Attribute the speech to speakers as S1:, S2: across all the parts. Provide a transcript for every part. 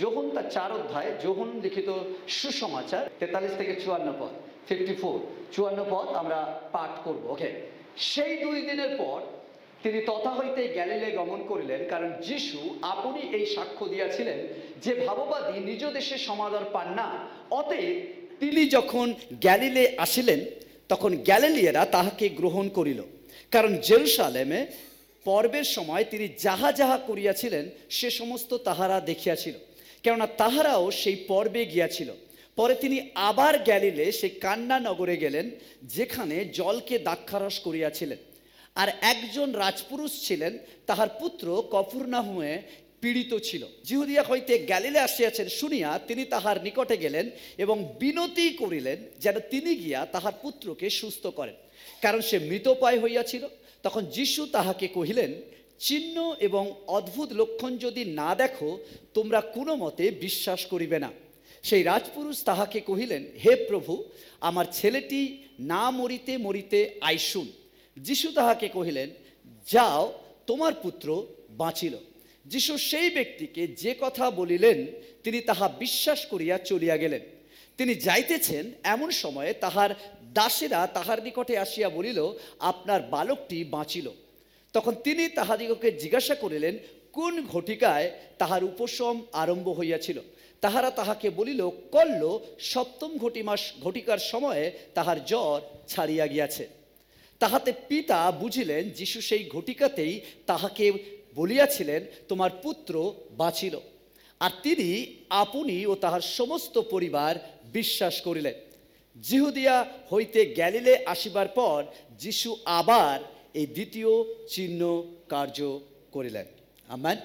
S1: যোহন তার চার অধ্যায় যোহন লিখিত সুসমাচার তেতাল্লিশ থেকে চুয়ান্ন পদ ফিফটি ফোর চুয়ান্ন পদ আমরা পাঠ করব ওকে সেই দুই দিনের পর তিনি তথা হইতে গ্যালিলে গমন করিলেন কারণ যিশু আপনি এই সাক্ষ্য দিয়াছিলেন যে ভাববাদী নিজ দেশে সমাদর পান না অতএব তিনি যখন গ্যালিলে আসিলেন তখন গ্যালিলিয়েরা তাহাকে গ্রহণ করিল কারণ জেরুসালেমে পর্বের সময় তিনি যাহা যাহা করিয়াছিলেন সে সমস্ত তাহারা দেখিয়াছিল কেননা তাহারাও সেই পর্বে গিয়াছিল পরে তিনি আবার গ্যালিলে সেই কান্না নগরে গেলেন যেখানে জলকে দাক্ষারস করিয়াছিলেন আর একজন রাজপুরুষ ছিলেন তাহার পুত্র কফুরনাহুয়ে পীড়িত ছিল জিহুদিয়া হইতে গ্যালিলে আসিয়াছেন শুনিয়া তিনি তাহার নিকটে গেলেন এবং বিনতি করিলেন যেন তিনি গিয়া তাহার পুত্রকে সুস্থ করেন কারণ সে মৃতপায় হইয়াছিল তখন যিশু তাহাকে কহিলেন চিহ্ন এবং অদ্ভুত লক্ষণ যদি না দেখো তোমরা কোনো মতে বিশ্বাস করিবে না সেই রাজপুরুষ তাহাকে কহিলেন হে প্রভু আমার ছেলেটি না মরিতে মরিতে আইসুন যিশু তাহাকে কহিলেন যাও তোমার পুত্র বাঁচিল যিশু সেই ব্যক্তিকে যে কথা বলিলেন তিনি তাহা বিশ্বাস করিয়া চলিয়া গেলেন তিনি যাইতেছেন এমন সময়ে তাহার দাসেরা তাহার নিকটে আসিয়া বলিল আপনার বালকটি বাঁচিল তখন তিনি তাহাদিগকে জিজ্ঞাসা করিলেন কোন ঘটিকায় তাহার উপশম আরম্ভ হইয়াছিল তাহারা তাহাকে বলিল কল্ল সপ্তম ঘটিমাস ঘটিকার সময়ে তাহার জ্বর ছাড়িয়া গিয়াছে তাহাতে পিতা বুঝিলেন যিশু সেই ঘটিকাতেই তাহাকে বলিয়াছিলেন তোমার পুত্র বাঁচিল আর তিনি আপনি ও তাহার সমস্ত পরিবার বিশ্বাস করিলেন জিহুদিয়া হইতে গ্যালিলে আসিবার পর যিশু আবার এই দ্বিতীয় চিহ্ন কার্য করিলেন আমার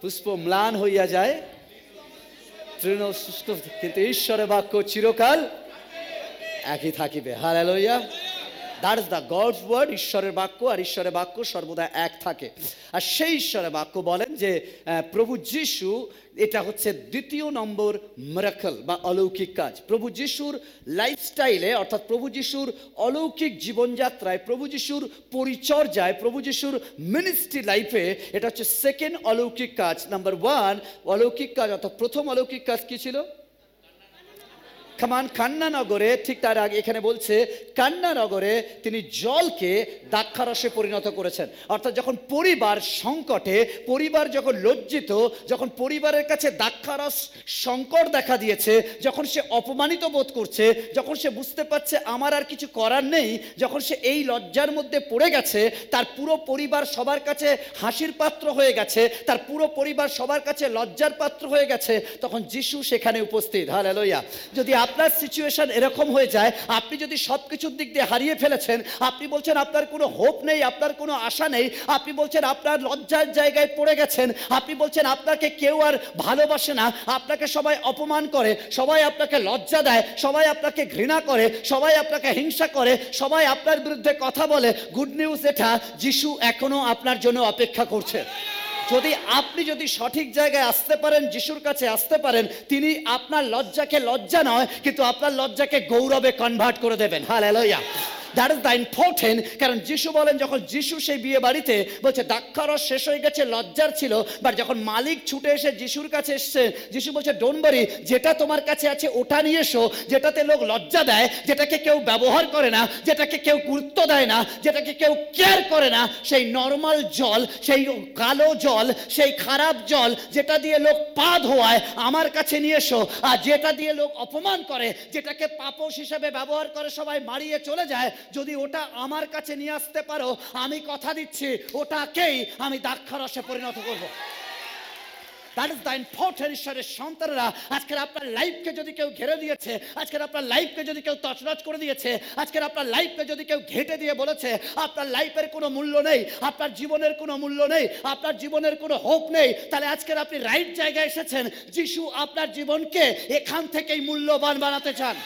S1: পুষ্প ম্লান হইয়া যায় তৃণ সুস্থ কিন্তু ঈশ্বরের বাক্য চিরকাল একই থাকিবে hallelujah that is the God word ঈশ্বরের বাক্য আর ঈশ্বরের বাক্য সর্বদা এক থাকে আর সেই ঈশ্বরের বাক্য বলেন যে প্রভু যিশু এটা হচ্ছে দ্বিতীয় নম্বর মরাকল বা অলৌকিক কাজ প্রভু যিশুর লাইফস্টাইলে অর্থাৎ প্রভু যিশুর অলৌকিক জীবনযাত্রায় প্রভু যিশুর পরিচর্যায় প্রভু যিশুর মিনিস্ট্রি লাইফে এটা হচ্ছে সেকেন্ড অলৌকিক কাজ নাম্বার ওয়ান অলৌকিক কাজ অর্থাৎ প্রথম অলৌকিক কাজ কী ছিল খামান নগরে ঠিক তার আগে এখানে বলছে কান্না নগরে তিনি জলকে দাক্ষারসে পরিণত করেছেন অর্থাৎ যখন পরিবার সংকটে পরিবার যখন লজ্জিত যখন পরিবারের কাছে দাক্ষারস সংকট দেখা দিয়েছে যখন সে অপমানিত বোধ করছে যখন সে বুঝতে পারছে আমার আর কিছু করার নেই যখন সে এই লজ্জার মধ্যে পড়ে গেছে তার পুরো পরিবার সবার কাছে হাসির পাত্র হয়ে গেছে তার পুরো পরিবার সবার কাছে লজ্জার পাত্র হয়ে গেছে তখন যিশু সেখানে উপস্থিত হ্যাঁ লোয়া যদি আপনার সিচুয়েশন এরকম হয়ে যায় আপনি যদি সব কিছুর দিক দিয়ে হারিয়ে ফেলেছেন আপনি বলছেন আপনার কোনো হোপ নেই আপনার কোনো আশা নেই আপনি বলছেন আপনার লজ্জার জায়গায় পড়ে গেছেন আপনি বলছেন আপনাকে কেউ আর ভালোবাসে না আপনাকে সবাই অপমান করে সবাই আপনাকে লজ্জা দেয় সবাই আপনাকে ঘৃণা করে সবাই আপনাকে হিংসা করে সবাই আপনার বিরুদ্ধে কথা বলে গুড নিউজ এটা যিশু এখনও আপনার জন্য অপেক্ষা করছে যদি আপনি যদি সঠিক জায়গায় আসতে পারেন যিশুর কাছে আসতে পারেন তিনি আপনার লজ্জাকে লজ্জা নয় কিন্তু আপনার লজ্জাকে গৌরবে কনভার্ট করে দেবেন হ্যাঁ লইয়া দ্যাট ইজ দ্য ইম্পর্টেন্ট কারণ যিশু বলেন যখন যিশু সেই বিয়ে বাড়িতে বলছে দাক্ষারস শেষ হয়ে গেছে লজ্জার ছিল বাট যখন মালিক ছুটে এসে যিশুর কাছে এসছে যিশু বলছে ডোনবারি যেটা তোমার কাছে আছে ওটা নিয়ে এসো যেটাতে লোক লজ্জা দেয় যেটাকে কেউ ব্যবহার করে না যেটাকে কেউ গুরুত্ব দেয় না যেটাকে কেউ কেয়ার করে না সেই নর্মাল জল সেই কালো জল সেই খারাপ জল যেটা দিয়ে লোক পা ধোয়ায় আমার কাছে নিয়ে এসো আর যেটা দিয়ে লোক অপমান করে যেটাকে পাপস হিসাবে ব্যবহার করে সবাই মারিয়ে চলে যায় যদি ওটা আমার কাছে নিয়ে আসতে পারো আমি কথা দিচ্ছি ওটাকেই আমি দাক্ষারসে পরিণত করব দ্যাট ইজ দ্য ইম্পর্টেন্ট ঈশ্বরের সন্তানরা আজকের আপনার লাইফকে যদি কেউ ঘেরে দিয়েছে আজকের আপনার লাইফকে যদি কেউ করে দিয়েছে আজকের আপনার লাইফকে যদি কেউ ঘেটে দিয়ে বলেছে আপনার লাইফের কোনো মূল্য নেই আপনার জীবনের কোনো মূল্য নেই আপনার জীবনের কোনো হোপ নেই তাহলে আজকের আপনি রাইট জায়গায় এসেছেন যিশু আপনার জীবনকে এখান থেকেই মূল্যবান বানাতে চান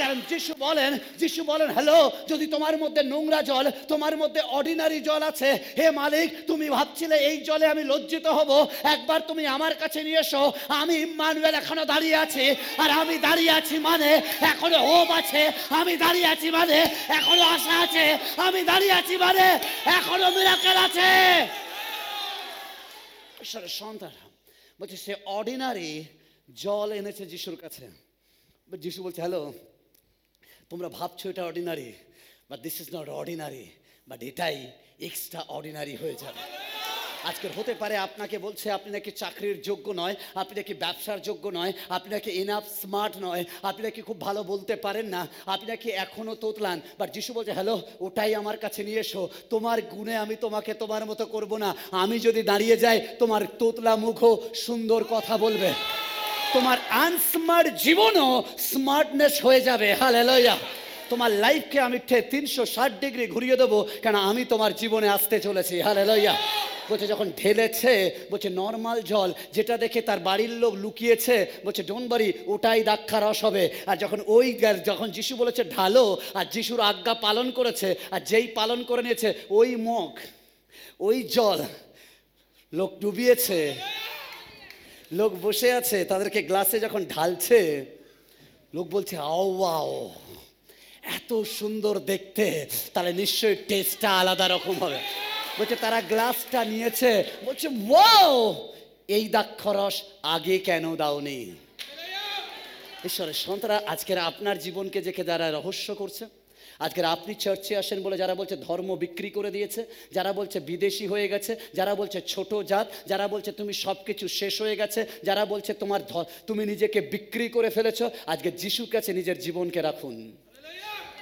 S1: কারণ যিশু বলেন যিশু বলেন হ্যালো যদি তোমার মধ্যে নোংরা জল তোমার মধ্যে অর্ডিনারি জল আছে হে মালিক তুমি ভাবছিলে এই জলে আমি লজ্জিত হব একবার তুমি আমার কাছে নিয়ে এসো আমি ইম্মানুয়েল এখনো দাঁড়িয়ে আছি আর আমি দাঁড়িয়ে আছি মানে এখনো হোপ আছে আমি দাঁড়িয়ে আছি মানে এখনো আশা আছে আমি দাঁড়িয়ে আছি মানে এখনো মিরাকেল আছে ঈশ্বরের বলছে সে অর্ডিনারি জল এনেছে যিশুর কাছে যিশু বলছে হ্যালো তোমরা ভাবছো এটা ordinary but this is not ordinary but এটাই এক্সট্রা অর্ডিনারি হয়ে যাবে আজকের হতে পারে আপনাকে বলছে আপনি নাকি চাকরির যোগ্য নয় আপনি নাকি ব্যবসার যোগ্য নয় আপনি নাকি এনাফ স্মার্ট নয় আপনি নাকি খুব ভালো বলতে পারেন না আপনি নাকি এখনও তোতলান বাট যিশু বলছে হ্যালো ওটাই আমার কাছে নিয়ে এসো তোমার গুণে আমি তোমাকে তোমার মতো করব না আমি যদি দাঁড়িয়ে যাই তোমার তোতলা মুখও সুন্দর কথা বলবে তোমার আনস্মার্ট জীবনও স্মার্টনেস হয়ে যাবে হালে লইয়া তোমার লাইফকে আমি ঠে তিনশো ষাট ডিগ্রি ঘুরিয়ে দেবো কেন আমি তোমার জীবনে আসতে চলেছি হালে লইয়া বলছে যখন ঢেলেছে বলছে নর্মাল জল যেটা দেখে তার বাড়ির লোক লুকিয়েছে বলছে ডোনবাড়ি ওটাই দাক্ষা রস হবে আর যখন ওই যখন যিশু বলেছে ঢালো আর যিশুর আজ্ঞা পালন করেছে আর যেই পালন করে নিয়েছে ওই মগ ওই জল লোক ডুবিয়েছে লোক বসে আছে তাদেরকে গ্লাসে যখন ঢালছে লোক বলছে আও আও এত সুন্দর দেখতে তাহলে নিশ্চয়ই টেস্টটা আলাদা রকম হবে বলছে তারা গ্লাসটা নিয়েছে বলছে ওয়াও এই দাক্ষরস আগে কেন দাওনি ঈশ্বরের সন্তারা আজকের আপনার জীবনকে যেকে যারা রহস্য করছে আজকের আপনি চার্চে আসেন বলে যারা বলছে ধর্ম বিক্রি করে দিয়েছে যারা বলছে বিদেশি হয়ে গেছে যারা বলছে ছোট জাত যারা বলছে তুমি সব কিছু শেষ হয়ে গেছে যারা বলছে তোমার তুমি নিজেকে বিক্রি করে ফেলেছ আজকে যিশুর কাছে নিজের জীবনকে রাখুন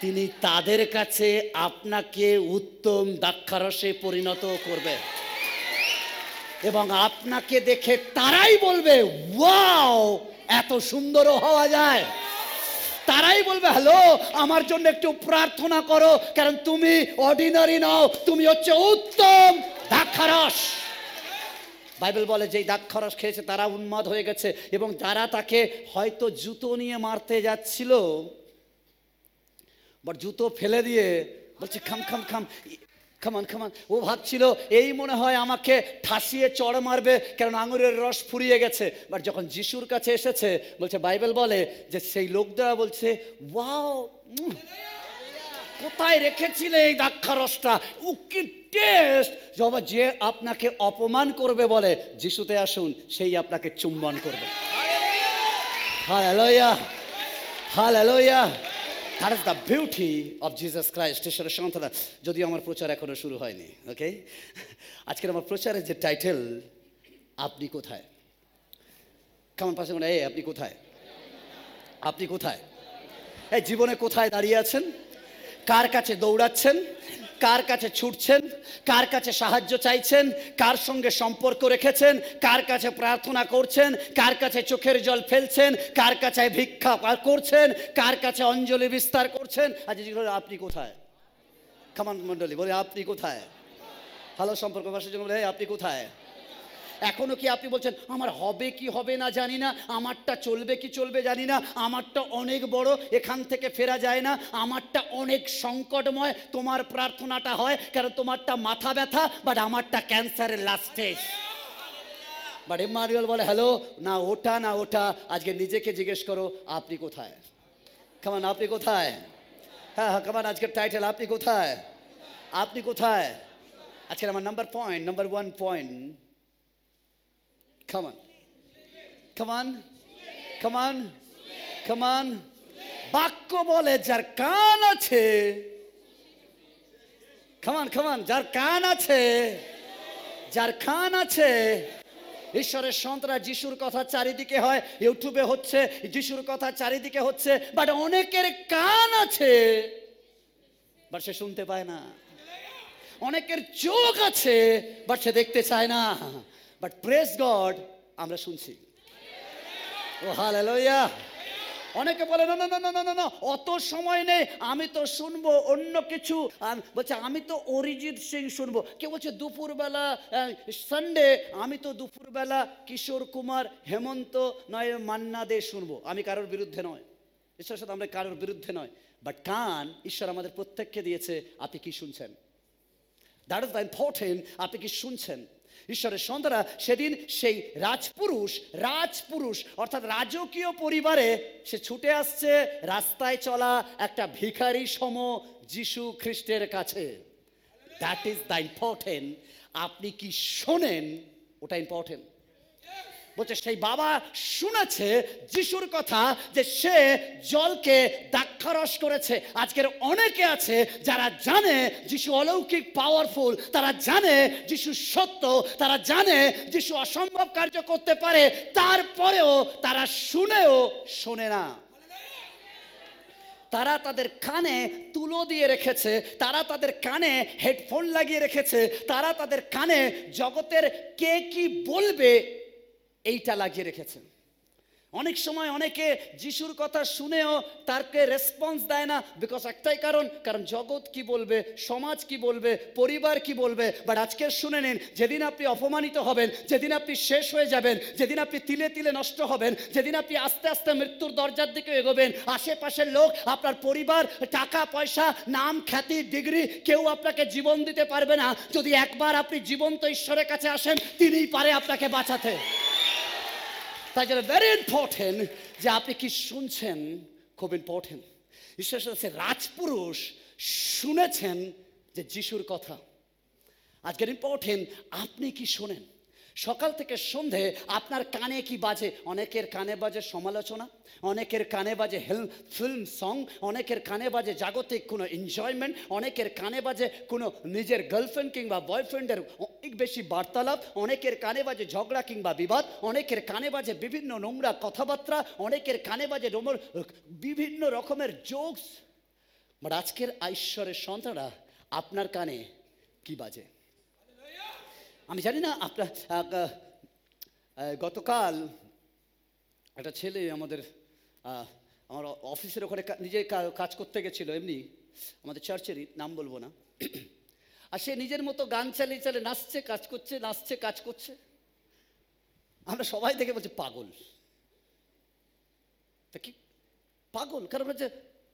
S1: তিনি তাদের কাছে আপনাকে উত্তম দাক্ষারসে পরিণত করবে এবং আপনাকে দেখে তারাই বলবে ওয়াও এত সুন্দরও হওয়া যায় তারাই বলবে হ্যালো আমার জন্য একটু প্রার্থনা করো কারণ তুমি অর্ডিনারি নাও তুমি হচ্ছে উত্তম দাক্ষারস বাইবেল বলে যে দাক্ষরস খেয়েছে তারা উন্মাদ হয়ে গেছে এবং যারা তাকে হয়তো জুতো নিয়ে মারতে যাচ্ছিল বাট জুতো ফেলে দিয়ে বলছে খাম খাম খাম খামান খামান ও ভাবছিল এই মনে হয় আমাকে ঠাসিয়ে চড় মারবে কারণ আঙুরের রস ফুরিয়ে গেছে বাট যখন যিশুর কাছে এসেছে বলছে বাইবেল বলে যে সেই লোকরা বলছে ওয়াও কোথায় রেখেছিলে এই দাক্ষা রসটা কি টেস্ট যে আপনাকে অপমান করবে বলে যিশুতে আসুন সেই আপনাকে চুম্বন করবে hallelujah hallelujah that is the beauty of Jesus Christ ঈশ্বরের সন্তান যদিও আমার প্রচার এখনও শুরু হয়নি ওকে আজকের আমার প্রচারের যে টাইটেল আপনি কোথায় কেমন পাশে মনে এ আপনি কোথায় আপনি কোথায় এ জীবনে কোথায় দাঁড়িয়ে আছেন কার কাছে দৌড়াচ্ছেন কার কাছে ছুটছেন কার কাছে সাহায্য চাইছেন কার সঙ্গে সম্পর্ক রেখেছেন কার কাছে প্রার্থনা করছেন কার কাছে চোখের জল ফেলছেন কার কাছে ভিক্ষা করছেন কার কাছে অঞ্জলি বিস্তার করছেন আজ আচ্ছা, আপনি কোথায় খামান মন্ডলী বলে আপনি কোথায় ভালো সম্পর্ক বাসার জন্য বলে আপনি কোথায় এখনও কি আপনি বলছেন আমার হবে কি হবে না জানি না আমারটা চলবে কি চলবে জানি না আমারটা অনেক বড় এখান থেকে ফেরা যায় না আমারটা অনেক সংকটময় তোমার প্রার্থনাটা হয় কারণ তোমারটা মাথা ব্যথা বাট আমারটা ক্যান্সারের লাস্টে বাট বাট এম্মানুয়েল বলে হ্যালো না ওটা না ওটা আজকে নিজেকে জিজ্ঞেস করো আপনি কোথায় কেমন আপনি কোথায় হ্যাঁ হ্যাঁ কেমন আজকের টাইটেল আপনি কোথায় আপনি কোথায় আজকের আমার number point number one point Come on. Come on. Come on. Come on. বাক্য বলে যার কান আছে খামান খামান যার কান আছে যার খান আছে ঈশ্বরের সন্তরা যিশুর কথা চারিদিকে হয় ইউটিউবে হচ্ছে যিশুর কথা চারিদিকে হচ্ছে বাট অনেকের কান আছে বাট সে শুনতে পায় না অনেকের চোখ আছে বাট সে দেখতে চায় না বাট প্রেস গড আমরা শুনছি ও ইয়া অনেকে বলে না না না না না না অত সময় নেই আমি তো শুনবো অন্য কিছু বলছে আমি তো অরিজিৎ সিং শুনবো কে বলছে দুপুরবেলা সানডে আমি তো দুপুরবেলা কিশোর কুমার হেমন্ত নয় মান্না দে শুনবো আমি কারোর বিরুদ্ধে নয় ঈশ্বরের সাথে আমরা কারোর বিরুদ্ধে নয় বাট কান ঈশ্বর আমাদের প্রত্যেককে দিয়েছে আপনি কি শুনছেন দ্যাট ইজ দ্য ইম্পর্টেন্ট আপনি কি শুনছেন ঈশ্বরের সন্তানরা সেদিন সেই রাজপুরুষ রাজপুরুষ অর্থাৎ রাজকীয় পরিবারে সে ছুটে আসছে রাস্তায় চলা একটা ভিখারি সম যিশু খ্রিস্টের কাছে দ্যাট ইজ দ্য ইম্পর্টেন্ট আপনি কি শোনেন ওটা ইম্পর্টেন্ট বলছে সেই বাবা শুনেছে যিশুর কথা যে সে জলকে দাক্ষারস করেছে আজকের অনেকে আছে যারা জানে যিশু অলৌকিক পাওয়ারফুল তারা জানে যিশু সত্য তারা জানে যিশু অসম্ভব কার্য করতে পারে তারপরেও তারা শুনেও শোনে না তারা তাদের কানে তুলো দিয়ে রেখেছে তারা তাদের কানে হেডফোন লাগিয়ে রেখেছে তারা তাদের কানে জগতের কে কি বলবে এইটা লাগিয়ে রেখেছেন অনেক সময় অনেকে যিশুর কথা শুনেও তারকে রেসপন্স দেয় না বিকজ একটাই কারণ কারণ জগৎ কি বলবে সমাজ কি বলবে পরিবার কি বলবে বাট আজকে শুনে নিন যেদিন আপনি অপমানিত হবেন যেদিন আপনি শেষ হয়ে যাবেন যেদিন আপনি তিলে তিলে নষ্ট হবেন যেদিন আপনি আস্তে আস্তে মৃত্যুর দরজার দিকে এগোবেন আশেপাশের লোক আপনার পরিবার টাকা পয়সা নাম খ্যাতি ডিগ্রি কেউ আপনাকে জীবন দিতে পারবে না যদি একবার আপনি জীবন্ত ঈশ্বরের কাছে আসেন তিনিই পারে আপনাকে বাঁচাতে তাই জন্য ভেরি ইম্পর্টেন্ট যে আপনি কি শুনছেন খুব ইম্পর্টেন্ট ঈশ্বর সাথে রাজপুরুষ শুনেছেন যে যিশুর কথা আজকের ইম্পর্টেন্ট আপনি কি শোনেন সকাল থেকে সন্ধে আপনার কানে কি বাজে অনেকের কানে বাজে সমালোচনা অনেকের কানে বাজে হেল ফিল্ম সং অনেকের কানে বাজে জাগতিক কোনো এনজয়মেন্ট অনেকের কানে বাজে কোনো নিজের গার্লফ্রেন্ড কিংবা বয়ফ্রেন্ডের অনেক বেশি বার্তালাপ অনেকের কানে বাজে ঝগড়া কিংবা বিবাদ অনেকের কানে বাজে বিভিন্ন নোংরা কথাবার্তা অনেকের কানে বাজে নোমর বিভিন্ন রকমের জোকস বাট আজকের ঈশ্বরের সন্তানরা আপনার কানে কি বাজে আমি জানি না আপনার গতকাল একটা ছেলে আমাদের আমার অফিসের ওখানে নিজে কাজ করতে গেছিলো এমনি আমাদের চার্চেরই নাম বলবো না আর সে নিজের মতো গান চালিয়ে চালিয়ে নাচছে কাজ করছে নাচছে কাজ করছে আমরা সবাই দেখে বলছি পাগল তা কি পাগল কারণ হচ্ছে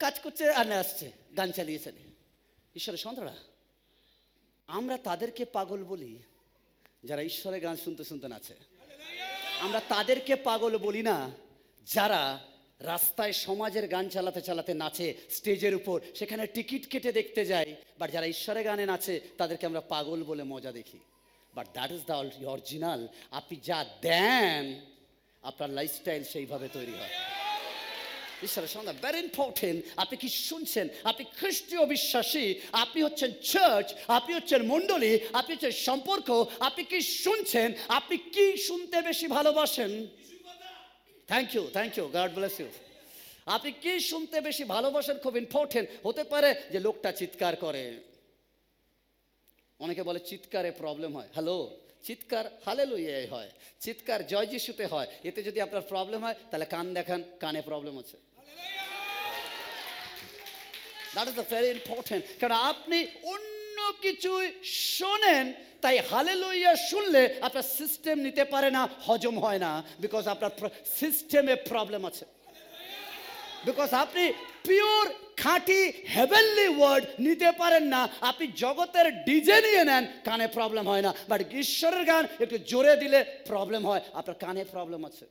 S1: কাজ করছে আর নাচছে গান চালিয়ে চালিয়ে ঈশ্বরের সন্ধ্যারা আমরা তাদেরকে পাগল বলি যারা ঈশ্বরের গান শুনতে শুনতে নাচে আমরা তাদেরকে পাগল বলি না যারা রাস্তায় সমাজের গান চালাতে চালাতে নাচে স্টেজের উপর সেখানে টিকিট কেটে দেখতে যায় বাট যারা ঈশ্বরের গানে নাচে তাদেরকে আমরা পাগল বলে মজা দেখি but that is the original আপনি যা দেন আপনার লাইফস্টাইল সেইভাবে তৈরি হয় ঈশ্বরের সন্তান ভ্যারি ইম্পর্টেন্ট আপনি কি শুনছেন আপনি খ্রিস্টীয় বিশ্বাসী আপনি হচ্ছেন চার্চ আপনি হচ্ছেন মণ্ডলী আপনি হচ্ছেন সম্পর্ক আপনি কি শুনছেন আপনি কি শুনতে বেশি ভালোবাসেন thank you thank you God bless you আপনি কি শুনতে বেশি ভালোবাসেন খুব ইম্পর্টেন্ট হতে পারে যে লোকটা চিৎকার করে অনেকে বলে চিৎকারে প্রবলেম হয় হ্যালো চিৎকার হালে লইয়াই হয় চিৎকার জয় যিশুতে হয় এতে যদি আপনার প্রবলেম হয় তাহলে কান দেখান কানে প্রবলেম আছে that is the very important কারণ আপনি অন্য কিছুই শোনেন তাই হালে লইয়া শুনলে আপনার সিস্টেম নিতে পারে না হজম হয় না বিকজ আপনার সিস্টেমে প্রবলেম আছে বিকজ আপনি পিওর খাঁটি হেভেনলি ওয়ার্ড নিতে পারেন না আপনি জগতের ডিজে নিয়ে নেন কানে প্রবলেম হয় না বাট ঈশ্বরের গান একটু জোরে দিলে প্রবলেম হয় আপনার কানে প্রবলেম আছে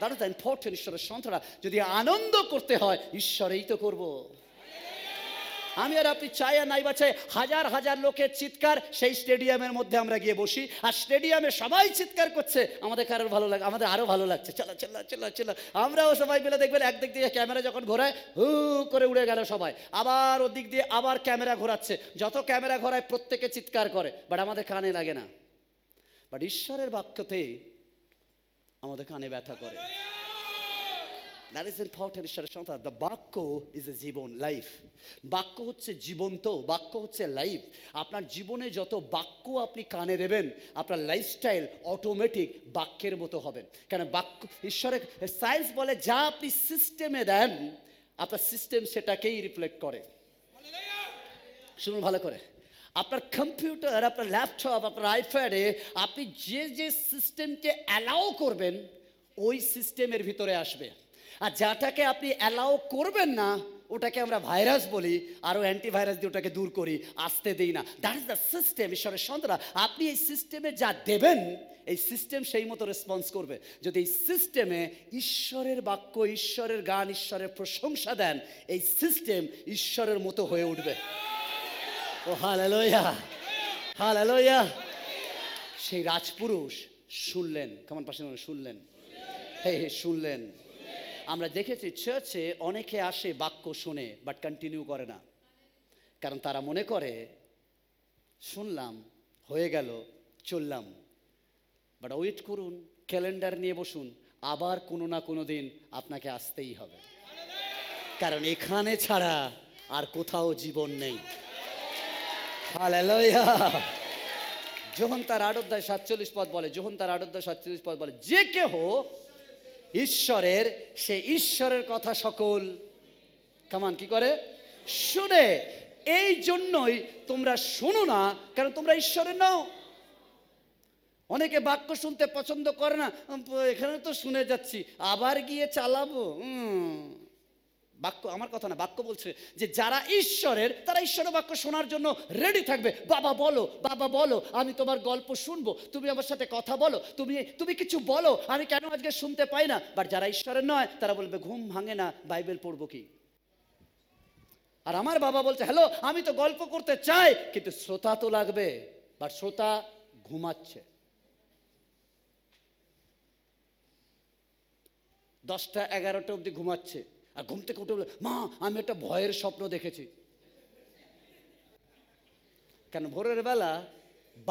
S1: দ্যাট ইজ দ্য ইম্পর্টেন্ট ঈশ্বরের সন্তানরা যদি আনন্দ করতে হয় ঈশ্বরেই তো করব আমি আর আপনি চাই আর নাই বা চাই হাজার হাজার লোকের চিৎকার সেই স্টেডিয়ামের মধ্যে আমরা গিয়ে বসি আর স্টেডিয়ামে সবাই চিৎকার করছে আমাদের কারোর ভালো লাগে আমাদের আরও ভালো লাগছে চলো চলো চলো চলো আমরাও সবাই মিলে দেখবেন একদিক দিয়ে ক্যামেরা যখন ঘোরায় হু করে উড়ে গেল সবাই আবার ওদিক দিয়ে আবার ক্যামেরা ঘোরাচ্ছে যত ক্যামেরা ঘোরায় প্রত্যেকে চিৎকার করে বাট আমাদের কানে লাগে না বাট ঈশ্বরের বাক্যতে আমাদের কানে ব্যথা করে ঈশ্বরের দ্য বাক্য ইজ এ জীবন লাইফ বাক্য হচ্ছে জীবন্ত বাক্য হচ্ছে লাইফ আপনার জীবনে যত বাক্য আপনি কানে দেবেন আপনার লাইফস্টাইল অটোমেটিক বাক্যের মতো হবেন কেন বাক্য ঈশ্বরের সায়েন্স বলে যা আপনি সিস্টেমে দেন আপনার সিস্টেম সেটাকেই রিফ্লেক্ট করে শুনুন ভালো করে আপনার কম্পিউটার আপনার ল্যাপটপ আপনার আইপ্যাডে আপনি যে যে সিস্টেমকে অ্যালাউ করবেন ওই সিস্টেমের ভিতরে আসবে আর যাটাকে আপনি অ্যালাউ করবেন না ওটাকে আমরা ভাইরাস বলি আরও অ্যান্টিভাইরাস দিয়ে ওটাকে দূর করি আসতে দিই না দ্যাট ইজ দ্য সিস্টেম ঈশ্বরের সন্তানা আপনি এই সিস্টেমে যা দেবেন এই সিস্টেম সেই মতো রেসপন্স করবে যদি এই সিস্টেমে ঈশ্বরের বাক্য ঈশ্বরের গান ঈশ্বরের প্রশংসা দেন এই সিস্টেম ঈশ্বরের মতো হয়ে উঠবে ও হালেলোয়া হালেলোয়া সেই রাজপুরুষ শুনলেন কেমন পাশে শুনলেন হে হে শুনলেন আমরা দেখেছি চার্চে অনেকে আসে বাক্য শুনে বাট কন্টিনিউ করে না কারণ তারা মনে করে শুনলাম হয়ে গেল চললাম বাট ওয়েট করুন ক্যালেন্ডার নিয়ে বসুন আবার কোনো না কোনো দিন আপনাকে আসতেই হবে কারণ এখানে ছাড়া আর কোথাও জীবন নেই যখন তার আট অধ্যায় সাতচল্লিশ পদ বলে যখন তার আট অধ্যায় সাতচল্লিশ পদ বলে যে কেহ ঈশ্বরের সে ঈশ্বরের কথা সকল কামান কি করে শুনে এই জন্যই তোমরা শোনো না কারণ তোমরা ঈশ্বরের নাও অনেকে বাক্য শুনতে পছন্দ করে না এখানে তো শুনে যাচ্ছি আবার গিয়ে চালাবো বাক্য আমার কথা না বাক্য বলছে যে যারা ঈশ্বরের তারা ঈশ্বরের বাক্য শোনার জন্য রেডি থাকবে বাবা বলো বাবা বলো আমি তোমার গল্প শুনবো তুমি আমার সাথে কথা বলো তুমি তুমি কিছু বলো আমি কেন আজকে শুনতে পাই না বাট যারা ঈশ্বরের নয় তারা বলবে ঘুম ভাঙে না বাইবেল পড়বো কি আর আমার বাবা বলছে হ্যালো আমি তো গল্প করতে চাই কিন্তু শ্রোতা তো লাগবে বাট শ্রোতা ঘুমাচ্ছে দশটা এগারোটা অব্দি ঘুমাচ্ছে আর ঘুম থেকে উঠে বলে মা আমি একটা ভয়ের স্বপ্ন দেখেছি কেন ভোরের বেলা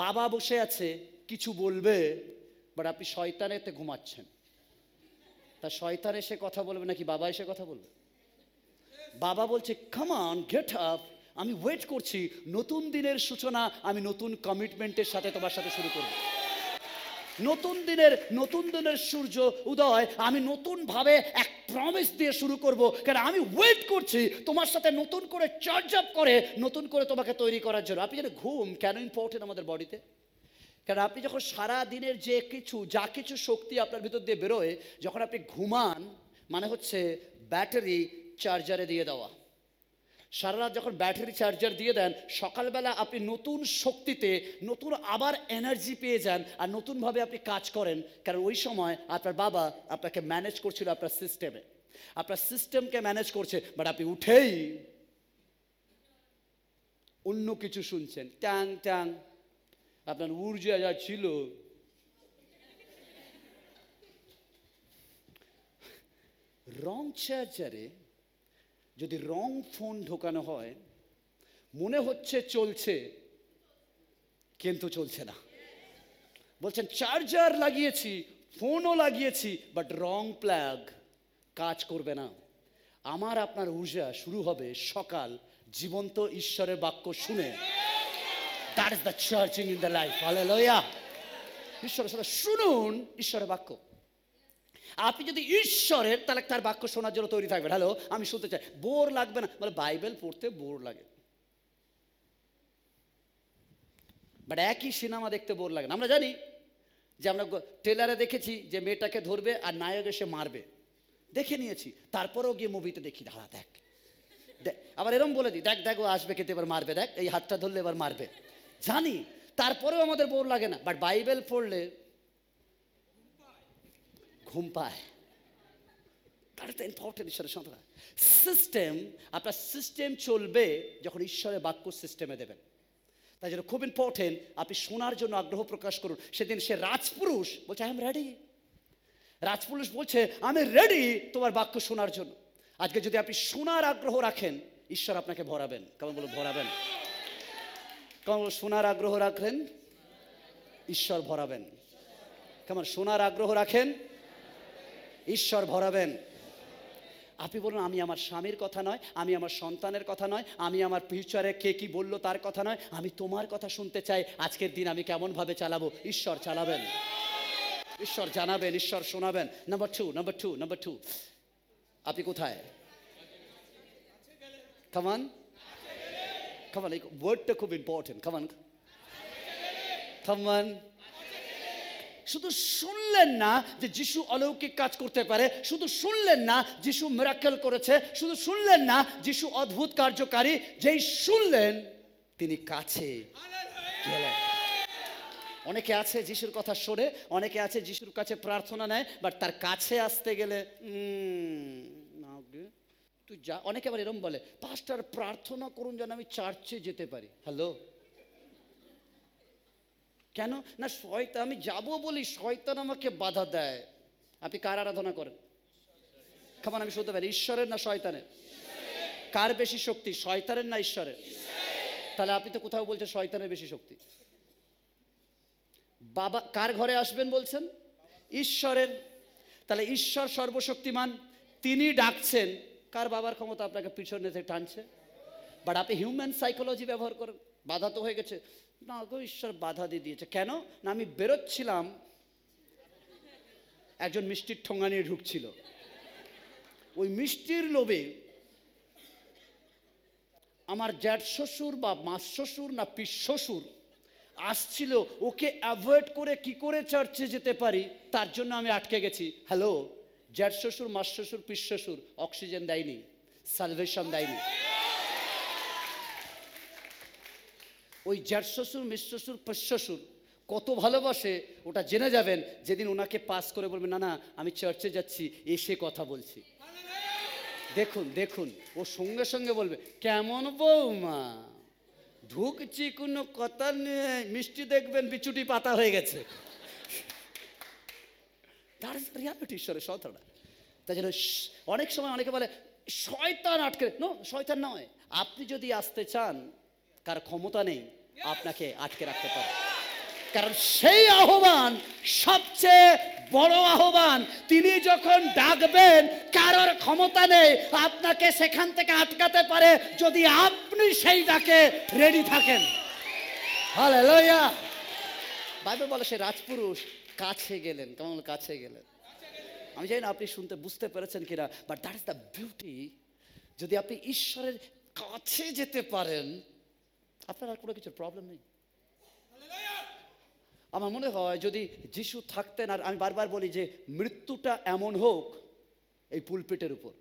S1: বাবা বসে আছে কিছু বলবে বাট আপনি শয়তানেতে ঘুমাচ্ছেন তা শয়তান এসে কথা বলবে নাকি বাবা এসে কথা বলবে বাবা বলছে কামান গেট আপ আমি ওয়েট করছি নতুন দিনের সূচনা আমি নতুন কমিটমেন্টের সাথে তোমার সাথে শুরু করবো নতুন দিনের নতুন দিনের সূর্য উদয় আমি নতুনভাবে এক প্রমিস দিয়ে শুরু করব কারণ আমি ওয়েট করছি তোমার সাথে নতুন করে চার্জ আপ করে নতুন করে তোমাকে তৈরি করার জন্য আপনি জানেন ঘুম কেন ইম্পর্টেন্ট আমাদের বডিতে কারণ আপনি যখন সারা দিনের যে কিছু যা কিছু শক্তি আপনার ভিতর দিয়ে বেরোয় যখন আপনি ঘুমান মানে হচ্ছে ব্যাটারি চার্জারে দিয়ে দেওয়া সারারাত যখন ব্যাটারি চার্জার দিয়ে দেন সকালবেলা আপনি নতুন শক্তিতে নতুন আবার এনার্জি পেয়ে যান আর নতুনভাবে আপনি কাজ করেন কারণ ওই সময় আপনার বাবা আপনাকে ম্যানেজ করছিল আপনার সিস্টেমে আপনার সিস্টেমকে ম্যানেজ করছে বাট আপনি উঠেই অন্য কিছু শুনছেন ট্যাং ট্যাং আপনার ঊর্জা যা ছিল রং চার্জারে যদি রং ফোন ঢোকানো হয় মনে হচ্ছে চলছে কিন্তু চলছে না বলছেন চার্জার লাগিয়েছি ফোনও লাগিয়েছি বাট রং প্ল্যাগ কাজ করবে না আমার আপনার ঊর্জা শুরু হবে সকাল জীবন্ত ঈশ্বরের বাক্য শুনে that is the churching in the life হালে ঈশ্বরের সাথে শুনুন ঈশ্বরের বাক্য আপনি যদি ঈশ্বরের তাহলে তার বাক্য শোনার জন্য তৈরি থাকবেন হ্যালো আমি শুনতে চাই বোর লাগবে না মানে বাইবেল পড়তে বোর লাগে বাট একই সিনেমা দেখতে বোর লাগে না আমরা জানি যে আমরা ট্রেলারে দেখেছি যে মেয়েটাকে ধরবে আর নায়ক এসে মারবে দেখে নিয়েছি তারপরেও গিয়ে মুভিতে দেখি দাঁড়া দেখ আবার এরম বলে দিই দেখ দেখ ও আসবে খেতে এবার মারবে দেখ এই হাতটা ধরলে এবার মারবে জানি তারপরেও আমাদের বোর লাগে না বাট বাইবেল পড়লে ঘুম পায় দ্যাট দ্য ইম্পর্টেন্ট ঈশ্বরের সন্তান সিস্টেম আপনার সিস্টেম চলবে যখন ঈশ্বরের বাক্য সিস্টেমে দেবেন তাই জন্য খুব ইম্পর্টেন্ট আপনি শোনার জন্য আগ্রহ প্রকাশ করুন সেদিন সে রাজপুরুষ বলছে আই এম রেডি রাজপুরুষ বলছে আমি রেডি তোমার বাক্য শোনার জন্য আজকে যদি আপনি শোনার আগ্রহ রাখেন ঈশ্বর আপনাকে ভরাবেন কেমন বলো ভরাবেন কেমন শোনার আগ্রহ রাখলেন ঈশ্বর ভরাবেন কেমন শোনার আগ্রহ রাখেন ঈশ্বর ভরাবেন আপনি বলুন আমি আমার স্বামীর কথা নয় আমি আমার সন্তানের কথা নয় আমি আমার ফিউচারে কে কি বললো তার কথা নয় আমি তোমার কথা শুনতে চাই আজকের দিন আমি কেমনভাবে চালাবো ঈশ্বর চালাবেন ঈশ্বর জানাবেন ঈশ্বর শোনাবেন number two number two number two আপনি কোথায় কামান কামান এই ওয়ার্ডটা খুব ইম্পর্টেন্ট খামান কামান শুধু শুনলেন না যে যিশু অলৌকিক কাজ করতে পারে শুধু শুনলেন না যিশু মেরাকেল করেছে শুধু শুনলেন না যিশু অদ্ভুত কার্যকারী যেই শুনলেন তিনি কাছে অনেকে আছে যিশুর কথা শোনে অনেকে আছে যিশুর কাছে প্রার্থনা নেয় বাট তার কাছে আসতে গেলে তুই যা অনেকে আবার এরম বলে পাঁচটার প্রার্থনা করুন যেন আমি চার্চে যেতে পারি হ্যালো কেন না শয়তান আমি যাব বলি শয়তান আমাকে বাধা দেয় আপনি কার আরাধনা করেন খাবার আমি শুনতে পারি ঈশ্বরের না শয়তানের কার বেশি শক্তি শয়তানের না ঈশ্বরের তাহলে আপনি তো কোথাও বলছেন শয়তানের বেশি শক্তি বাবা কার ঘরে আসবেন বলছেন ঈশ্বরের তাহলে ঈশ্বর সর্বশক্তিমান তিনি ডাকছেন কার বাবার ক্ষমতা আপনাকে পিছনে টানছে বাট আপনি হিউম্যান সাইকোলজি ব্যবহার করেন বাধা তো হয়ে গেছে না গো ঈশ্বর বাধা দিয়ে দিয়েছে কেন না আমি বেরোচ্ছিলাম একজন মিষ্টির ঠোঙা নিয়ে ঢুকছিল ওই মিষ্টির লোভে আমার জ্যাঠ শ্বশুর বা মাস শ্বশুর না পিস শ্বশুর আসছিল ওকে অ্যাভয়েড করে কি করে চার্চে যেতে পারি তার জন্য আমি আটকে গেছি হ্যালো জ্যাঠ শ্বশুর মাস শ্বশুর পিস শ্বশুর অক্সিজেন দেয়নি সালভেশন দেয়নি ওই জ্যাঠ শ্বশুর মিস শ্বশুর শ্বশুর কত ভালোবাসে ওটা জেনে যাবেন যেদিন ওনাকে পাস করে বলবেন না না আমি চার্চে যাচ্ছি এসে কথা বলছি দেখুন দেখুন ও সঙ্গে সঙ্গে বলবে কেমন বৌমা ঢুকছি কোনো কথা নিয়ে মিষ্টি দেখবেন বিচুটি পাতা হয়ে গেছে তার রিয়ালিটি ঈশ্বরের সতটা তাই জন্য অনেক সময় অনেকে বলে শয়তান আটকে নো শয়তান নয় আপনি যদি আসতে চান কার ক্ষমতা নেই আপনাকে আটকে রাখতে পারে কারণ সেই আহ্বান সবচেয়ে বড় আহ্বান তিনি যখন ডাকবেন কারোর ক্ষমতা নেই আপনাকে সেখান থেকে আটকাতে পারে যদি আপনি সেই ডাকে রেডি থাকেন হলে লইয়া বাইবেল বলে সে রাজপুরুষ কাছে গেলেন কেমন কাছে গেলেন আমি জানি না আপনি শুনতে বুঝতে পেরেছেন কিনা but that is the beauty যদি আপনি ঈশ্বরের কাছে যেতে পারেন আপনার আর কোনো কিছুর প্রবলেম নেই আমার মনে হয় যদি যিশু থাকতেন আর আমি বারবার বলি যে মৃত্যুটা এমন হোক এই পুলপিটের উপর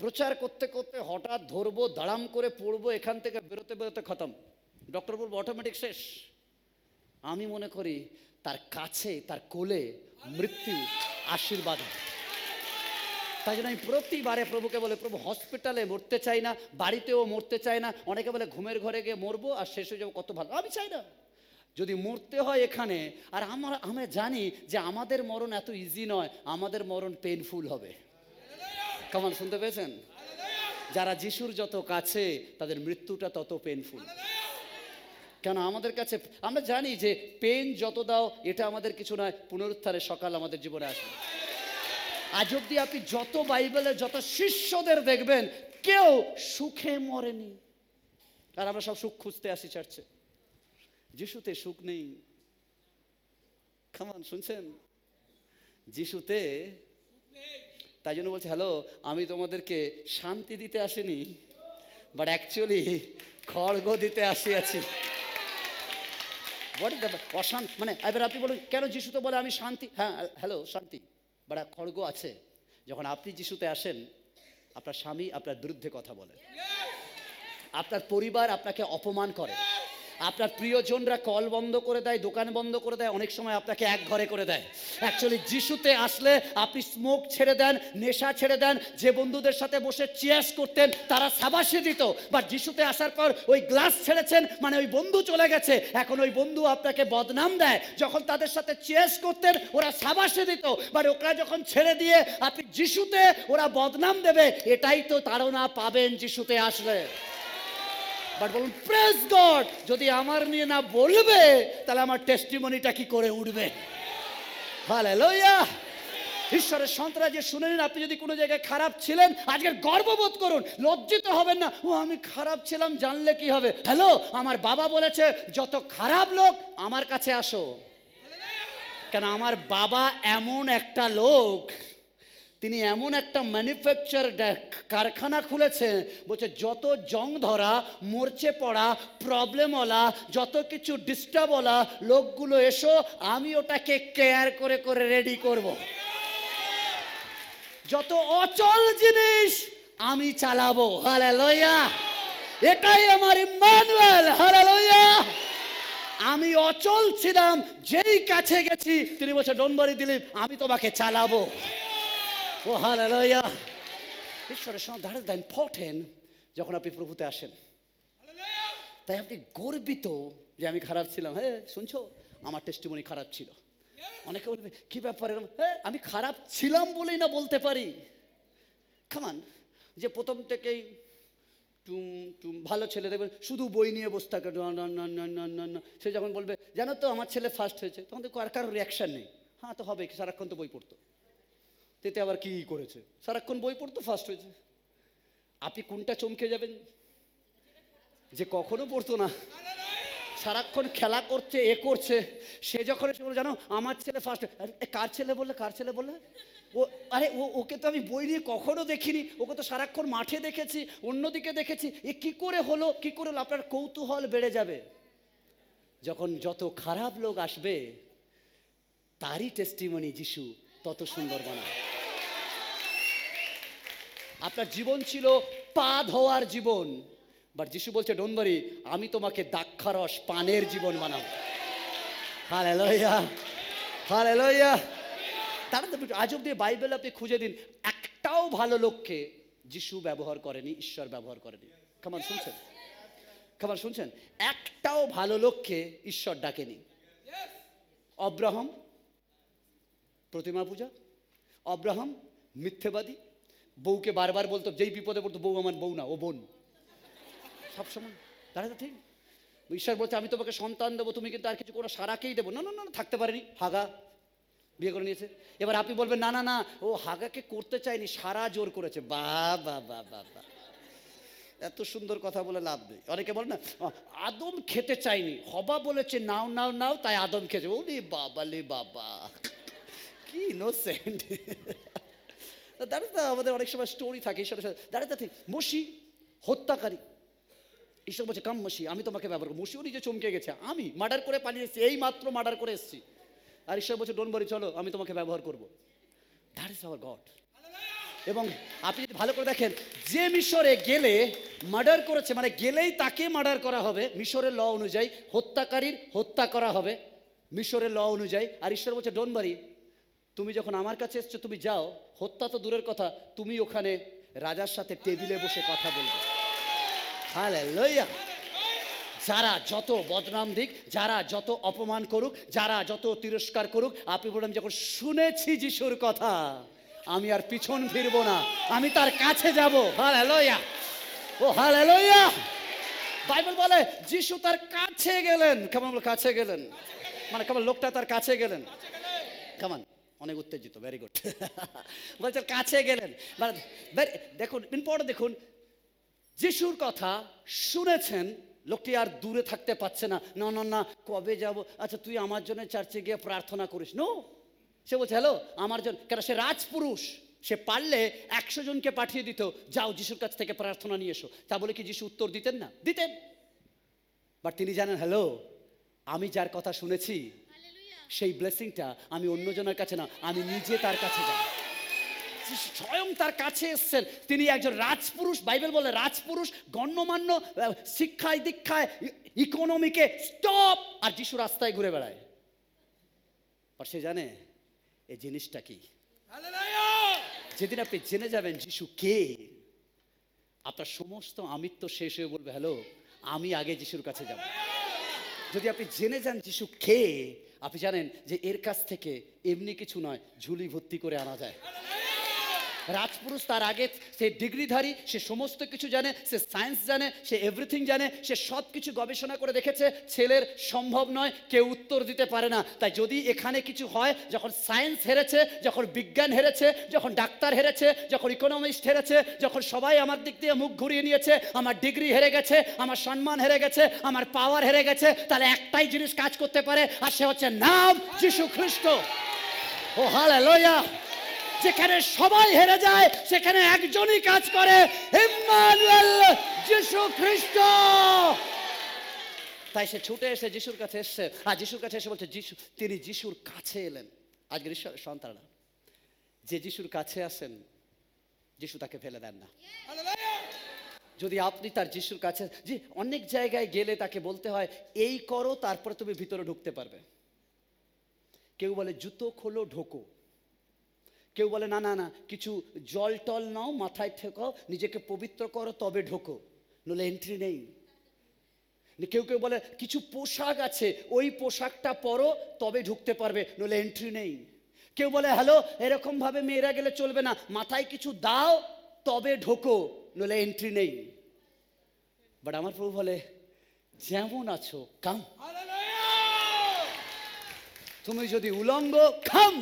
S1: প্রচার করতে করতে হঠাৎ ধরবো দাঁড়াম করে পড়বো এখান থেকে বেরোতে বেরোতে খতম ডক্টর বলবো অটোমেটিক শেষ আমি মনে করি তার কাছে তার কোলে মৃত্যু আশীর্বাদ হয় তাই জন্য আমি প্রতিবারে প্রভুকে বলে প্রভু হসপিটালে মরতে চাই না বাড়িতেও মরতে চাই না অনেকে বলে ঘুমের ঘরে গিয়ে মরবো আর শেষ হয়ে যাবো কত ভালো আমি চাই না যদি মরতে হয় এখানে আর আমার আমরা জানি যে আমাদের মরণ এত ইজি নয় আমাদের মরণ পেনফুল হবে কেমন শুনতে পেয়েছেন যারা যিশুর যত কাছে তাদের মৃত্যুটা তত পেনফুল কেন আমাদের কাছে আমরা জানি যে পেন যত দাও এটা আমাদের কিছু নয় পুনরুত্থানের সকাল আমাদের জীবনে আসে আজ অব্দি আপনি যত বাইবেলে যত শিষ্যদের দেখবেন কেউ সুখে মরেনি আর আমরা সব সুখ খুঁজতে আসি চার্চে যিশুতে সুখ নেই খামান শুনছেন যিশুতে তাই জন্য বলছে হ্যালো আমি তোমাদেরকে শান্তি দিতে আসিনি বাট অ্যাকচুয়ালি খড়গ দিতে আসিয়াছি অশান্তি মানে এবার আপনি বলুন কেন যিশু তো বলে আমি শান্তি হ্যাঁ হ্যালো শান্তি বড় খড়গ আছে যখন আপনি যিশুতে আসেন আপনার স্বামী আপনার বিরুদ্ধে কথা বলেন আপনার পরিবার আপনাকে অপমান করে আপনার প্রিয়জনরা কল বন্ধ করে দেয় দোকান বন্ধ করে দেয় অনেক সময় আপনাকে এক ঘরে করে দেয় অ্যাকচুয়ালি যিশুতে আসলে আপনি স্মোক ছেড়ে দেন নেশা ছেড়ে দেন যে বন্ধুদের সাথে বসে চেয়ার্স করতেন তারা সাবাসে দিত বা যিশুতে আসার পর ওই গ্লাস ছেড়েছেন মানে ওই বন্ধু চলে গেছে এখন ওই বন্ধু আপনাকে বদনাম দেয় যখন তাদের সাথে চেয়ার্স করতেন ওরা সাবাসে দিত বা ওরা যখন ছেড়ে দিয়ে আপনি যিশুতে ওরা বদনাম দেবে এটাই তো তারা পাবেন যিশুতে আসলে বাট বলুন প্রেস গড যদি আমার নিয়ে না বলবে তাহলে আমার টেস্টিমনিটা কি করে উঠবে ভালো লইয়া ঈশ্বরের সন্ত্রাস যে শুনে নিন আপনি যদি কোনো জায়গায় খারাপ ছিলেন আজকে গর্ববোধ করুন লজ্জিত হবেন না ও আমি খারাপ ছিলাম জানলে কি হবে হ্যালো আমার বাবা বলেছে যত খারাপ লোক আমার কাছে আসো কেন আমার বাবা এমন একটা লোক তিনি এমন একটা ম্যানুফ্যাকচার কারখানা খুলেছেন বলছে যত জং ধরা মরচে পড়া প্রবলেমওয়ালা যত কিছু ডিস্টার্ব ওলা লোকগুলো এসো আমি ওটাকে কেয়ার করে করে রেডি করব। যত অচল জিনিস আমি চালাবো হালে লইয়া এটাই আমার ইমানুয়েল হালে লইয়া আমি অচল ছিলাম যেই কাছে গেছি তিনি বলছে ডোনবারি দিলীপ আমি তোমাকে চালাবো Oh, hallelujah. ঈশ্বরের সঙ্গে দ্যাট ইজ দ্য ইম্পর্টেন্ট যখন আপনি প্রভুতে আসেন তাই আপনি গর্বিত যে আমি খারাপ ছিলাম হ্যাঁ শুনছো আমার টেস্টিমনি খারাপ ছিল অনেকে বলবে কি ব্যাপার এরকম হ্যাঁ আমি খারাপ ছিলাম বলেই না বলতে পারি খামান যে প্রথম থেকেই টুম টুম ভালো ছেলে দেখবেন শুধু বই নিয়ে বসে থাকে সে যখন বলবে জানো তো আমার ছেলে ফার্স্ট হয়েছে তখন তো কার কারোর রিয়াকশান নেই হ্যাঁ তো হবে সারাক্ষণ তো বই পড়তো তেতে আবার কী করেছে সারাক্ষণ বই পড়তো ফার্স্ট হয়েছে আপনি কোনটা চমকে যাবেন যে কখনো পড়তো না সারাক্ষণ খেলা করছে এ করছে সে যখন সে বলে জানো আমার ছেলে ফার্স্ট কার ছেলে বললে কার ছেলে বললে ও আরে ও ওকে তো আমি বই নিয়ে কখনো দেখিনি ওকে তো সারাক্ষণ মাঠে দেখেছি অন্যদিকে দেখেছি এ কি করে হলো কি করে হলো আপনার কৌতূহল বেড়ে যাবে যখন যত খারাপ লোক আসবে তারই টেস্টিমনি যিশু তত সুন্দর বানায় আপনার জীবন ছিল পা ধোয়ার জীবন বাট যিশু বলছে ডোনবারি আমি তোমাকে দাক্ষারস পানের জীবন বানাব হালে লইয়া হালে লইয়া তারা আজ অব্দি বাইবেল আপনি খুঁজে দিন একটাও ভালো লোককে যিশু ব্যবহার করেনি ঈশ্বর ব্যবহার করেনি খামান শুনছেন খামার শুনছেন একটাও ভালো লোককে ঈশ্বর ডাকেনি অব্রাহম প্রতিমা পূজা অব্রাহাম মিথ্যেবাদী বউকে বারবার বলতো যেই বিপদে পড়তো বউ আমার বউ না ও বোন সবসময় তো ঠিক ঈশ্বর বলছে আমি তোমাকে সন্তান দেবো তুমি কিন্তু আর কিছু কোনো সারাকেই দেবো না না না থাকতে পারেনি হাগা বিয়ে করে নিয়েছে এবার আপনি বলবেন না না না ও হাগাকে করতে চায়নি সারা জোর করেছে বা বা বা বা বা এত সুন্দর কথা বলে লাভ নেই অনেকে বলে না আদম খেতে চায়নি হবা বলেছে নাও নাও নাও তাই আদম খেয়েছে রে বাবা লে বাবা কি ইনোসেন্ট দ্যাট ইজ দ্য আমাদের অনেক সময় স্টোরি থাকে এইসবের সাথে দ্যাট ইজ দ্য থিং মসি হত্যাকারী ঈশ্বর বলছে কাম মসি আমি তোমাকে ব্যবহার করবো মসিও নিজে চমকে গেছে আমি মার্ডার করে পালিয়ে এসেছি এই মাত্র মার্ডার করে এসেছি আর ঈশ্বর বলছে ডোন বরি চলো আমি তোমাকে ব্যবহার করবো দ্যাট ইজ আওয়ার গড এবং আপনি যদি ভালো করে দেখেন যে মিশরে গেলে মার্ডার করেছে মানে গেলেই তাকে মার্ডার করা হবে মিশরের ল অনুযায়ী হত্যাকারীর হত্যা করা হবে মিশরের ল অনুযায়ী আর ঈশ্বর বলছে ডোন বাড়ি তুমি যখন আমার কাছে এসছো তুমি যাও হত্যা তো দূরের কথা তুমি ওখানে রাজার সাথে টেবিলে বসে কথা বলবে হালে লইয়া যারা যত বদনাম দিক যারা যত অপমান করুক যারা যত তিরস্কার করুক আপনি বললাম যখন শুনেছি যিশুর কথা আমি আর পিছন ফিরব না আমি তার কাছে যাব হালে লইয়া ও হালে লইয়া বাইবেল বলে যিশু তার কাছে গেলেন কেমন কাছে গেলেন মানে কেমন লোকটা তার কাছে গেলেন কেমন অনেক উত্তেজিত ভেরি গুড বলছেন কাছে গেলেন দেখুন পরে দেখুন যিশুর কথা শুনেছেন লোকটি আর দূরে থাকতে পারছে না না না না কবে যাব আচ্ছা তুই আমার জন্য চার্চে গিয়ে প্রার্থনা করিস নো সে বলছে হ্যালো আমার জন্য কেন সে রাজপুরুষ সে পারলে একশো জনকে পাঠিয়ে দিত যাও যিশুর কাছ থেকে প্রার্থনা নিয়ে এসো তা বলে কি যিশু উত্তর দিতেন না দিতেন বাট তিনি জানেন হ্যালো আমি যার কথা শুনেছি সেই ব্লেসিংটা আমি অন্যজনের কাছে না আমি নিজে তার কাছে যাই স্বয়ং তার কাছে এসছেন তিনি একজন রাজপুরুষ বাইবেল বলে রাজপুরুষ গণ্যমান্য শিক্ষায় দীক্ষায় ইকোনমিকে স্টপ আর যিশু রাস্তায় ঘুরে বেড়ায় আর সে জানে এই জিনিসটা কি যেদিন আপনি জেনে যাবেন যিশু কে আপনার সমস্ত আমিত্ব শেষ হয়ে বলবে হ্যালো আমি আগে যিশুর কাছে যাব যদি আপনি জেনে যান যিশু কে আপনি জানেন যে এর কাছ থেকে এমনি কিছু নয় ঝুলি ভর্তি করে আনা যায় রাজপুরুষ তার আগে সে ডিগ্রিধারী সে সমস্ত কিছু জানে সে সায়েন্স জানে সে এভরিথিং জানে সে সব কিছু গবেষণা করে দেখেছে ছেলের সম্ভব নয় কেউ উত্তর দিতে পারে না তাই যদি এখানে কিছু হয় যখন সায়েন্স হেরেছে যখন বিজ্ঞান হেরেছে যখন ডাক্তার হেরেছে যখন ইকোনমিস্ট হেরেছে যখন সবাই আমার দিক দিয়ে মুখ ঘুরিয়ে নিয়েছে আমার ডিগ্রি হেরে গেছে আমার সম্মান হেরে গেছে আমার পাওয়ার হেরে গেছে তাহলে একটাই জিনিস কাজ করতে পারে আর সে হচ্ছে নাম যিশু খ্রিস্ট ও হালে লোয়া যেখানে সবাই হেরে যায় সেখানে একজনই কাজ করে ইম্মানুয়েল যিশু খ্রিস্ট তাই সে ছুটে এসে যিশুর কাছে এসছে আর যিশুর কাছে এসে বলছে যিশু তিনি যিশুর কাছে এলেন আজকের ঈশ্বরের সন্তানরা যে যিশুর কাছে আসেন যিশু তাকে ফেলে দেন না যদি আপনি তার যিশুর কাছে যে অনেক জায়গায় গেলে তাকে বলতে হয় এই করো তারপরে তুমি ভিতরে ঢুকতে পারবে কেউ বলে জুতো খোলো ঢোকো কেউ বলে না না না কিছু জল টল নাও মাথায় ঠেকো নিজেকে পবিত্র করো তবে ঢোকো নলে এন্ট্রি নেই কেউ কেউ বলে কিছু পোশাক আছে ওই পোশাকটা পরো তবে ঢুকতে পারবে নলে এন্ট্রি নেই কেউ বলে হ্যালো এরকমভাবে মেয়েরা গেলে চলবে না মাথায় কিছু দাও তবে ঢোকো নলে এন্ট্রি নেই বাট আমার প্রভু বলে যেমন আছো কাম তুমি যদি উলঙ্গ খাম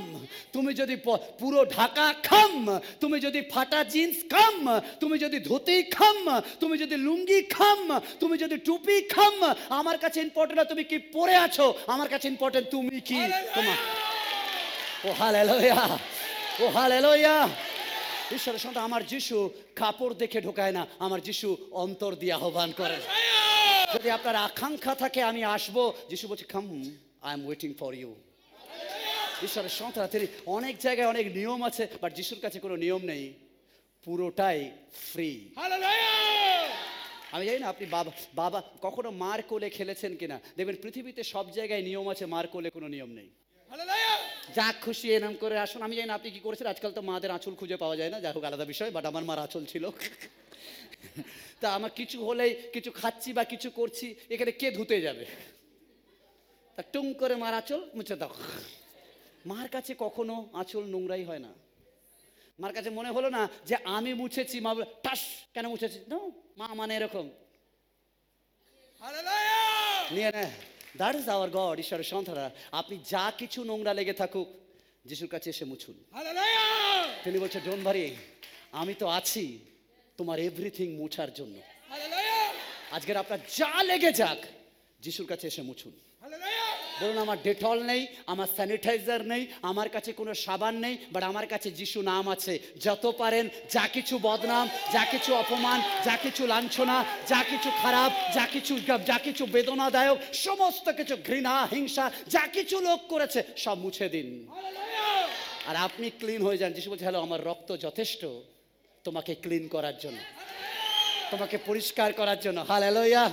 S1: তুমি যদি পুরো ঢাকা খাম তুমি যদি ফাটা জিন্স খাম তুমি যদি ধুতি খাম তুমি যদি লুঙ্গি খাম তুমি যদি টুপি খাম আমার কাছে ইম্পর্টেন্ট তুমি কি পরে আছো আমার কাছে ইম্পর্টেন্ট তুমি কি তোমার ও হাল এলোয়া ও হাল এলোয়া ঈশ্বরের সঙ্গে আমার যিশু কাপড় দেখে ঢোকায় না আমার যিশু অন্তর দিয়ে আহ্বান করে যদি আপনার আকাঙ্ক্ষা থাকে আমি আসবো যিশু বলছে come I am waiting for you ঈশ্বরের সন্তান তিনি অনেক জায়গায় অনেক নিয়ম আছে বাট যিশুর কাছে কোনো নিয়ম নেই পুরোটাই ফ্রি আমি জানি না আপনি বাবা বাবা কখনো মার কোলে খেলেছেন কিনা দেখবেন পৃথিবীতে সব জায়গায় নিয়ম আছে মার কোলে কোনো নিয়ম নেই যা খুশি এনাম করে আসুন আমি জানি না আপনি কি করেছেন আজকাল তো মাদের আঁচল খুঁজে পাওয়া যায় না যাই হোক আলাদা বিষয় বাট আমার মার আঁচল ছিল তা আমার কিছু হলেই কিছু খাচ্ছি বা কিছু করছি এখানে কে ধুতে যাবে তা টুং করে মার আঁচল মুছে দাও মার কাছে কখনো আঁচল নোংরাই হয় না মার কাছে মনে হলো না যে আমি মুছেছি মা টাস কেন মুছেছি মা মানে এরকম নিয়ে নে দ্যাট ইজ আওয়ার গড ঈশ্বরের সন্তানরা আপনি যা কিছু নোংরা লেগে থাকুক যিশুর কাছে এসে মুছুন তিনি বলছে ডোন ভারি আমি তো আছি তোমার এভরিথিং মুছার জন্য আজকের আপনার যা লেগে যাক যিশুর কাছে এসে মুছুন বলুন আমার ডেটল নেই আমার স্যানিটাইজার নেই আমার কাছে কোনো সাবান নেই বাট আমার কাছে যিশু নাম আছে যত পারেন যা কিছু বদনাম যা কিছু অপমান যা কিছু লাঞ্ছনা যা কিছু খারাপ যা কিছু যা কিছু বেদনাদায়ক সমস্ত কিছু ঘৃণা হিংসা যা কিছু লোক করেছে সব মুছে দিন আর আপনি ক্লিন হয়ে যান যিশু বলছে হ্যালো আমার রক্ত যথেষ্ট তোমাকে ক্লিন করার জন্য তোমাকে পরিষ্কার করার জন্য হাল হ্যালো ইয়া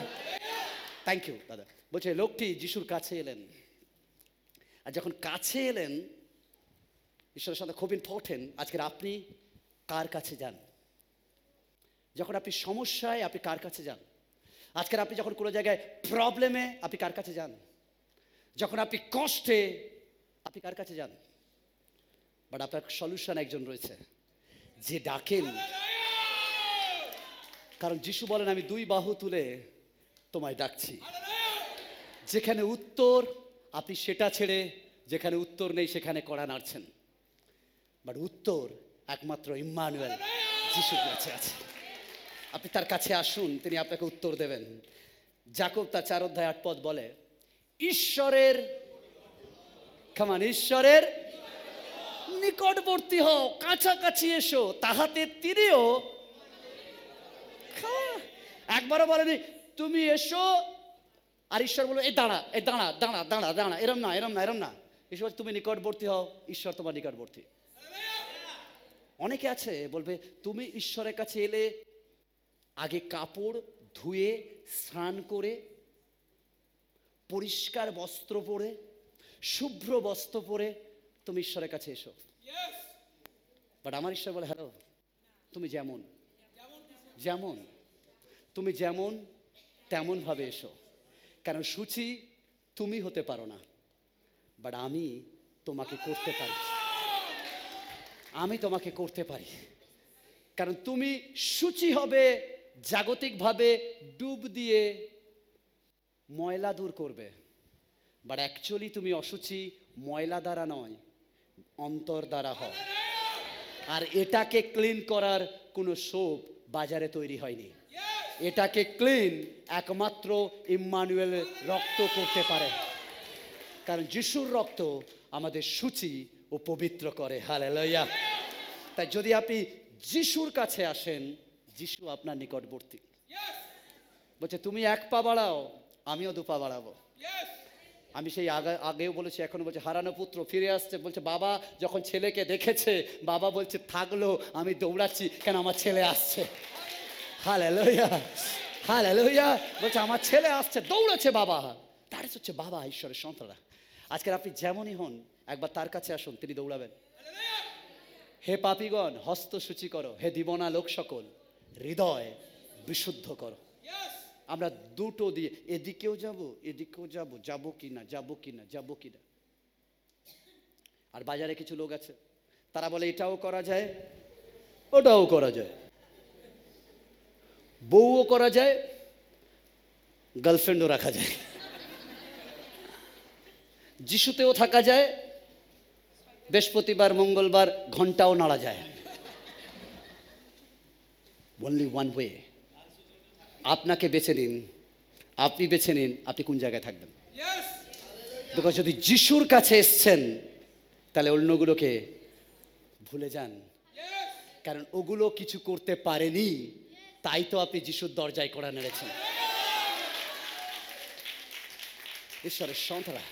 S1: থ্যাংক ইউ দাদা বলছে লোকটি যিশুর কাছে এলেন আর যখন কাছে এলেন ঈশ্বরের সাথে খুব ইম্পর্টেন্ট আজকের আপনি কার কাছে যান যখন আপনি সমস্যায় আপনি কার কাছে যান আজকের আপনি যখন কোনো জায়গায় প্রবলেমে আপনি কার কাছে যান যখন আপনি কষ্টে আপনি কার কাছে যান বাট আপনার সলিউশন একজন রয়েছে যে ডাকেন কারণ যিশু বলেন আমি দুই বাহু তুলে তোমায় ডাকছি যেখানে উত্তর আপনি সেটা ছেড়ে যেখানে উত্তর নেই সেখানে কড়া নাড়ছেন বাট উত্তর একমাত্র ইম্মানুয়েল যিশুর কাছে আছে আপনি তার কাছে আসুন তিনি আপনাকে উত্তর দেবেন জাকব তার চার অধ্যায় আট পদ বলে ঈশ্বরের খামান ঈশ্বরের নিকটবর্তী হও কাছাকাছি এসো তাহাতে তিনিও হ্যাঁ, একবারও বলেনি তুমি এসো আর ঈশ্বর বলবে এই দাঁড়া এই দাঁড়া দাঁড়া দাঁড়া দাঁড়া এরম না এরম না এরম না ঈশ্বর তুমি নিকটবর্তী হও ঈশ্বর তোমার নিকটবর্তী অনেকে আছে বলবে তুমি ঈশ্বরের কাছে এলে আগে কাপড় ধুয়ে স্নান করে পরিষ্কার বস্ত্র পরে শুভ্র বস্ত্র পরে তুমি ঈশ্বরের কাছে এসো বাট আমার ঈশ্বর বলে হ্যালো তুমি যেমন যেমন তুমি যেমন তেমনভাবে এসো কারণ সূচি তুমি হতে পারো না বাট আমি তোমাকে করতে পারি আমি তোমাকে করতে পারি কারণ তুমি সূচি হবে জাগতিকভাবে ডুব দিয়ে ময়লা দূর করবে বাট অ্যাকচুয়ালি তুমি অসুচি ময়লা দ্বারা নয় অন্তর দ্বারা হয় আর এটাকে ক্লিন করার কোনো সোপ বাজারে তৈরি হয়নি এটাকে ক্লিন একমাত্র ইম্মানুয়েল রক্ত করতে পারে কারণ যিশুর রক্ত আমাদের সূচি ও পবিত্র করে হালে লইয়া তাই যদি আপনি যিশুর কাছে আসেন যিশু আপনার নিকটবর্তী বলছে তুমি এক পা বাড়াও আমিও দু পা বাড়াবো আমি সেই আগে আগেও বলেছি এখন বলছে হারানো পুত্র ফিরে আসছে বলছে বাবা যখন ছেলেকে দেখেছে বাবা বলছে থাকলো আমি দৌড়াচ্ছি কেন আমার ছেলে আসছে হালেলুয়া হালেলুয়া বলছে আমার ছেলে আসছে দৌড়েছে বাবা তার হচ্ছে বাবা ঈশ্বরের সন্তানরা আজকের আপনি যেমনই হন একবার তার কাছে আসুন তিনি দৌড়াবেন হে পাপিগণ হস্ত সূচি করো হে দিবনা লোক সকল হৃদয় বিশুদ্ধ করো আমরা দুটো দিয়ে এদিকেও যাব এদিকেও যাব যাব কি না যাব কি না যাব কি না আর বাজারে কিছু লোক আছে তারা বলে এটাও করা যায় ওটাও করা যায় বউও করা যায় গার্লফ্রেন্ডও রাখা যায় যিশুতেও থাকা যায় বৃহস্পতিবার মঙ্গলবার ঘন্টাও নাড়া যায় অনলি ওয়ান ওয়ে আপনাকে বেছে নিন আপনি বেছে নিন আপনি কোন জায়গায় থাকবেন বিকজ যদি যিশুর কাছে এসছেন তাহলে অন্যগুলোকে ভুলে যান কারণ ওগুলো কিছু করতে পারেনি তাই তো আপনি যিশুর দরজায় করা নেড়েছেন ঈশ্বরের সন্তরা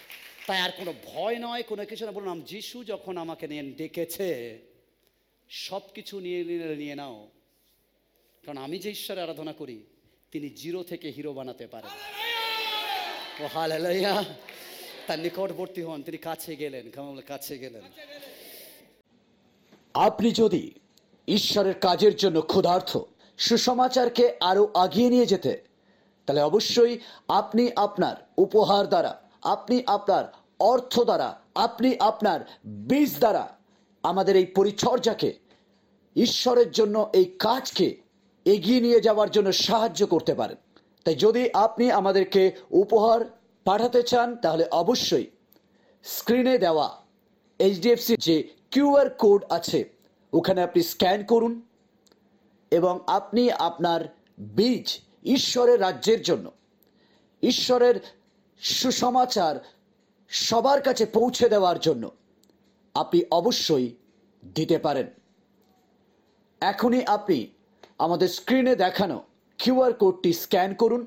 S1: তাই আর কোনো ভয় নয় কোনো কিছু না বললাম যিশু যখন আমাকে নিয়ে ডেকেছে সব কিছু নিয়ে নিয়ে নাও কারণ আমি যে ঈশ্বরে আরাধনা করি তিনি জিরো থেকে হিরো বানাতে পারেন ও হাল হালাইয়া তার নিকটবর্তী হন তিনি কাছে গেলেন কাছে গেলেন আপনি যদি ঈশ্বরের কাজের জন্য ক্ষুধার্থ সুসমাচারকে আরও আগিয়ে নিয়ে যেতে তাহলে অবশ্যই আপনি আপনার উপহার দ্বারা আপনি আপনার অর্থ দ্বারা আপনি আপনার বীজ দ্বারা আমাদের এই পরিচর্যাকে ঈশ্বরের জন্য এই কাজকে এগিয়ে নিয়ে যাওয়ার জন্য সাহায্য করতে পারেন তাই যদি আপনি আমাদেরকে উপহার পাঠাতে চান তাহলে অবশ্যই স্ক্রিনে দেওয়া এইচডিএফসির যে কিউআর কোড আছে ওখানে আপনি স্ক্যান করুন এবং আপনি আপনার বীজ ঈশ্বরের রাজ্যের জন্য ঈশ্বরের সুসমাচার সবার কাছে পৌঁছে দেওয়ার জন্য আপনি অবশ্যই দিতে পারেন এখনই আপনি আমাদের স্ক্রিনে দেখানো কিউআর কোডটি স্ক্যান করুন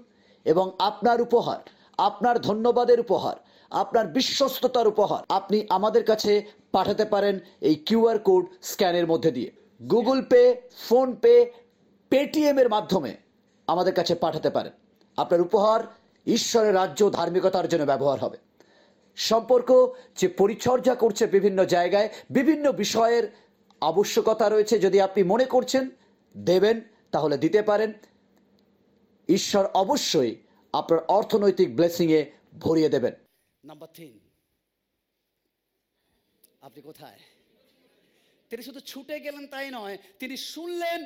S1: এবং আপনার উপহার আপনার ধন্যবাদের উপহার আপনার বিশ্বস্ততার উপহার আপনি আমাদের কাছে পাঠাতে পারেন এই কিউআর কোড স্ক্যানের মধ্যে দিয়ে গুগল পে ফোনপে পেটিএমের মাধ্যমে আমাদের কাছে পাঠাতে পারেন আপনার উপহার ঈশ্বরের রাজ্য ধার্মিকতার জন্য ব্যবহার হবে সম্পর্ক যে পরিচর্যা করছে বিভিন্ন জায়গায় বিভিন্ন বিষয়ের আবশ্যকতা রয়েছে যদি আপনি মনে করছেন দেবেন তাহলে দিতে পারেন ঈশ্বর অবশ্যই আপনার অর্থনৈতিক ব্লেসিংয়ে ভরিয়ে দেবেন নাম্বার তিন আপনি কোথায় তিনি শুধু ছুটে গেলেন তাই নয় তিনি শুনলেন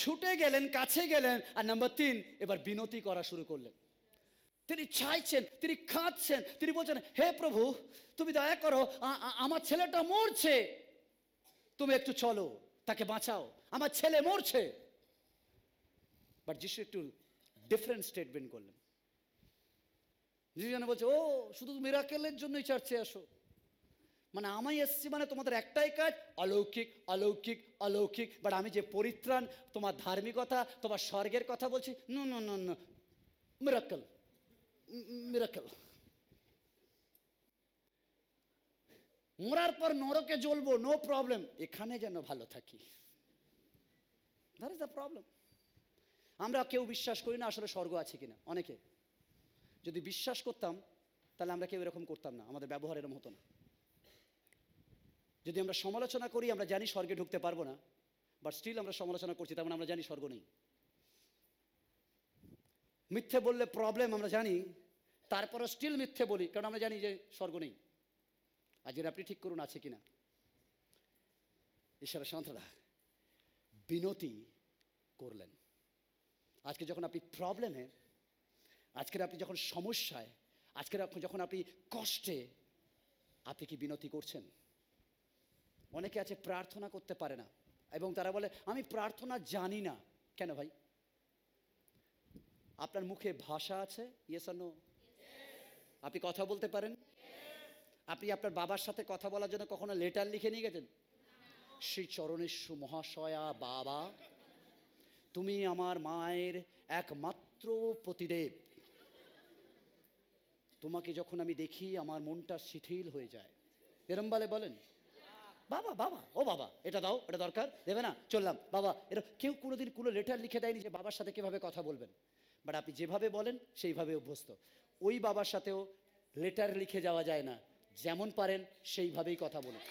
S1: ছুটে গেলেন কাছে গেলেন আর নাম্বার তিন এবার বিনতি করা শুরু করলেন তিনি চাইছেন তিনি কাঁদছেন তিনি বলছেন হে প্রভু তুমি দয়া করো আমার ছেলেটা মরছে তুমি একটু চলো তাকে বাঁচাও আমার ছেলে মরছে বাট যিশু একটু ডিফারেন্ট স্টেটমেন্ট করলেন যিশু যেন বলছে ও শুধু মিরাকেলের জন্যই চার্চে আসো মানে আমায় এসছি মানে তোমাদের একটাই কাজ অলৌকিক অলৌকিক অলৌকিক বাট আমি যে পরিত্রাণ তোমার ধার্মিকতা তোমার স্বর্গের কথা বলছি no no no no miracle miracle মরার পর নরকে জ্বলবো নো প্রবলেম এখানে যেন ভালো থাকি দ্যাট ইজ দ্য প্রবলেম আমরা কেউ বিশ্বাস করি না আসলে স্বর্গ আছে কিনা অনেকে যদি বিশ্বাস করতাম তাহলে আমরা কেউ এরকম করতাম না আমাদের ব্যবহার এরকম হতো না যদি আমরা সমালোচনা করি আমরা জানি স্বর্গে ঢুকতে পারবো না বাট স্টিল আমরা সমালোচনা করছি তার মানে আমরা জানি স্বর্গ নেই মিথ্যে বললে প্রবলেম আমরা জানি তারপরে স্টিল মিথ্যে বলি কারণ আমরা জানি যে স্বর্গ নেই আজকের আপনি ঠিক করুন আছে কি না ঈশ্বরের সন্তানরা বিনতি করলেন আজকে যখন আপনি প্রবলেমে আজকের আপনি যখন সমস্যায় আজকের যখন আপনি কষ্টে আপনি কি বিনতি করছেন অনেকে আছে প্রার্থনা করতে পারে না এবং তারা বলে আমি প্রার্থনা জানি না কেন ভাই আপনার মুখে ভাষা আছে ইয়েস আপনি কথা বলতে পারেন আপনি আপনার বাবার সাথে কথা বলার জন্য কখনো লেটার লিখে নিয়ে গেছেন শ্রী চরণেশ্বর মহাশয়া বাবা তুমি আমার মায়ের একমাত্র প্রতিদেব তোমাকে যখন আমি দেখি আমার মনটা শিথিল হয়ে যায় বলে বলেন বাবা বাবা ও বাবা এটা দাও এটা দরকার দেবে না চললাম বাবা এটা কেউ কোনোদিন কোনো লেটার লিখে দেয়নি যে বাবার সাথে কীভাবে কথা বলবেন বাট আপনি যেভাবে বলেন সেইভাবে অভ্যস্ত ওই বাবার সাথেও লেটার লিখে যাওয়া যায় না যেমন পারেন সেইভাবেই কথা বলুন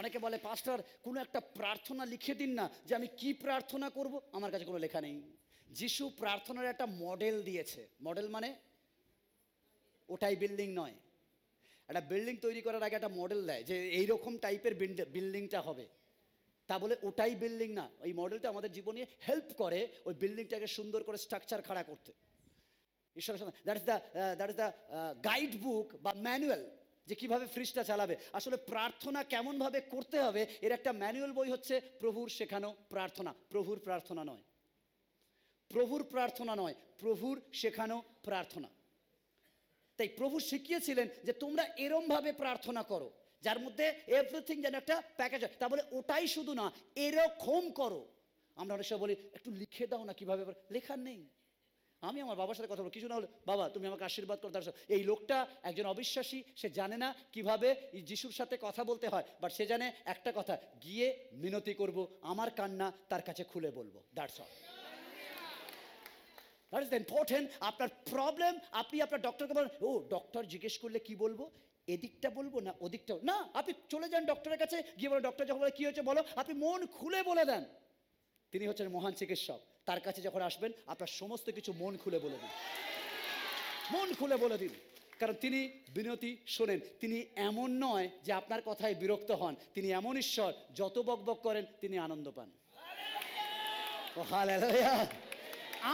S1: অনেকে বলে পাস্টার কোনো একটা প্রার্থনা লিখে দিন না যে আমি কি প্রার্থনা করব আমার কাছে কোনো লেখা নেই যিশু প্রার্থনার একটা মডেল দিয়েছে মডেল মানে ওটাই বিল্ডিং নয় একটা বিল্ডিং তৈরি করার আগে একটা মডেল দেয় যে এইরকম টাইপের বিল্ডিংটা হবে তা বলে ওটাই বিল্ডিং না ওই মডেলটা আমাদের জীবনে হেল্প করে ওই বিল্ডিংটাকে সুন্দর করে স্ট্রাকচার খাড়া করতে ঈশ্বর that is the that is the guidebook বা ম্যানুয়াল যে কিভাবে ফ্রিজটা চালাবে আসলে প্রার্থনা কেমনভাবে করতে হবে এর একটা ম্যানুয়াল বই হচ্ছে প্রভুর শেখানো প্রার্থনা প্রভুর প্রার্থনা নয় প্রভুর প্রার্থনা নয় প্রভুর শেখানো প্রার্থনা তাই প্রভু শিখিয়েছিলেন যে তোমরা এরমভাবে প্রার্থনা করো যার মধ্যে এভরিথিং যেন একটা প্যাকেজ হয় তা বলে মানে ওটাই শুধু না এরকম করো আমরা অনেক সময় বলি একটু লিখে দাও না কীভাবে লেখার নেই আমি আমার বাবার সাথে কথা বলি কিছু না হলে বাবা তুমি আমাকে আশীর্বাদ করো তার এই লোকটা একজন অবিশ্বাসী সে জানে না কিভাবে যিশুর সাথে কথা বলতে হয় বাট সে জানে একটা কথা গিয়ে মিনতি করব আমার কান্না তার কাছে খুলে বলবো that's all that is the important আপনার প্রবলেম আপনি আপনার ডক্টরকে বলেন ও ডক্টর জিজ্ঞেস করলে কি বলবো এদিকটা বলবো না ওদিকটা না আপনি চলে যান ডক্টরের কাছে গিয়ে বলো ডক্টর যখন বলে কী হয়েছে বলো আপনি মন খুলে বলে দেন তিনি হচ্ছেন মহান চিকিৎসক তার কাছে যখন আসবেন আপনার সমস্ত কিছু মন খুলে বলে দিন মন খুলে বলে দিন কারণ তিনি বিনতি শোনেন তিনি এমন নয় যে আপনার কথায় বিরক্ত হন তিনি এমন ঈশ্বর যত বকবক করেন তিনি আনন্দ পান ও হাল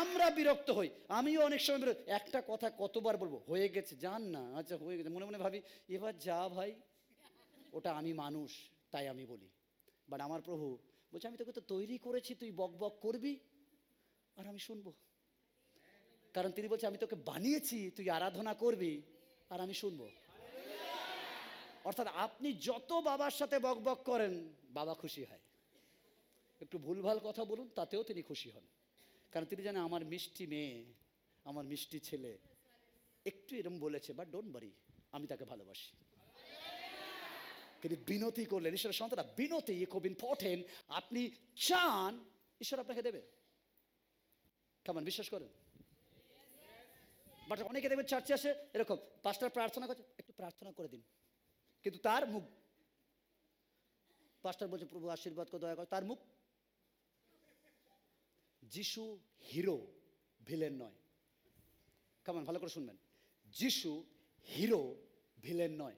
S1: আমরা বিরক্ত হই আমিও অনেক সময় বিরক্ত একটা কথা কতবার বলবো হয়ে গেছে জান না আচ্ছা হয়ে গেছে মনে মনে ভাবি এবার যা ভাই ওটা আমি মানুষ তাই আমি বলি বাট আমার প্রভু বলছে আমি তোকে তো তৈরি করেছি তুই বক বক করবি আর আমি শুনবো কারণ তিনি বলছে আমি তোকে বানিয়েছি তুই আরাধনা করবি আর আমি শুনবো অর্থাৎ আপনি যত বাবার সাথে বক বক করেন বাবা খুশি হয় একটু ভুলভাল কথা বলুন তাতেও তিনি খুশি হন কারণ তিনি জানেন আমার মিষ্টি মেয়ে আমার মিষ্টি ছেলে একটু এরম বলেছে বা ডোন্ট বারি আমি তাকে ভালোবাসি তিনি বিনতি করলেন ঈশ্বরের সন্তানরা বিনতি খুব ইম্পর্টেন্ট আপনি চান ঈশ্বর আপনাকে দেবে কেমন বিশ্বাস করেন বাট অনেকে দেখবেন চার্চে আসে এরকম পাঁচটার প্রার্থনা করছে একটু প্রার্থনা করে দিন কিন্তু তার মুখ পাঁচটার বলছে প্রভু আশীর্বাদ করে দয়া করে তার মুখ যিশু হিরো ভিলেন নয় কেমন ভালো করে শুনবেন যিশু হিরো ভিলেন নয়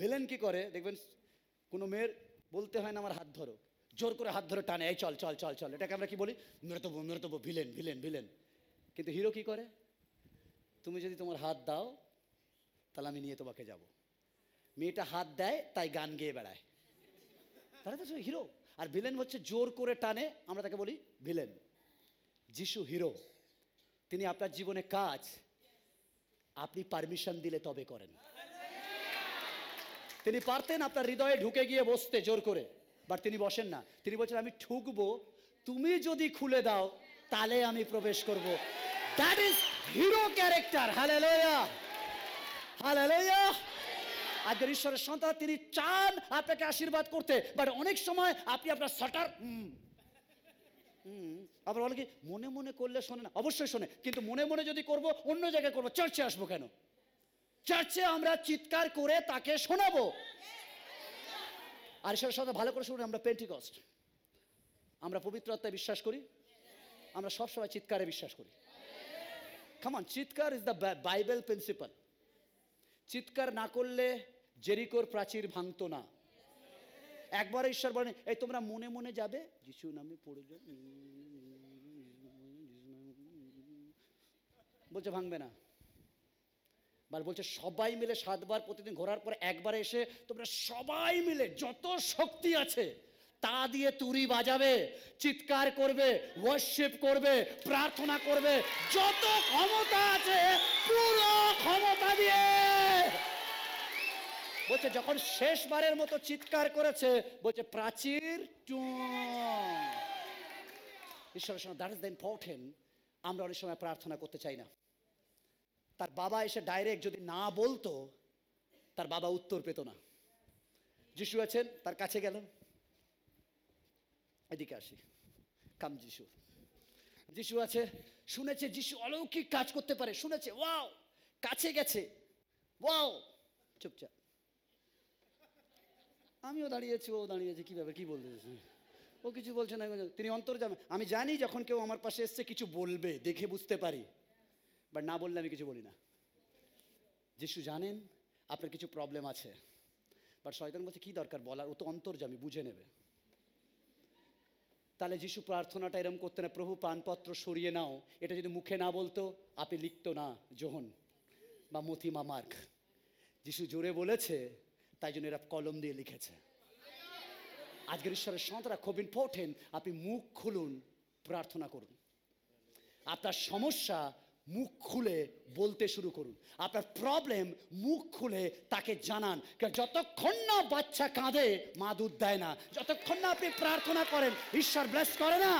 S1: ভিলেন কি করে দেখবেন কোনো মেয়ের বলতে হয় না আমার হাত ধরো জোর করে হাত ধরে টানে এই চল চল চল চল এটাকে আমরা কি বলি মৃতব মৃতব ভিলেন ভিলেন ভিলেন কিন্তু হিরো কি করে তুমি যদি তোমার হাত দাও তাহলে আমি নিয়ে তোমাকে যাব মেয়েটা হাত দেয় তাই গান গেয়ে বেড়ায় তাহলে তো হিরো আর ভিলেন হচ্ছে জোর করে টানে আমরা তাকে বলি ভিলেন যিশু হিরো তিনি আপনার জীবনে কাজ আপনি পারমিশন দিলে তবে করেন তিনি পারতেন আপনার হৃদয়ে ঢুকে গিয়ে বসতে জোর করে বাট তিনি বসেন না তিনি বলছেন আমি ঠুকবো তুমি যদি খুলে দাও তাহলে আমি প্রবেশ করব that is hero character hello hello আজকের ঈশ্বরের সন্তান তিনি চান আপনাকে আশীর্বাদ করতে বাট অনেক সময় আপনি আপনার সটার আবার অনেকে মনে মনে করলে শোনে না অবশ্যই শোনে কিন্তু মনে মনে যদি করব অন্য জায়গায় করবো চার্চে আসবো কেন চার্চে আমরা চিৎকার করে তাকে শোনাবো আর ঈশ্বরের সন্তান ভালো করে শুনুন আমরা পেন্টিকস্ট আমরা পবিত্রত্বায় বিশ্বাস করি আমরা সবসময় চিৎকারে বিশ্বাস করি কামন চিৎকার ইজ দ্য বাইবেল প্রিন্সিপাল চিৎকার না করলে জেরিকোর প্রাচীর ভাঙত না একবার ঈশ্বর বলেন এই তোমরা মনে মনে যাবে যিশু নামে পড়ে যাও বলছে ভাঙবে না বার বলছে সবাই মিলে সাতবার প্রতিদিন ঘোরার পর একবার এসে তোমরা সবাই মিলে যত শক্তি আছে তা দিয়ে তুরি বাজাবে চিৎকার করবে ওয়ার্শিপ করবে প্রার্থনা করবে যত ক্ষমতা আছে পুরো ক্ষমতা দিয়ে বলছে যখন শেষবারের মতো চিৎকার করেছে বলছে প্রাচীর ঈশ্বরের সঙ্গে দ্যাট ইজ আমরা অনেক সময় প্রার্থনা করতে চাই না তার বাবা এসে ডাইরেক্ট যদি না বলতো তার বাবা উত্তর পেত না যিশু আছেন তার কাছে গেলেন এদিকে আসি কাম যিশু যিশু আছে শুনেছে যিশু অলৌকিক কাজ করতে পারে শুনেছে ওয়াও কাছে গেছে ওয়াও চুপচাপ আমিও দাঁড়িয়েছি ও দাঁড়িয়েছে কীভাবে ব্যাপার কী বলতেছে ও কিছু বলছে না তিনি যাবে আমি জানি যখন কেউ আমার পাশে এসছে কিছু বলবে দেখে বুঝতে পারি বাট না বললে আমি কিছু বলি না যিশু জানেন আপনার কিছু প্রবলেম আছে বাট শয়তান বলছে কী দরকার বলার ও তো অন্তর্জামি বুঝে নেবে তাহলে যিশু প্রার্থনাটা এরম করতে না প্রভু পানপত্র সরিয়ে নাও এটা যদি মুখে না বলতো আপনি লিখতো না জোহন বা মথিমা মার্ক যিশু জোরে বলেছে তাই জন্য এরা কলম দিয়ে লিখেছে আজকের ঈশ্বরের সন্তরা খুব ইম্পর্টেন্ট আপনি মুখ খুলুন প্রার্থনা করুন আপনার সমস্যা মুখ খুলে বলতে শুরু করুন আপনার প্রবলেম মুখ খুলে তাকে জানান যতক্ষণ না বাচ্চা কাঁদে মা দুধ দেয় না যতক্ষণ না আপনি প্রার্থনা করেন ঈশ্বর ব্লেস করে না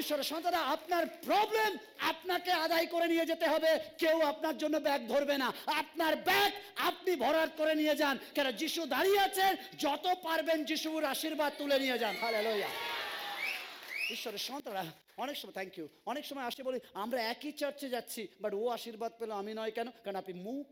S1: ঈশ্বরের সন্তানরা আপনার প্রবলেম আপনাকে আদায় করে নিয়ে যেতে হবে কেউ আপনার জন্য ব্যাগ ধরবে না আপনার ব্যাগ আপনি ভরার করে নিয়ে যান কেন যিশু দাঁড়িয়ে আছেন যত পারবেন যিশুর আশীর্বাদ তুলে নিয়ে যান হালে লইয়া ঈশ্বরের সন্তানরা অনেক সময় থ্যাংক ইউ অনেক সময় আসে বলি আমরা একই চার্চে যাচ্ছি বাট ও আশীর্বাদ পেলো আমি নয় কেন কারণ আপনি মুখ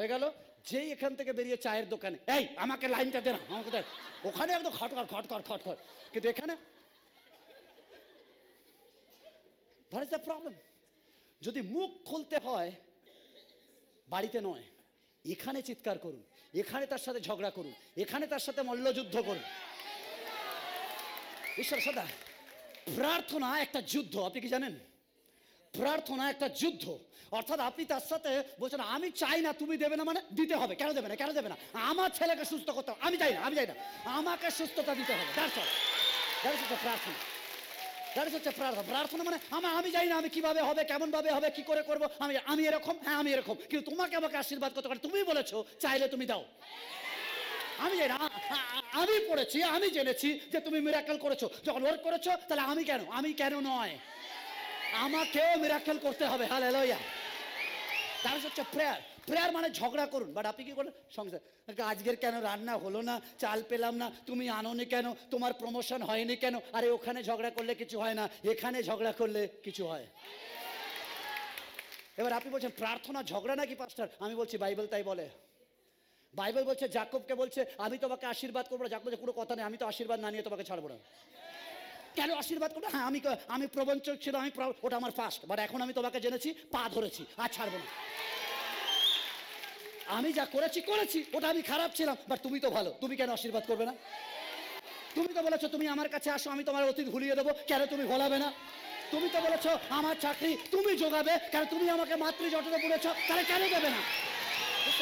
S1: হয়ে গেল যেই এখান থেকে বেরিয়ে চায়ের দোকানে এই আমাকে লাইনটা দে না আমাকে দেখ ওখানে একদম খটকর খটকর খটকর কিন্তু এখানে ধর ইজ দ্য প্রবলেম যদি মুখ খুলতে হয় বাড়িতে নয় এখানে চিৎকার করুন এখানে তার সাথে ঝগড়া করুন এখানে তার সাথে মল্লযুদ্ধ করুন ঈশ্বর সদা প্রার্থনা একটা যুদ্ধ আপনি কি জানেন প্রার্থনা একটা যুদ্ধ অর্থাৎ আপনি তার সাথে বলছেন আমি চাই না তুমি দেবে না মানে দিতে হবে কেন দেবে না কেন দেবে না আমার ছেলেকে সুস্থ করতে হবে আমি চাই না আমি চাই না আমাকে সুস্থতা দিতে হবে দ্যাটস অল দ্যাটস হচ্ছে প্রার্থনা প্রার্থনা মানে আমার আমি জানি না আমি কিভাবে হবে কেমনভাবে হবে কি করে করব আমি আমি এরকম হ্যাঁ আমি এরকম কিন্তু তোমাকে আমাকে আশীর্বাদ করতে পারে তুমি বলেছো চাইলে তুমি দাও আমি জানি না আমি পড়েছি আমি জেনেছি যে তুমি মিরাকল করেছো যখন ওয়ার্ক করেছো তাহলে আমি কেন আমি কেন নয় আমাকেও মিরাকেল করতে হবে হালে লোয়া তার হচ্ছে প্রেয়ার প্রেয়ার মানে ঝগড়া করুন বাট আপনি কি করেন সংসার আজকের কেন রান্না হলো না চাল পেলাম না তুমি আনোনি কেন তোমার প্রমোশন হয়নি কেন আরে ওখানে ঝগড়া করলে কিছু হয় না এখানে ঝগড়া করলে কিছু হয় এবার আপনি বলছেন প্রার্থনা ঝগড়া নাকি পাস্টার আমি বলছি বাইবেল তাই বলে বাইবেল বলছে জাকবকে বলছে আমি তোমাকে আশীর্বাদ করবো না জাকব পুরো কথা নেই আমি তো আশীর্বাদ না নিয়ে তোমাকে ছাড়বো না কেন আশীর্বাদ করবে হ্যাঁ আমি আমি প্রবঞ্চক ছিল আমি ওটা আমার ফার্স্ট বাট এখন আমি তোমাকে জেনেছি পা ধরেছি আর ছাড়বো না আমি যা করেছি করেছি ওটা আমি খারাপ ছিলাম বাট তুমি তো ভালো তুমি কেন আশীর্বাদ করবে না তুমি তো বলেছো তুমি আমার কাছে আসো আমি তোমার অতীত ভুলিয়ে দেবো কেন তুমি ভোলাবে না তুমি তো বলেছো আমার চাকরি তুমি যোগাবে কেন তুমি আমাকে মাতৃ জটনে বলেছ তাহলে কেন দেবে না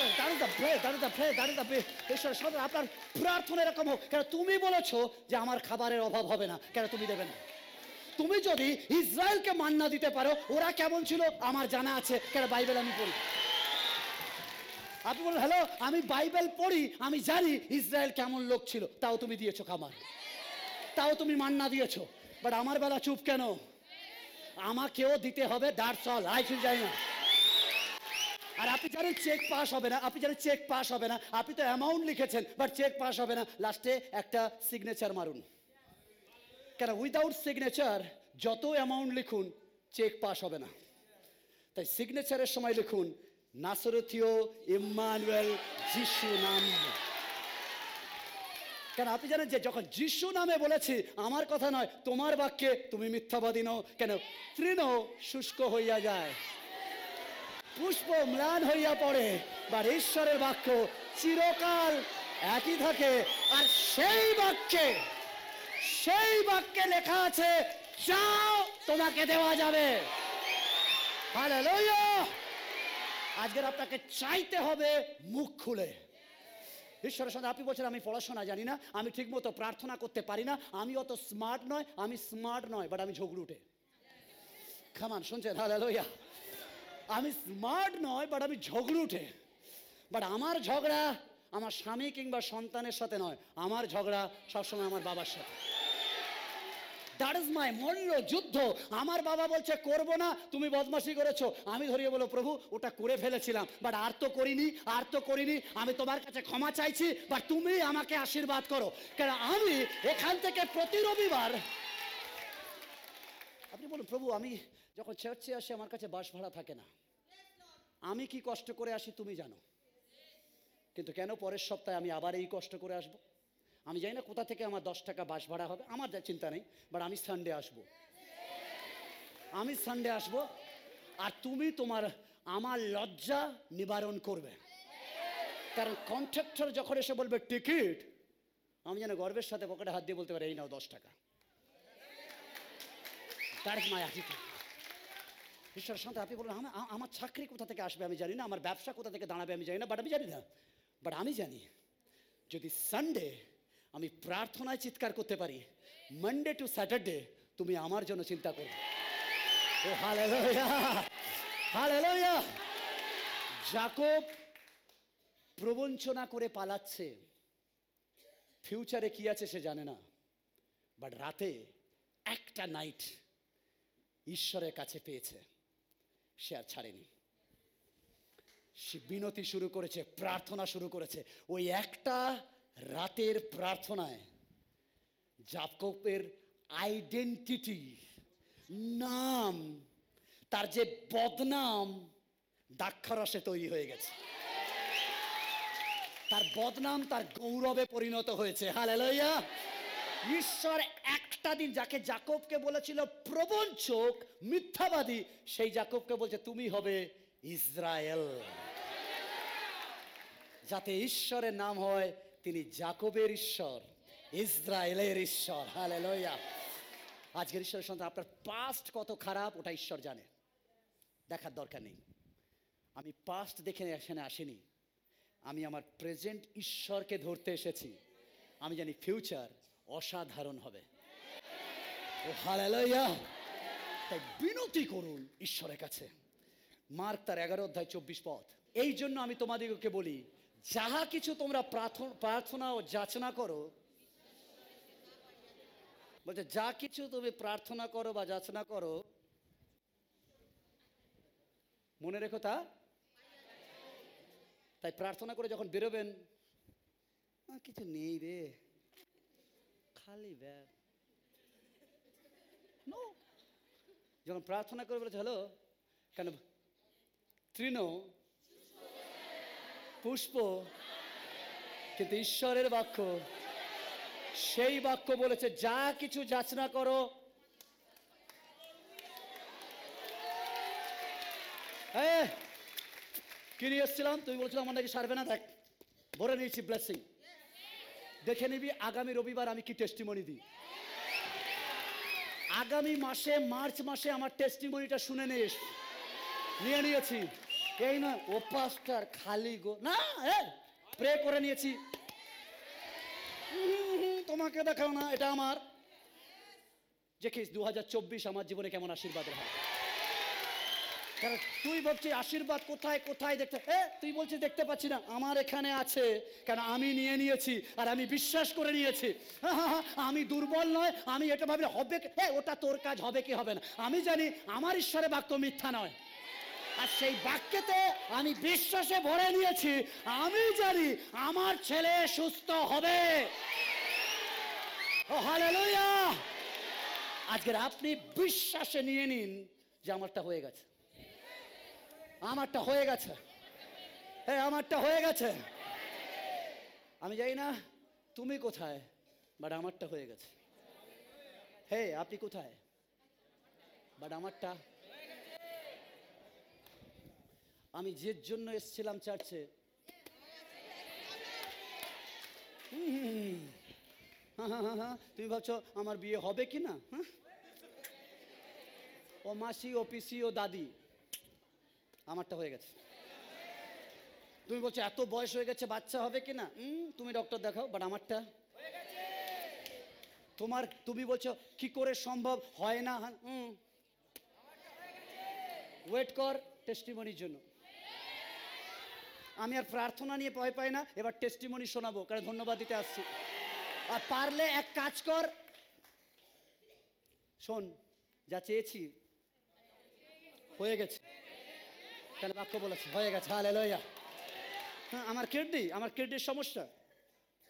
S1: আপনার প্রার্থনা এরকম হোক কেন তুমি বলেছো যে আমার খাবারের অভাব হবে না কেন তুমি দেবে না তুমি যদি ইসরায়েলকে মান্না দিতে পারো ওরা কেমন ছিল আমার জানা আছে কেন বাইবেল আমি পড়ি আপনি বলেন হ্যালো আমি বাইবেল পড়ি আমি জানি ইসরায়েল কেমন লোক ছিল তাও তুমি দিয়েছো খাবার তাও তুমি মান্না দিয়েছো বাট আমার বেলা চুপ কেন আমাকেও দিতে হবে দাঁড় চল আই ফিল যাই না আর আপনি জানেন চেক পাস হবে না আপনি জানেন চেক পাস হবে না আপনি তো অ্যামাউন্ট লিখেছেন বাট চেক পাস হবে না লাস্টে একটা সিগনেচার মারুন কেন উইদাউট সিগনেচার যত অ্যামাউন্ট লিখুন চেক পাস হবে না তাই সিগনেচারের সময় লিখুন নাসরথীয় ইম্মানুয়েল যিশু নাম কেন আপনি জানেন যে যখন যিশু নামে বলেছি আমার কথা নয় তোমার বাক্যে তুমি মিথ্যাবাদী নও কেন তৃণ শুষ্ক হইয়া যায় পুষ্প ম্লান হইয়া পড়ে বা ঈশ্বরের বাক্য চিরকাল একই থাকে আর সেই বাক্যে সেই বাক্যে লেখা আছে চাও তোমাকে দেওয়া যাবে আজকের আপনাকে চাইতে হবে মুখ খুলে ঈশ্বরের সঙ্গে আপনি বলছেন আমি পড়াশোনা জানি না আমি ঠিকমতো প্রার্থনা করতে পারি না আমি অত স্মার্ট নয় আমি স্মার্ট নয় বাট আমি ঝগড়ুটে খামান শুনছেন হ্যাঁ লোয়া আমি স্মার্ট নয় বাট আমি উঠে বাট আমার ঝগড়া আমার স্বামী কিংবা সন্তানের সাথে নয় আমার ঝগড়া সবসময় আমার বাবার সাথে দ্যাট ইজ মাই মল্ল যুদ্ধ আমার বাবা বলছে করব না তুমি বদমাসি করেছো আমি ধরিয়ে বলো প্রভু ওটা করে ফেলেছিলাম বাট আর তো করিনি আর তো করিনি আমি তোমার কাছে ক্ষমা চাইছি বাট তুমি আমাকে আশীর্বাদ করো কেন আমি এখান থেকে প্রতি রবিবার আপনি বলুন প্রভু আমি যখন চার্চে আসে আমার কাছে বাস ভাড়া থাকে না আমি কি কষ্ট করে আসি তুমি জানো কিন্তু কেন পরের সপ্তাহে আমি আবার এই কষ্ট করে আসব আমি জানি না কোথা থেকে আমার দশ টাকা বাস ভাড়া হবে আমার যা চিন্তা নেই বাট আমি সানডে আসব আমি সানডে আসব আর তুমি তোমার আমার লজ্জা নিবারণ করবে কারণ কন্ট্রাক্টর যখন এসে বলবে টিকিট আমি যেন গর্বের সাথে পকেটে হাত দিয়ে বলতে পারি এই নাও দশ টাকা তার মায়া ঈশ্বরের সাথে আপনি বললেন আমার চাকরি কোথা থেকে আসবে আমি জানি না আমার ব্যবসা কোথা থেকে দাঁড়াবে আমি জানি না বাট আমি জানি না বাট আমি জানি যদি সানডে আমি প্রার্থনায় চিৎকার করতে পারি মানডে টু স্যাটারডে তুমি আমার জন্য চিন্তা করো ও জাকব প্রবঞ্চনা করে পালাচ্ছে ফিউচারে কি আছে সে জানে না বাট রাতে একটা নাইট ঈশ্বরের কাছে পেয়েছে সে আর ছাড়েনি সে বিনতি শুরু করেছে প্রার্থনা শুরু করেছে ওই একটা রাতের প্রার্থনায় জাকবের আইডেন্টিটি নাম তার যে বদনাম দাক্ষারসে তৈরি হয়ে গেছে তার বদনাম তার গৌরবে পরিণত হয়েছে হ্যাঁ লইয়া ঈশ্বর একটা দিন যাকে জাকবকে বলেছিল চোখ মিথ্যাবাদী সেই জাকবকে বলছে তুমি হবে ইসরায়েল যাতে ঈশ্বরের নাম হয় তিনি জাকবের ঈশ্বর ইসরায়েলের ঈশ্বর হালে লইয়া আজকের ঈশ্বরের সন্তান আপনার পাস্ট কত খারাপ ওটা ঈশ্বর জানে দেখার দরকার নেই আমি পাস্ট দেখে এখানে আসিনি আমি আমার প্রেজেন্ট ঈশ্বরকে ধরতে এসেছি আমি জানি ফিউচার অসাধারণ হবে তাই বিনতি করুন ঈশ্বরের কাছে মার্ক তার এগারো অধ্যায় চব্বিশ পথ এই জন্য আমি তোমাদিগকে বলি যাহা কিছু তোমরা প্রার্থনা ও যাচনা করো বলছে যা কিছু তুমি প্রার্থনা করো বা যাচনা করো মনে রেখো তা তাই প্রার্থনা করে যখন বেরোবেন কিছু নেই রে খালি ব্যাগ নো যখন প্রার্থনা করে বলেছে হ্যালো কেন তৃণ পুষ্প কিন্তু ঈশ্বরের বাক্য সেই বাক্য বলেছে যা কিছু যাচনা করো হ্যাঁ কিনে এসেছিলাম তুমি বলছিলাম আমার নাকি সারবে না দেখ ভরে নিয়েছি ব্লেসিং দেখে নিবি আগামী রবিবার আমি কি টেস্টিমনি দিই আগামী মাসে মার্চ মাসে আমার টেস্টিমনিটা শুনে নিস নিয়ে নিয়েছি এই না ও পাস্টার খালি গো না প্রে করে নিয়েছি তোমাকে দেখাও না এটা আমার দু হাজার চব্বিশ আমার জীবনে কেমন আশীর্বাদ হয় তুই বলছি আশীর্বাদ কোথায় কোথায় দেখতে হ্যাঁ তুই বলছিস দেখতে পাচ্ছি না আমার এখানে আছে কেন আমি নিয়ে নিয়েছি আর আমি বিশ্বাস করে নিয়েছি আমি দুর্বল নয় আমি এটা ভাবলে হবে হ্যাঁ ওটা তোর কাজ হবে কি হবে না আমি জানি আমার ঈশ্বরের বাক্য মিথ্যা নয় আর সেই বাক্যেতে আমি বিশ্বাসে ভরে নিয়েছি আমি জানি আমার ছেলে সুস্থ হবে ও আজকের আপনি বিশ্বাসে নিয়ে নিন যে আমারটা হয়ে গেছে আমারটা হয়ে গেছে হ্যাঁ আমারটা হয়ে গেছে আমি যাই না তুমি কোথায় বাট আমারটা হয়ে গেছে হে আপনি কোথায় বাট আমারটা আমি যে জন্য এসছিলাম চার্চে তুমি ভাবছো আমার বিয়ে হবে কি না হ্যাঁ? ও মাসি ও পিসি ও দাদি আমারটা হয়ে গেছে তুমি বলছো এত বয়স হয়ে গেছে বাচ্চা হবে কি না তুমি ডক্টর দেখাও বাট আমারটা তোমার তুমি বলছো কি করে সম্ভব হয় না ওয়েট হ্যাঁ, কর টেস্টিমনির জন্য আমি আর প্রার্থনা নিয়ে ভয় পাই না এবার টেস্টিমনি শোনাবো কারণ ধন্যবাদ দিতে আসছি আর পারলে এক কাজ কর শোন যা চেয়েছি হয়ে গেছে কেন বাক্য বলেছে হয়ে গেছে হালে লইয়া হ্যাঁ আমার কিডনি আমার কিডনির সমস্যা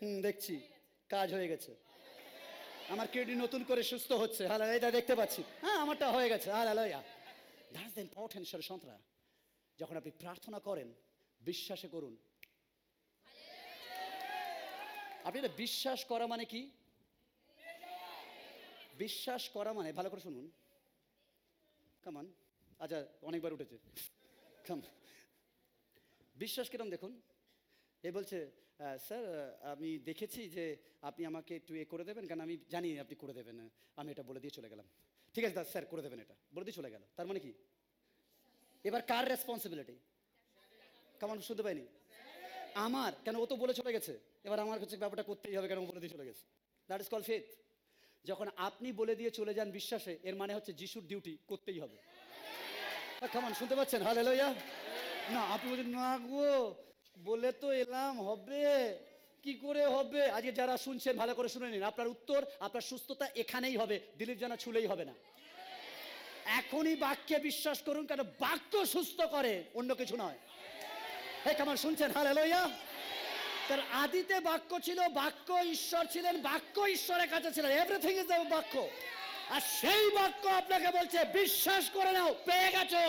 S1: হুম দেখছি কাজ হয়ে গেছে আমার কিডনি নতুন করে সুস্থ হচ্ছে হালে এটা দেখতে পাচ্ছি হ্যাঁ আমারটা হয়ে গেছে হালে লইয়া দ্যাটস দ্য সর সন্তরা যখন আপনি প্রার্থনা করেন বিশ্বাসে করুন আপনি এটা বিশ্বাস করা মানে কি বিশ্বাস করা মানে ভালো করে শুনুন কেমন আচ্ছা অনেকবার উঠেছে একদম বিশ্বাস কিরম দেখুন এ বলছে স্যার আমি দেখেছি যে আপনি আমাকে একটু এ করে দেবেন কারণ আমি জানি আপনি করে দেবেন আমি এটা বলে দিয়ে চলে গেলাম ঠিক আছে দাদা স্যার করে দেবেন এটা বলে দিয়ে চলে গেল তার মানে কি এবার কার রেসপন্সিবিলিটি কেমন শুনতে পাইনি আমার কেন ও তো বলে চলে গেছে এবার আমার কাছে ব্যাপারটা করতেই হবে কেন বলে দিয়ে চলে গেছে দ্যাট ইজ কল ফেথ যখন আপনি বলে দিয়ে চলে যান বিশ্বাসে এর মানে হচ্ছে যিশুর ডিউটি করতেই হবে কেমন শুনতে পাচ্ছেন হালে লইয়া না আপনি বলছেন না গো বলে তো এলাম হবে কি করে হবে আজকে যারা শুনছেন ভালো করে শুনে নিন আপনার উত্তর আপনার সুস্থতা এখানেই হবে দিলীপ জানা ছুলেই হবে না এখনই বাক্যে বিশ্বাস করুন কেন বাক্য সুস্থ করে অন্য কিছু নয় হ্যাঁ কেমন শুনছেন হালে লইয়া তার আদিতে বাক্য ছিল বাক্য ঈশ্বর ছিলেন বাক্য ঈশ্বরের কাছে ছিলেন এভরিথিং ইজ দ্য বাক্য আর সেই বাক্য আপনাকে বলছে বিশ্বাস করে নাও পেয়ে গেছো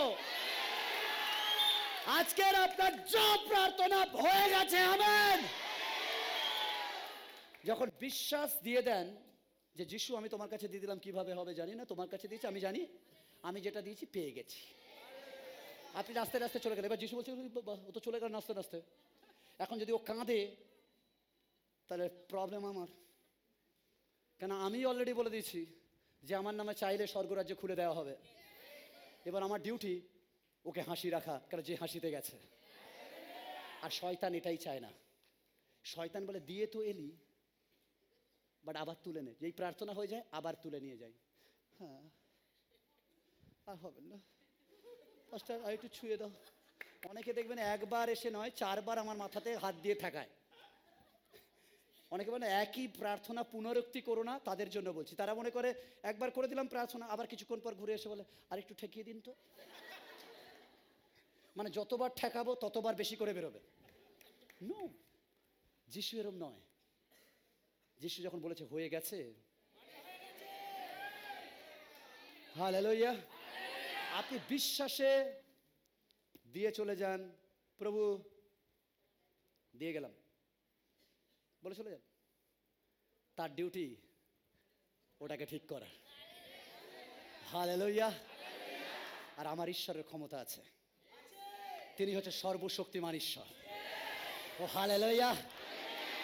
S1: আজকের আপনার যা প্রার্থনা হয়ে গেছে আমেন যখন বিশ্বাস দিয়ে দেন যে যিশু আমি তোমার কাছে দিয়ে দিলাম কিভাবে হবে জানি না তোমার কাছে দিয়েছি আমি জানি আমি যেটা দিয়েছি পেয়ে গেছি আপনি রাস্তায় রাস্তায় চলে গেলেন এবার যিশু বলছে ও তো চলে গেল নাচতে নাচতে এখন যদি ও কাঁদে তাহলে প্রবলেম আমার কেন আমি অলরেডি বলে দিয়েছি যে আমার নামে চাইলে স্বর্গরাজ্য খুলে দেওয়া হবে এবার আমার ডিউটি ওকে হাসি রাখা কারণ যে হাসিতে গেছে আর শয়তান এটাই চায় না শয়তান বলে দিয়ে তো এলি বাট আবার তুলে নে যেই প্রার্থনা হয়ে যায় আবার তুলে নিয়ে যাই হ্যাঁ আর হবে না পাঁচটা আর একটু ছুঁয়ে দাও অনেকে দেখবেন একবার এসে নয় চারবার আমার মাথাতে হাত দিয়ে থাকায় অনেকে বলে একই প্রার্থনা পুনরুক্তি করো না তাদের জন্য বলছি তারা মনে করে একবার করে দিলাম প্রার্থনা আবার কিছুক্ষণ পর ঘুরে এসে বলে আর একটু ঠেকিয়ে দিন তো মানে যতবার ঠেকাবো ততবার বেশি করে বেরোবে নো যিশু এরম নয় যিশু যখন বলেছে হয়ে গেছে হালেলইয়া আপনি বিশ্বাসে দিয়ে চলে যান প্রভু দিয়ে গেলাম বলে চলে যান তার ডিউটি ওটাকে ঠিক করা হালে লইয়া আর আমার ঈশ্বরের ক্ষমতা আছে তিনি হচ্ছে সর্বশক্তিমান ঈশ্বর ও হালে লইয়া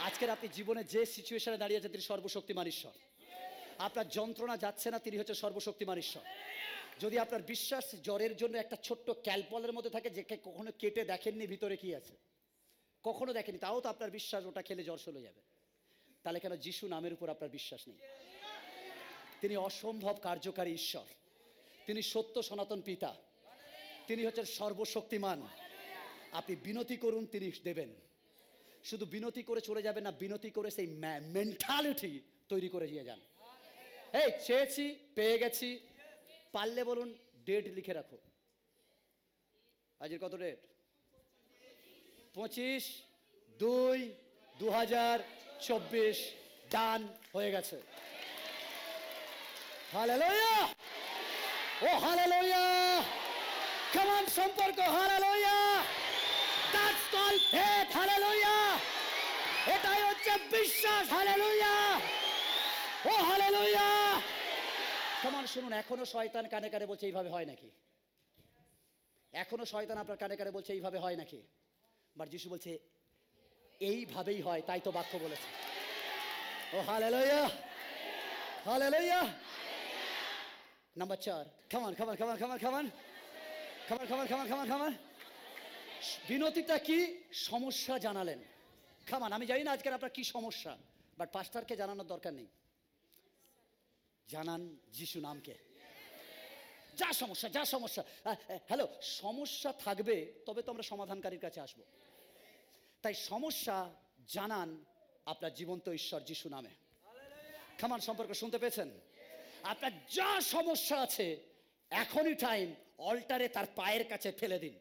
S1: আজকের আপনি জীবনে যে সিচুয়েশনে দাঁড়িয়ে আছেন তিনি সর্বশক্তিমান ঈশ্বর আপনার যন্ত্রণা যাচ্ছে না তিনি হচ্ছে সর্বশক্তিমান ঈশ্বর যদি আপনার বিশ্বাস জ্বরের জন্য একটা ছোট্ট ক্যালপলের মধ্যে থাকে যে কখনো কেটে দেখেননি ভিতরে কি আছে কখনো দেখেনি তাও তো আপনার বিশ্বাস ওটা খেলে জ্বর চলে যাবে তাহলে কেন যিশু নামের উপর আপনার বিশ্বাস নেই তিনি অসম্ভব কার্যকারী ঈশ্বর তিনি সত্য সনাতন পিতা তিনি হচ্ছেন সর্বশক্তিমান আপনি বিনতি করুন তিনি দেবেন শুধু বিনতি করে চলে যাবে না বিনতি করে সেই মেন্টালিটি তৈরি করে দিয়ে যান এই চেয়েছি পেয়ে গেছি পারলে বলুন ডেট লিখে রাখো আজের কত ডেট পঁচিশ দুই দু হাজার চব্বিশ ডান হয়ে গেছে হালেলুয়া ও হালেলুয়া কেমন সম্পর্ক hallelujah that's call faith hallelujah এটাই হচ্ছে বিশ্বাস হালেলুয়া ও হালেলুয়া কেমন শুনুন এখনো শয়তান কানে কানে বলছে এইভাবে হয় নাকি এখনো শয়তান আপনার কানে কানে বলছে এইভাবে হয় নাকি বাট যিশু বলছে এইভাবেই হয় তাই তো বাক্য বলেছে ও হালে লইয়া নাম্বার চার খামান খামান খামান খামান খামান খামান খামান খামান খামান খামান বিনতিটা কি সমস্যা জানালেন খামান আমি জানি না আজকের আপনার কি সমস্যা বাট পাস্টারকে জানানোর দরকার নেই জানান যিশু নামকে যা সমস্যা যা সমস্যা হ্যালো সমস্যা থাকবে তবে তো আমরা সমাধানকারীর কাছে আসব তাই সমস্যা জানান আপনার জীবন্ত ঈশ্বর যিশু নামে খামান সম্পর্কে শুনতে পেয়েছেন আপনার যা সমস্যা আছে এখনই টাইম অল্টারে তার পায়ের কাছে ফেলে দিন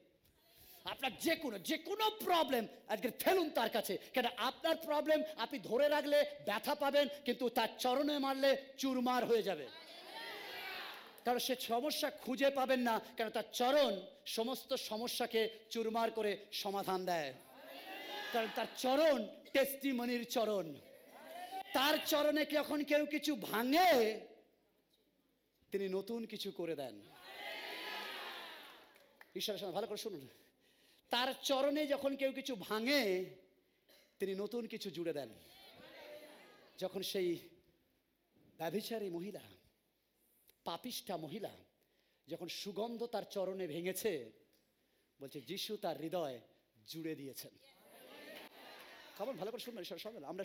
S1: আপনার যে কোনো যে কোনো প্রবলেম আজকে ফেলুন তার কাছে কেন আপনার প্রবলেম আপনি ধরে রাখলে ব্যথা পাবেন কিন্তু তার চরণে মারলে চুরমার হয়ে যাবে কারণ সে সমস্যা খুঁজে পাবেন না কেন তার চরণ সমস্ত সমস্যাকে চুরমার করে সমাধান দেয় কারণ তার চরণ টেস্টিমনির চরণ তার চরণে যখন কেউ কিছু ভাঙে তিনি নতুন কিছু করে দেন ঈশ্বরের সঙ্গে ভালো করে শুনুন তার চরণে যখন কেউ কিছু ভাঙে তিনি নতুন কিছু জুড়ে দেন যখন সেই ব্যভিচারী মহিলা পাপিষ্ঠা মহিলা যখন সুগন্ধ তার চরণে ভেঙেছে বলছে যিশু তার হৃদয় জুড়ে দিয়েছেন খাবার ভালো করে শুনবেন সরকার আমরা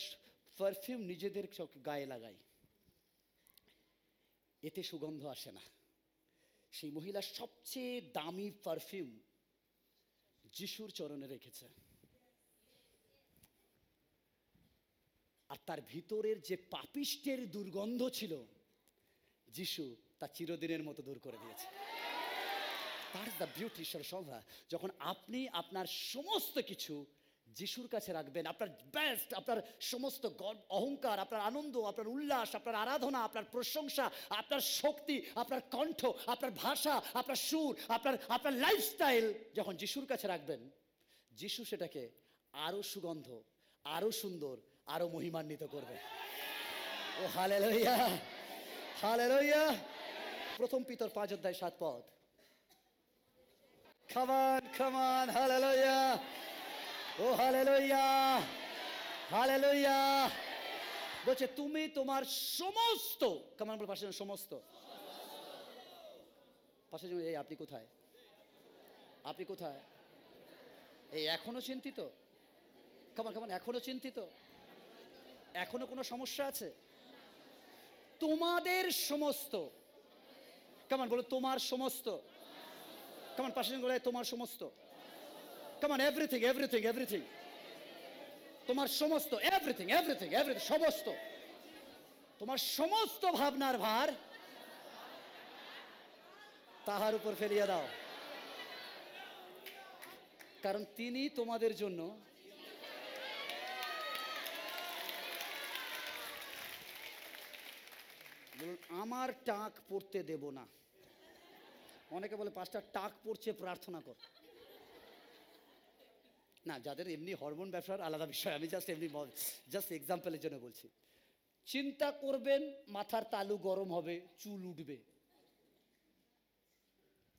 S1: পারফিউম নিজেদের গায়ে লাগাই এতে সুগন্ধ আসে না সেই মহিলা সবচেয়ে দামি পারফিউম যিশুর চরণে রেখেছে আর তার ভিতরের যে পাপিষ্টের দুর্গন্ধ ছিল যিশু তা চিরদিনের মতো দূর করে দিয়েছে তার দ্য বিউটি সরসভা যখন আপনি আপনার সমস্ত কিছু যিশুর কাছে রাখবেন আপনার বেস্ট আপনার সমস্ত অহংকার আপনার আনন্দ আপনার উল্লাস আপনার আরাধনা আপনার প্রশংসা আপনার শক্তি আপনার কণ্ঠ আপনার ভাষা আপনার সুর আপনার আপনার লাইফস্টাইল যখন যিশুর কাছে রাখবেন যিশু সেটাকে আরও সুগন্ধ আরও সুন্দর আরও মহিমান্বিত করবে ও হালে লইয়া হালে লইয়া প্রথম পিতর পাঁচ অধ্যায় সাত পদ খামান খামান হালেলইয়া ও হালেলইয়া হালেলইয়া বলছে তুমি তোমার সমস্ত কামান বলে পাশে সমস্ত পাশে এই আপনি কোথায় আপনি কোথায় এই এখনো চিন্তিত খামান খামান এখনো চিন্তিত এখনো কোনো সমস্যা আছে তোমাদের সমস্ত কেমন বলো তোমার সমস্ত কেমন পাশে বলে তোমার সমস্ত কেমন এভরিথিং এভরিথিং এভরিথিং তোমার সমস্ত এভরিথিং এভরিথিং এভরিথিং সমস্ত তোমার সমস্ত ভাবনার ভার তাহার উপর ফেলিয়া দাও কারণ তিনি তোমাদের জন্য আমার টাক পড়তে দেব না অনেকে বলে পাঁচটা টাক পড়ছে প্রার্থনা কর না যাদের এমনি হরমোন ব্যবসার আলাদা বিষয় আমি জাস্ট এমনি জাস্ট এক্সাম্পলের জন্য বলছি চিন্তা করবেন মাথার তালু গরম হবে চুল উঠবে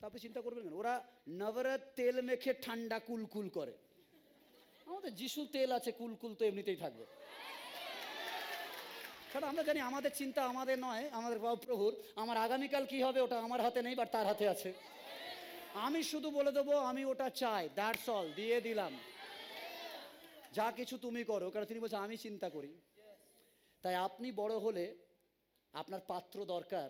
S1: তারপরে চিন্তা করবেন কেন ওরা নবরাত তেল মেখে ঠান্ডা কুলকুল করে আমাদের যিশু তেল আছে কুলকুল তো এমনিতেই থাকবে কারণ আমরা জানি আমাদের চিন্তা আমাদের নয় আমাদের প্রভুর আমার আগামীকাল কি হবে ওটা আমার হাতে নেই বাট তার হাতে আছে আমি শুধু বলে দেবো আমি ওটা চাই দ্যাটস অল দিয়ে দিলাম যা কিছু তুমি করো কারণ তিনি বলছে আমি চিন্তা করি তাই আপনি বড় হলে আপনার পাত্র দরকার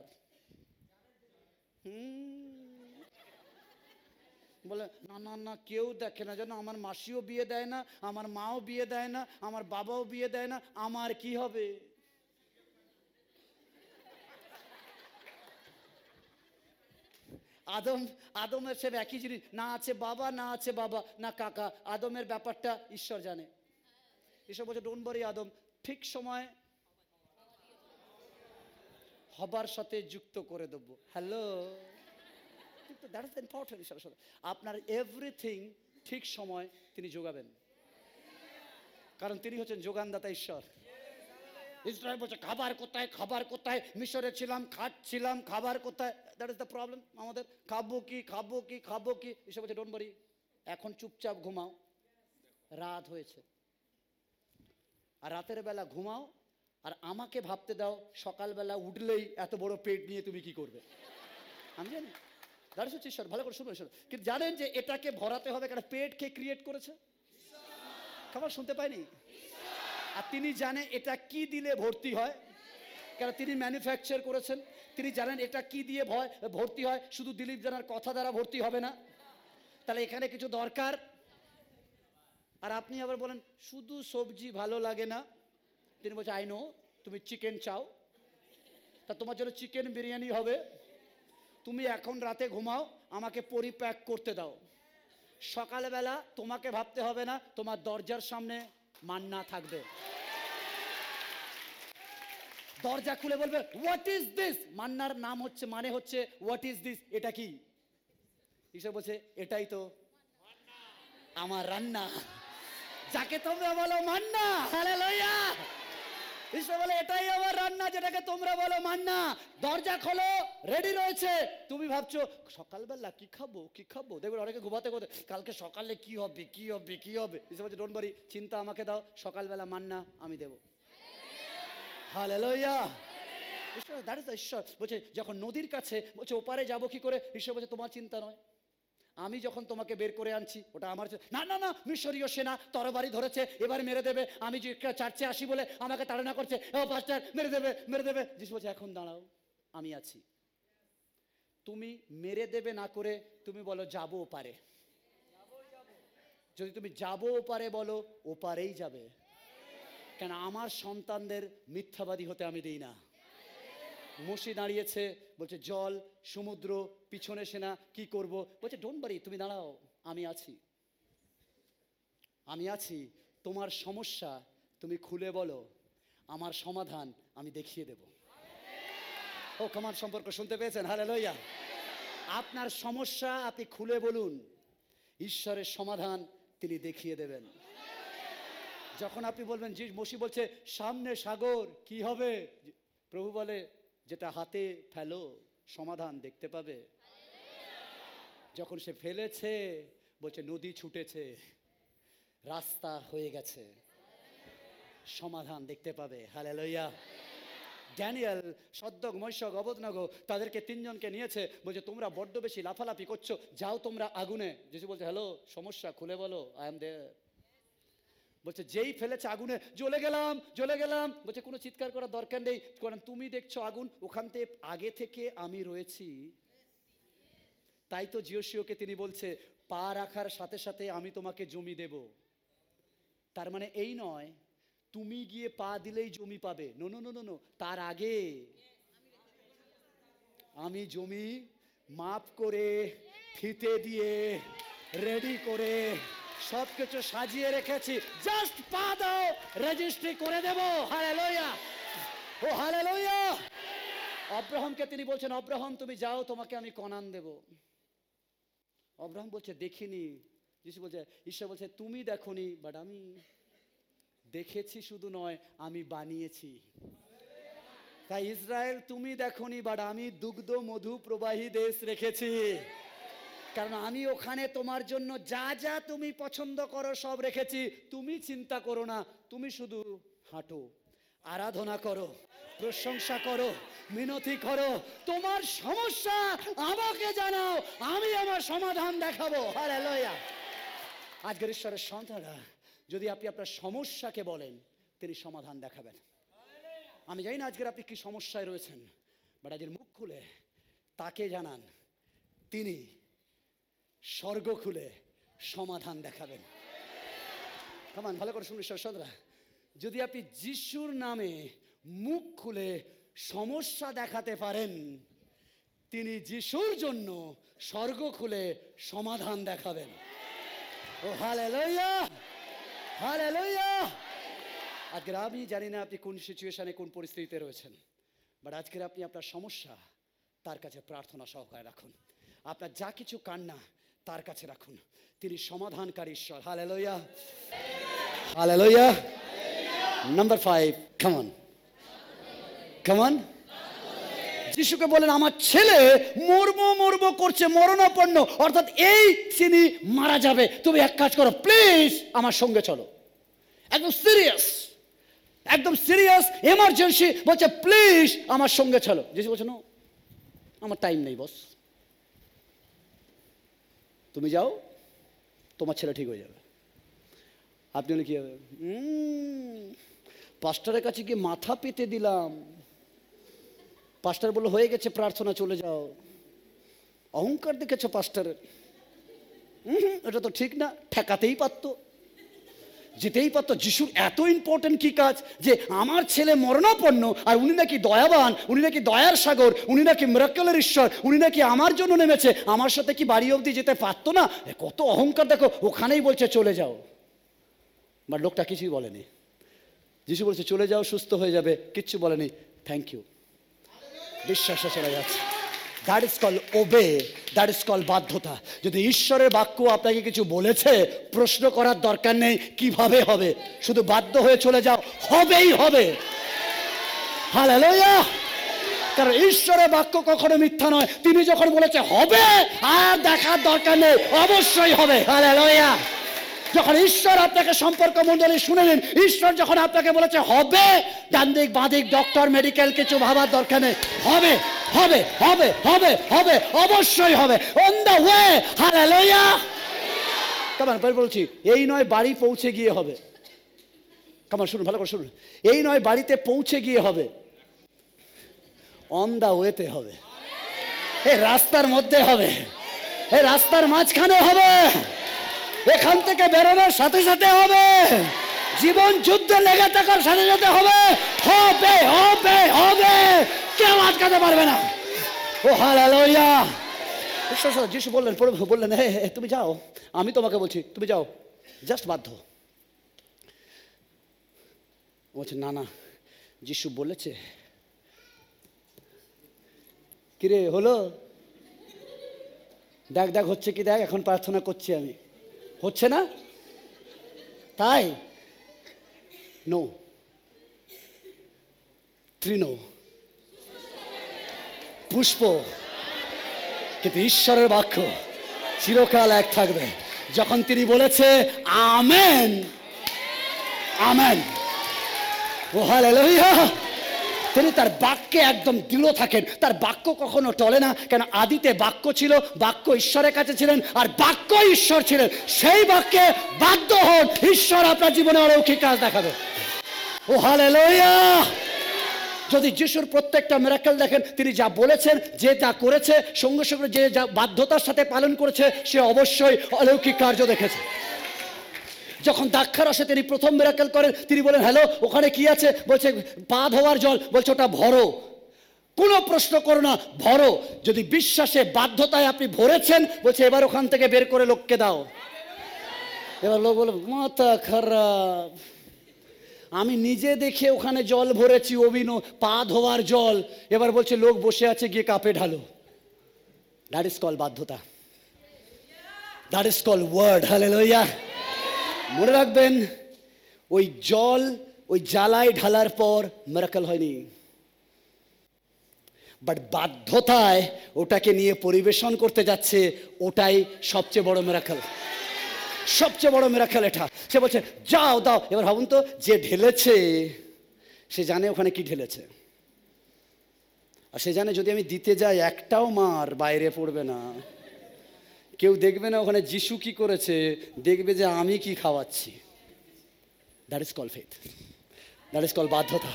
S1: বলে না না না কেউ দেখে না যেন আমার মাসিও বিয়ে দেয় না আমার মাও বিয়ে দেয় না আমার বাবাও বিয়ে দেয় না আমার কি হবে আদম আদমের সে একই জিনিস না আছে বাবা না আছে বাবা না কাকা আদমের ব্যাপারটা ঈশ্বর জানে ঈশ্বর বলছে ডোন বরি আদম ঠিক সময় হবার সাথে যুক্ত করে দেবো হ্যালো আপনার এভরিথিং ঠিক সময় তিনি যোগাবেন কারণ তিনি হচ্ছেন যোগানদাতা ঈশ্বর ইসরায়েল বলছে খাবার কোথায় খাবার কোথায় মিশরে ছিলাম খাচ্ছিলাম খাবার কোথায় দ্যাট ইজ দ্য প্রবলেম আমাদের খাবো কি খাবো কি খাবো কি এসব বলছে ডোন বরি এখন চুপচাপ ঘুমাও রাত হয়েছে আর রাতের বেলা ঘুমাও আর আমাকে ভাবতে দাও সকালবেলা উঠলেই এত বড় পেট নিয়ে তুমি কি করবে আমি জানি দ্যাট হচ্ছে ঈশ্বর ভালো করে শুনো ঈশ্বর কিন্তু জানেন যে এটাকে ভরাতে হবে কারণ পেট কে ক্রিয়েট করেছে খাবার শুনতে পাইনি আর তিনি জানে এটা কি দিলে ভর্তি হয় কেন তিনি ম্যানুফ্যাকচার করেছেন তিনি জানেন এটা কি দিয়ে ভয় ভর্তি হয় শুধু দিলীপ জানার কথা দ্বারা ভর্তি হবে না তাহলে এখানে কিছু দরকার আর আপনি আবার বলেন শুধু সবজি ভালো লাগে না তিনি বলছে আই নো তুমি চিকেন চাও তা তোমার জন্য চিকেন বিরিয়ানি হবে তুমি এখন রাতে ঘুমাও আমাকে পরিপ্যাক করতে দাও সকালবেলা তোমাকে ভাবতে হবে না তোমার দরজার সামনে মান্না থাকবে দরজা খুলে বলবে হোয়াট ইজ দিস মান্নার নাম হচ্ছে মানে হচ্ছে হোয়াট ইজ দিস এটা কি ঈশ্বর বলছে এটাই তো আমার রান্না যাকে তোমরা বলো মান্না হ্যালো লইয়া বলে এটাই আমার রান্না যেটাকে তোমরা বলো মান্না দরজা খোলো রেডি রয়েছে তুমি ভাবছো সকালবেলা কি খাবো কি খাবো দেখবে অনেকে ঘুমাতে করতে কালকে সকালে কি হবে কি হবে কি হবে ঈশ্বর বলছে ডোন বাড়ি চিন্তা আমাকে দাও সকালবেলা মান্না আমি দেবো হালেলইয়া ঈশ্বর দ্যাট ইজ ঈশ্বর বলছে যখন নদীর কাছে বলছে ওপারে যাবো কি করে ঈশ্বর বলছে তোমার চিন্তা নয় আমি যখন তোমাকে বের করে আনছি ওটা আমার না না না মিশরীয় সেনা তরবারি ধরেছে এবার মেরে দেবে আমি যে চার্চে আসি বলে আমাকে তাড়না করছে ও পাস্টার মেরে দেবে মেরে দেবে যিশু বলছে এখন দাঁড়াও আমি আছি তুমি মেরে দেবে না করে তুমি বলো যাবো পারে যদি তুমি যাবো ওপারে বলো ওপারেই যাবে কেন আমার সন্তানদের মিথ্যাবাদী হতে আমি দিই না মশি দাঁড়িয়েছে বলছে জল সমুদ্র পিছনে সেনা কি করব বলছে ডোন বাড়ি তুমি দাঁড়াও আমি আছি আমি আছি তোমার সমস্যা তুমি খুলে বলো আমার সমাধান আমি দেখিয়ে দেব ও কমান সম্পর্ক শুনতে পেয়েছেন হালে লইয়া আপনার সমস্যা আপনি খুলে বলুন ঈশ্বরের সমাধান তিনি দেখিয়ে দেবেন যখন আপনি বলবেন যে মসি বলছে সামনে সাগর কি হবে প্রভু বলে যেটা হাতে ফেলো সমাধান দেখতে পাবে যখন সে ফেলেছে বলছে নদী ছুটেছে রাস্তা হয়ে গেছে সমাধান দেখতে পাবে হালে লইয়া ড্যানিয়াল সদ্যক মৈশক অবদনগ তাদেরকে তিনজনকে নিয়েছে বলছে তোমরা বড্ড বেশি লাফালাফি করছো যাও তোমরা আগুনে যিশু বলছে হ্যালো সমস্যা খুলে বলো আই এম দেয়ার বলছে যেই ফেলেছে আগুনে জ্বলে গেলাম জ্বলে গেলাম বলছে কোনো চিৎকার করার দরকার নেই কারণ তুমি দেখছো আগুন ওখান থেকে আগে থেকে আমি রয়েছি তাই তো জিওসিওকে তিনি বলছে পা রাখার সাথে সাথে আমি তোমাকে জমি দেব তার মানে এই নয় তুমি গিয়ে পা দিলেই জমি পাবে নো নো নো নো তার আগে আমি জমি মাপ করে ফিতে দিয়ে রেডি করে সব কিছু সাজিয়ে রেখেছি জাস্ট পা দাও রেজিস্ট্রি করে দেব হারে লইয়া ও হারে লইয়া অব্রাহমকে তিনি বলছেন অব্রাহম তুমি যাও তোমাকে আমি কনান দেব অব্রাহম বলছে দেখিনি যিশু বলছে ঈশ্বর বলছে তুমি দেখনি বাট আমি দেখেছি শুধু নয় আমি বানিয়েছি তাই ইসরায়েল তুমি দেখনি বাট আমি দুগ্ধ মধু প্রবাহী দেশ রেখেছি কারণ আমি ওখানে তোমার জন্য যা যা তুমি পছন্দ করো সব রেখেছি তুমি চিন্তা করো না তুমি শুধু হাঁটো আরাধনা করো প্রশংসা করো মিনতি করো তোমার সমস্যা আমাকে জানাও আমি আমার সমাধান দেখাবো হ্যাঁ লয়া আজকের ঈশ্বরের সন্তানরা যদি আপনি আপনার সমস্যাকে বলেন তিনি সমাধান দেখাবেন আমি জানি না আজকের আপনি কি সমস্যায় রয়েছেন বাট আজকের মুখ খুলে তাকে জানান তিনি স্বর্গ খুলে সমাধান দেখাবেন কামান ভালো করে শুনুন সদরা যদি আপনি যিশুর নামে মুখ খুলে সমস্যা দেখাতে পারেন তিনি যিশুর জন্য স্বর্গ খুলে সমাধান দেখাবেন ও হালে লইয়া হালে লইয়া আজকের আমি জানি না আপনি কোন সিচুয়েশানে কোন পরিস্থিতিতে রয়েছেন বাট আজকের আপনি আপনার সমস্যা তার কাছে প্রার্থনা সহকারে রাখুন আপনার যা কিছু কান্না তার কাছে রাখুন তিনি সমাধানকারী ঈশ্বর হালে হালে হালেলইয়া নাম্বার ফাইভ কেমন কেমন যিশুকে বলেন আমার ছেলে মরবো মরবো করছে মরণাপন্ন অর্থাৎ এই চিনি মারা যাবে তুমি এক কাজ করো প্লিজ আমার সঙ্গে চলো একদম সিরিয়াস একদম সিরিয়াস এমার্জেন্সি বলছে প্লিজ আমার সঙ্গে চলো যিশু বলছে নো আমার টাইম নেই বস তুমি যাও তোমার ছেলে ঠিক হয়ে যাবে আপনি হলে কী হবে পাস্টারের কাছে গিয়ে মাথা পেতে দিলাম পাস্টার বললো হয়ে গেছে প্রার্থনা চলে যাও অহংকার দেখেছো পাস্টারের এটা তো ঠিক না ঠেকাতেই পারতো যেতেই পারতো যিশুর এত ইম্পর্টেন্ট কি কাজ যে আমার ছেলে মরণাপন্ন আর উনি নাকি দয়াবান উনি নাকি দয়ার সাগর উনি নাকি মরাক্কলের ঈশ্বর উনি নাকি আমার জন্য নেমেছে আমার সাথে কি বাড়ি অবধি যেতে পারতো না কত অহংকার দেখো ওখানেই বলছে চলে যাও বা লোকটা কিছুই বলেনি যিশু বলছে চলে যাও সুস্থ হয়ে যাবে কিচ্ছু বলেনি থ্যাংক ইউ বিশ্বাসে চলে যাচ্ছে that is call obey that is call বাধ্যতা যদি ঈশ্বরের বাক্য আপনাকে কিছু বলেছে প্রশ্ন করার দরকার নেই কিভাবে হবে শুধু বাধ্য হয়ে চলে যাও হবেই হবে হালেলুয়া কারণ ঈশ্বরের বাক্য কখনো মিথ্যা নয় তিনি যখন বলেছে হবে আর দেখার দরকার নেই অবশ্যই হবে হালেলুয়া যখন ঈশ্বর আপনাকে সম্পর্ক মণ্ডলী শুনে নিন ঈশ্বর যখন আপনাকে বলেছে হবে ডান্দিক বাঁদিক ডক্টর মেডিকেল কিছু ভাবার দরকার নেই হবে হবে হবে হবে হবে অবশ্যই হবে অন দ্য ওয়ে হালেলুয়া কেমন বলছি এই নয় বাড়ি পৌঁছে গিয়ে হবে কেমন শুনুন ভালো করে শুনুন এই নয় বাড়িতে পৌঁছে গিয়ে হবে অন দ্য ওয়েতে হবে এ রাস্তার মধ্যে হবে এ রাস্তার মাঝখানে হবে এখান থেকে বেরোনোর সাথে সাথে হবে জীবন যুদ্ধে লেগে থাকার সাথে সাথে হবে হবে হবে হবে কেউ আটকাতে পারবে না ও হালালইয়া ঈশ্বর যিশু বললেন বললেন হে তুমি যাও আমি তোমাকে বলছি তুমি যাও জাস্ট বাধ্য বলছে না না যিশু বলেছে কিরে হলো দেখ দেখ হচ্ছে কি দেখ এখন প্রার্থনা করছি আমি হচ্ছে না তাই নো তৃণ পুষ্প কিন্তু ঈশ্বরের বাক্য চিরকাল এক থাকবে যখন তিনি বলেছে আমেন আমেন ও হাল তিনি তার বাক্যে একদম দৃঢ় থাকেন তার বাক্য কখনো টলে না কেন আদিতে বাক্য ছিল বাক্য ঈশ্বরের কাছে ছিলেন আর বাক্য ঈশ্বর ছিলেন সেই বাক্যে বাধ্য হন ঈশ্বর আপনার জীবনে অলৌকিক কাজ দেখাবে ও হালে লইয়া যদি যিশুর প্রত্যেকটা মেরাকেল দেখেন তিনি যা বলেছেন যে যা করেছে সঙ্গে সঙ্গে যে যা বাধ্যতার সাথে পালন করেছে সে অবশ্যই অলৌকিক কার্য দেখেছে যখন দাক্ষারসে তিনি প্রথম মেরাকেল করেন তিনি বলেন হ্যালো ওখানে কি আছে বলছে পা ধোয়ার জল বলছে ওটা ভরো কোনো প্রশ্ন করো না ভরো যদি বিশ্বাসে বাধ্যতায় আপনি ভরেছেন বলছে এবার ওখান থেকে বের করে লোককে দাও এবার লোক বলে মাথা খারাপ আমি নিজে দেখে ওখানে জল ভরেছি অভিন পা ধোয়ার জল এবার বলছে লোক বসে আছে গিয়ে কাপে ঢালো দ্যাট ইজ কল বাধ্যতা that is call word hallelujah মনে রাখবেন ওই জল ওই জ্বালায় ঢালার পর মেরাকল হয়নি বাট বাধ্যতায় ওটাকে নিয়ে পরিবেশন করতে যাচ্ছে ওটাই সবচেয়ে বড় মেরাকল সবচেয়ে বড় মেরাকল এটা সে বলছে যাও দাও এবার ভাবুন তো যে ঢেলেছে সে জানে ওখানে কি ঢেলেছে আর সে জানে যদি আমি দিতে যাই একটাও মার বাইরে পড়বে না কেউ দেখবে না ওখানে যিশু কি করেছে দেখবে যে আমি কি খাওয়াচ্ছি that is call faith that is call বাধ্যতা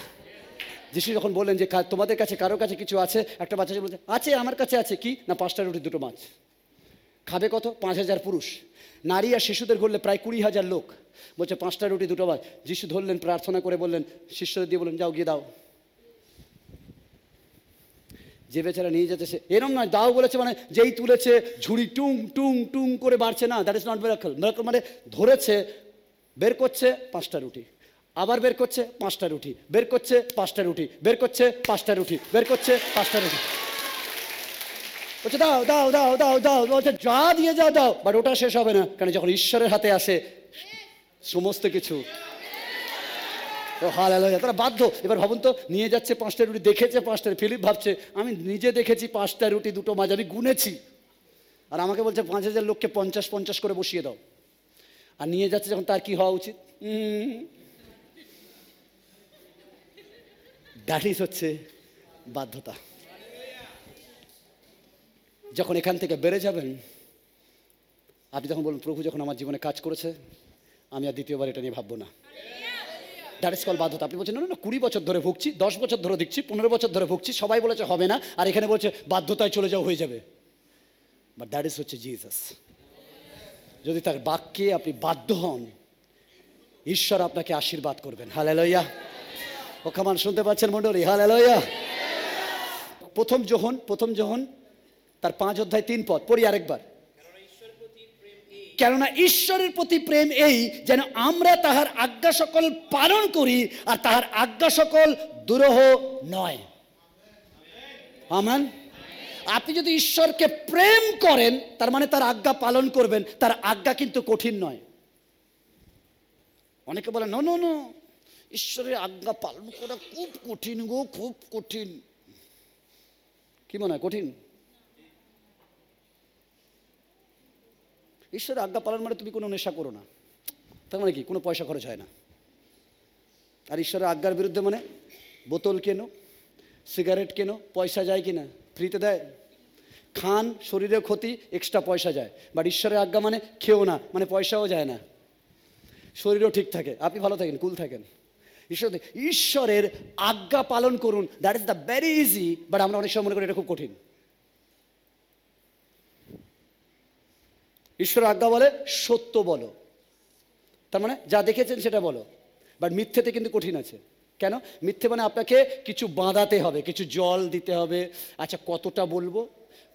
S1: যিশু যখন বললেন যে তোমাদের কাছে কারো কাছে কিছু আছে একটা বাচ্চা বলছে আছে আমার কাছে আছে কি না পাঁচটা রুটি দুটো মাছ খাবে কত পাঁচ হাজার পুরুষ নারী আর শিশুদের ঘুরলে প্রায় কুড়ি হাজার লোক বলছে পাঁচটা রুটি দুটো মাছ যিশু ধরলেন প্রার্থনা করে বললেন শিষ্যদের দিয়ে বললেন যাও গিয়ে দাও যে বেচারা নিয়ে যাচ্ছে সে এরম নয় দাও বলেছে মানে যেই তুলেছে ঝুড়ি টুং টুং টুং করে বাড়ছে না that is not miracle miracle মানে ধরেছে বের করছে পাঁচটা রুটি আবার বের করছে পাঁচটা রুটি বের করছে পাঁচটা রুটি বের করছে পাঁচটা রুটি বের করছে পাঁচটা রুটি বলছে দাও দাও দাও দাও দাও বলছে যা দিয়ে যা দাও বাট ওটা শেষ হবে না কারণ যখন ঈশ্বরের হাতে আসে সমস্ত কিছু ও হাল আলাদা তারা বাধ্য এবার ভাবুন তো নিয়ে যাচ্ছে পাঁচটা রুটি দেখেছে পাঁচটা ফিলিপ ভাবছে আমি নিজে দেখেছি পাঁচটা রুটি দুটো মাছ আমি গুনেছি আর আমাকে বলছে পাঁচ হাজার লোককে পঞ্চাশ পঞ্চাশ করে বসিয়ে দাও আর নিয়ে যাচ্ছে যখন তার কি হওয়া উচিত দ্যাট ইজ হচ্ছে বাধ্যতা যখন এখান থেকে বেড়ে যাবেন আপনি যখন বলুন প্রভু যখন আমার জীবনে কাজ করেছে আমি আর দ্বিতীয়বার এটা নিয়ে ভাববো না দ্যাট ইজ কল বাধ্যতা আপনি বলছেন না না কুড়ি বছর ধরে ভুগছি দশ বছর ধরে দিচ্ছি পনেরো বছর ধরে ভুগছি সবাই বলেছে হবে না আর এখানে বলছে বাধ্যতায় চলে যাও হয়ে যাবে বাট দ্যাট ইজ হচ্ছে জিজাস যদি তার বাক্যে আপনি বাধ্য হন ঈশ্বর আপনাকে আশীর্বাদ করবেন হালেলইয়া ও খামান শুনতে পাচ্ছেন মন্ডলী হালেলইয়া প্রথম যোহন প্রথম যোহন তার পাঁচ অধ্যায় তিন পদ পড়ি আরেকবার কেননা ঈশ্বরের প্রতি প্রেম এই যেন আমরা তাহার আজ্ঞা সকল পালন করি আর তাহার আজ্ঞা সকল দুরহ নয় আমান আপনি যদি ঈশ্বরকে প্রেম করেন তার মানে তার আজ্ঞা পালন করবেন তার আজ্ঞা কিন্তু কঠিন নয় অনেকে বলে ন ন ঈশ্বরের আজ্ঞা পালন করা খুব কঠিন গো খুব কঠিন কি মনে হয় কঠিন ঈশ্বরের আজ্ঞা পালন মানে তুমি কোনো নেশা করো না তার মানে কি কোনো পয়সা খরচ হয় না আর ঈশ্বরের আজ্ঞার বিরুদ্ধে মানে বোতল কেনো সিগারেট কেনো পয়সা যায় কি না ফ্রিতে দেয় খান শরীরে ক্ষতি এক্সট্রা পয়সা যায় বাট ঈশ্বরের আজ্ঞা মানে খেও না মানে পয়সাও যায় না শরীরও ঠিক থাকে আপনি ভালো থাকেন কুল থাকেন ঈশ্বর ঈশ্বরের আজ্ঞা পালন করুন that is the very easy but আমরা অনেক সময় মনে করি এটা খুব কঠিন ঈশ্বর আজ্ঞা বলে সত্য বলো তার মানে যা দেখেছেন সেটা বলো বাট মিথ্যেতে কিন্তু কঠিন আছে কেন মিথ্যে মানে আপনাকে কিছু বাঁধাতে হবে কিছু জল দিতে হবে আচ্ছা কতটা বলবো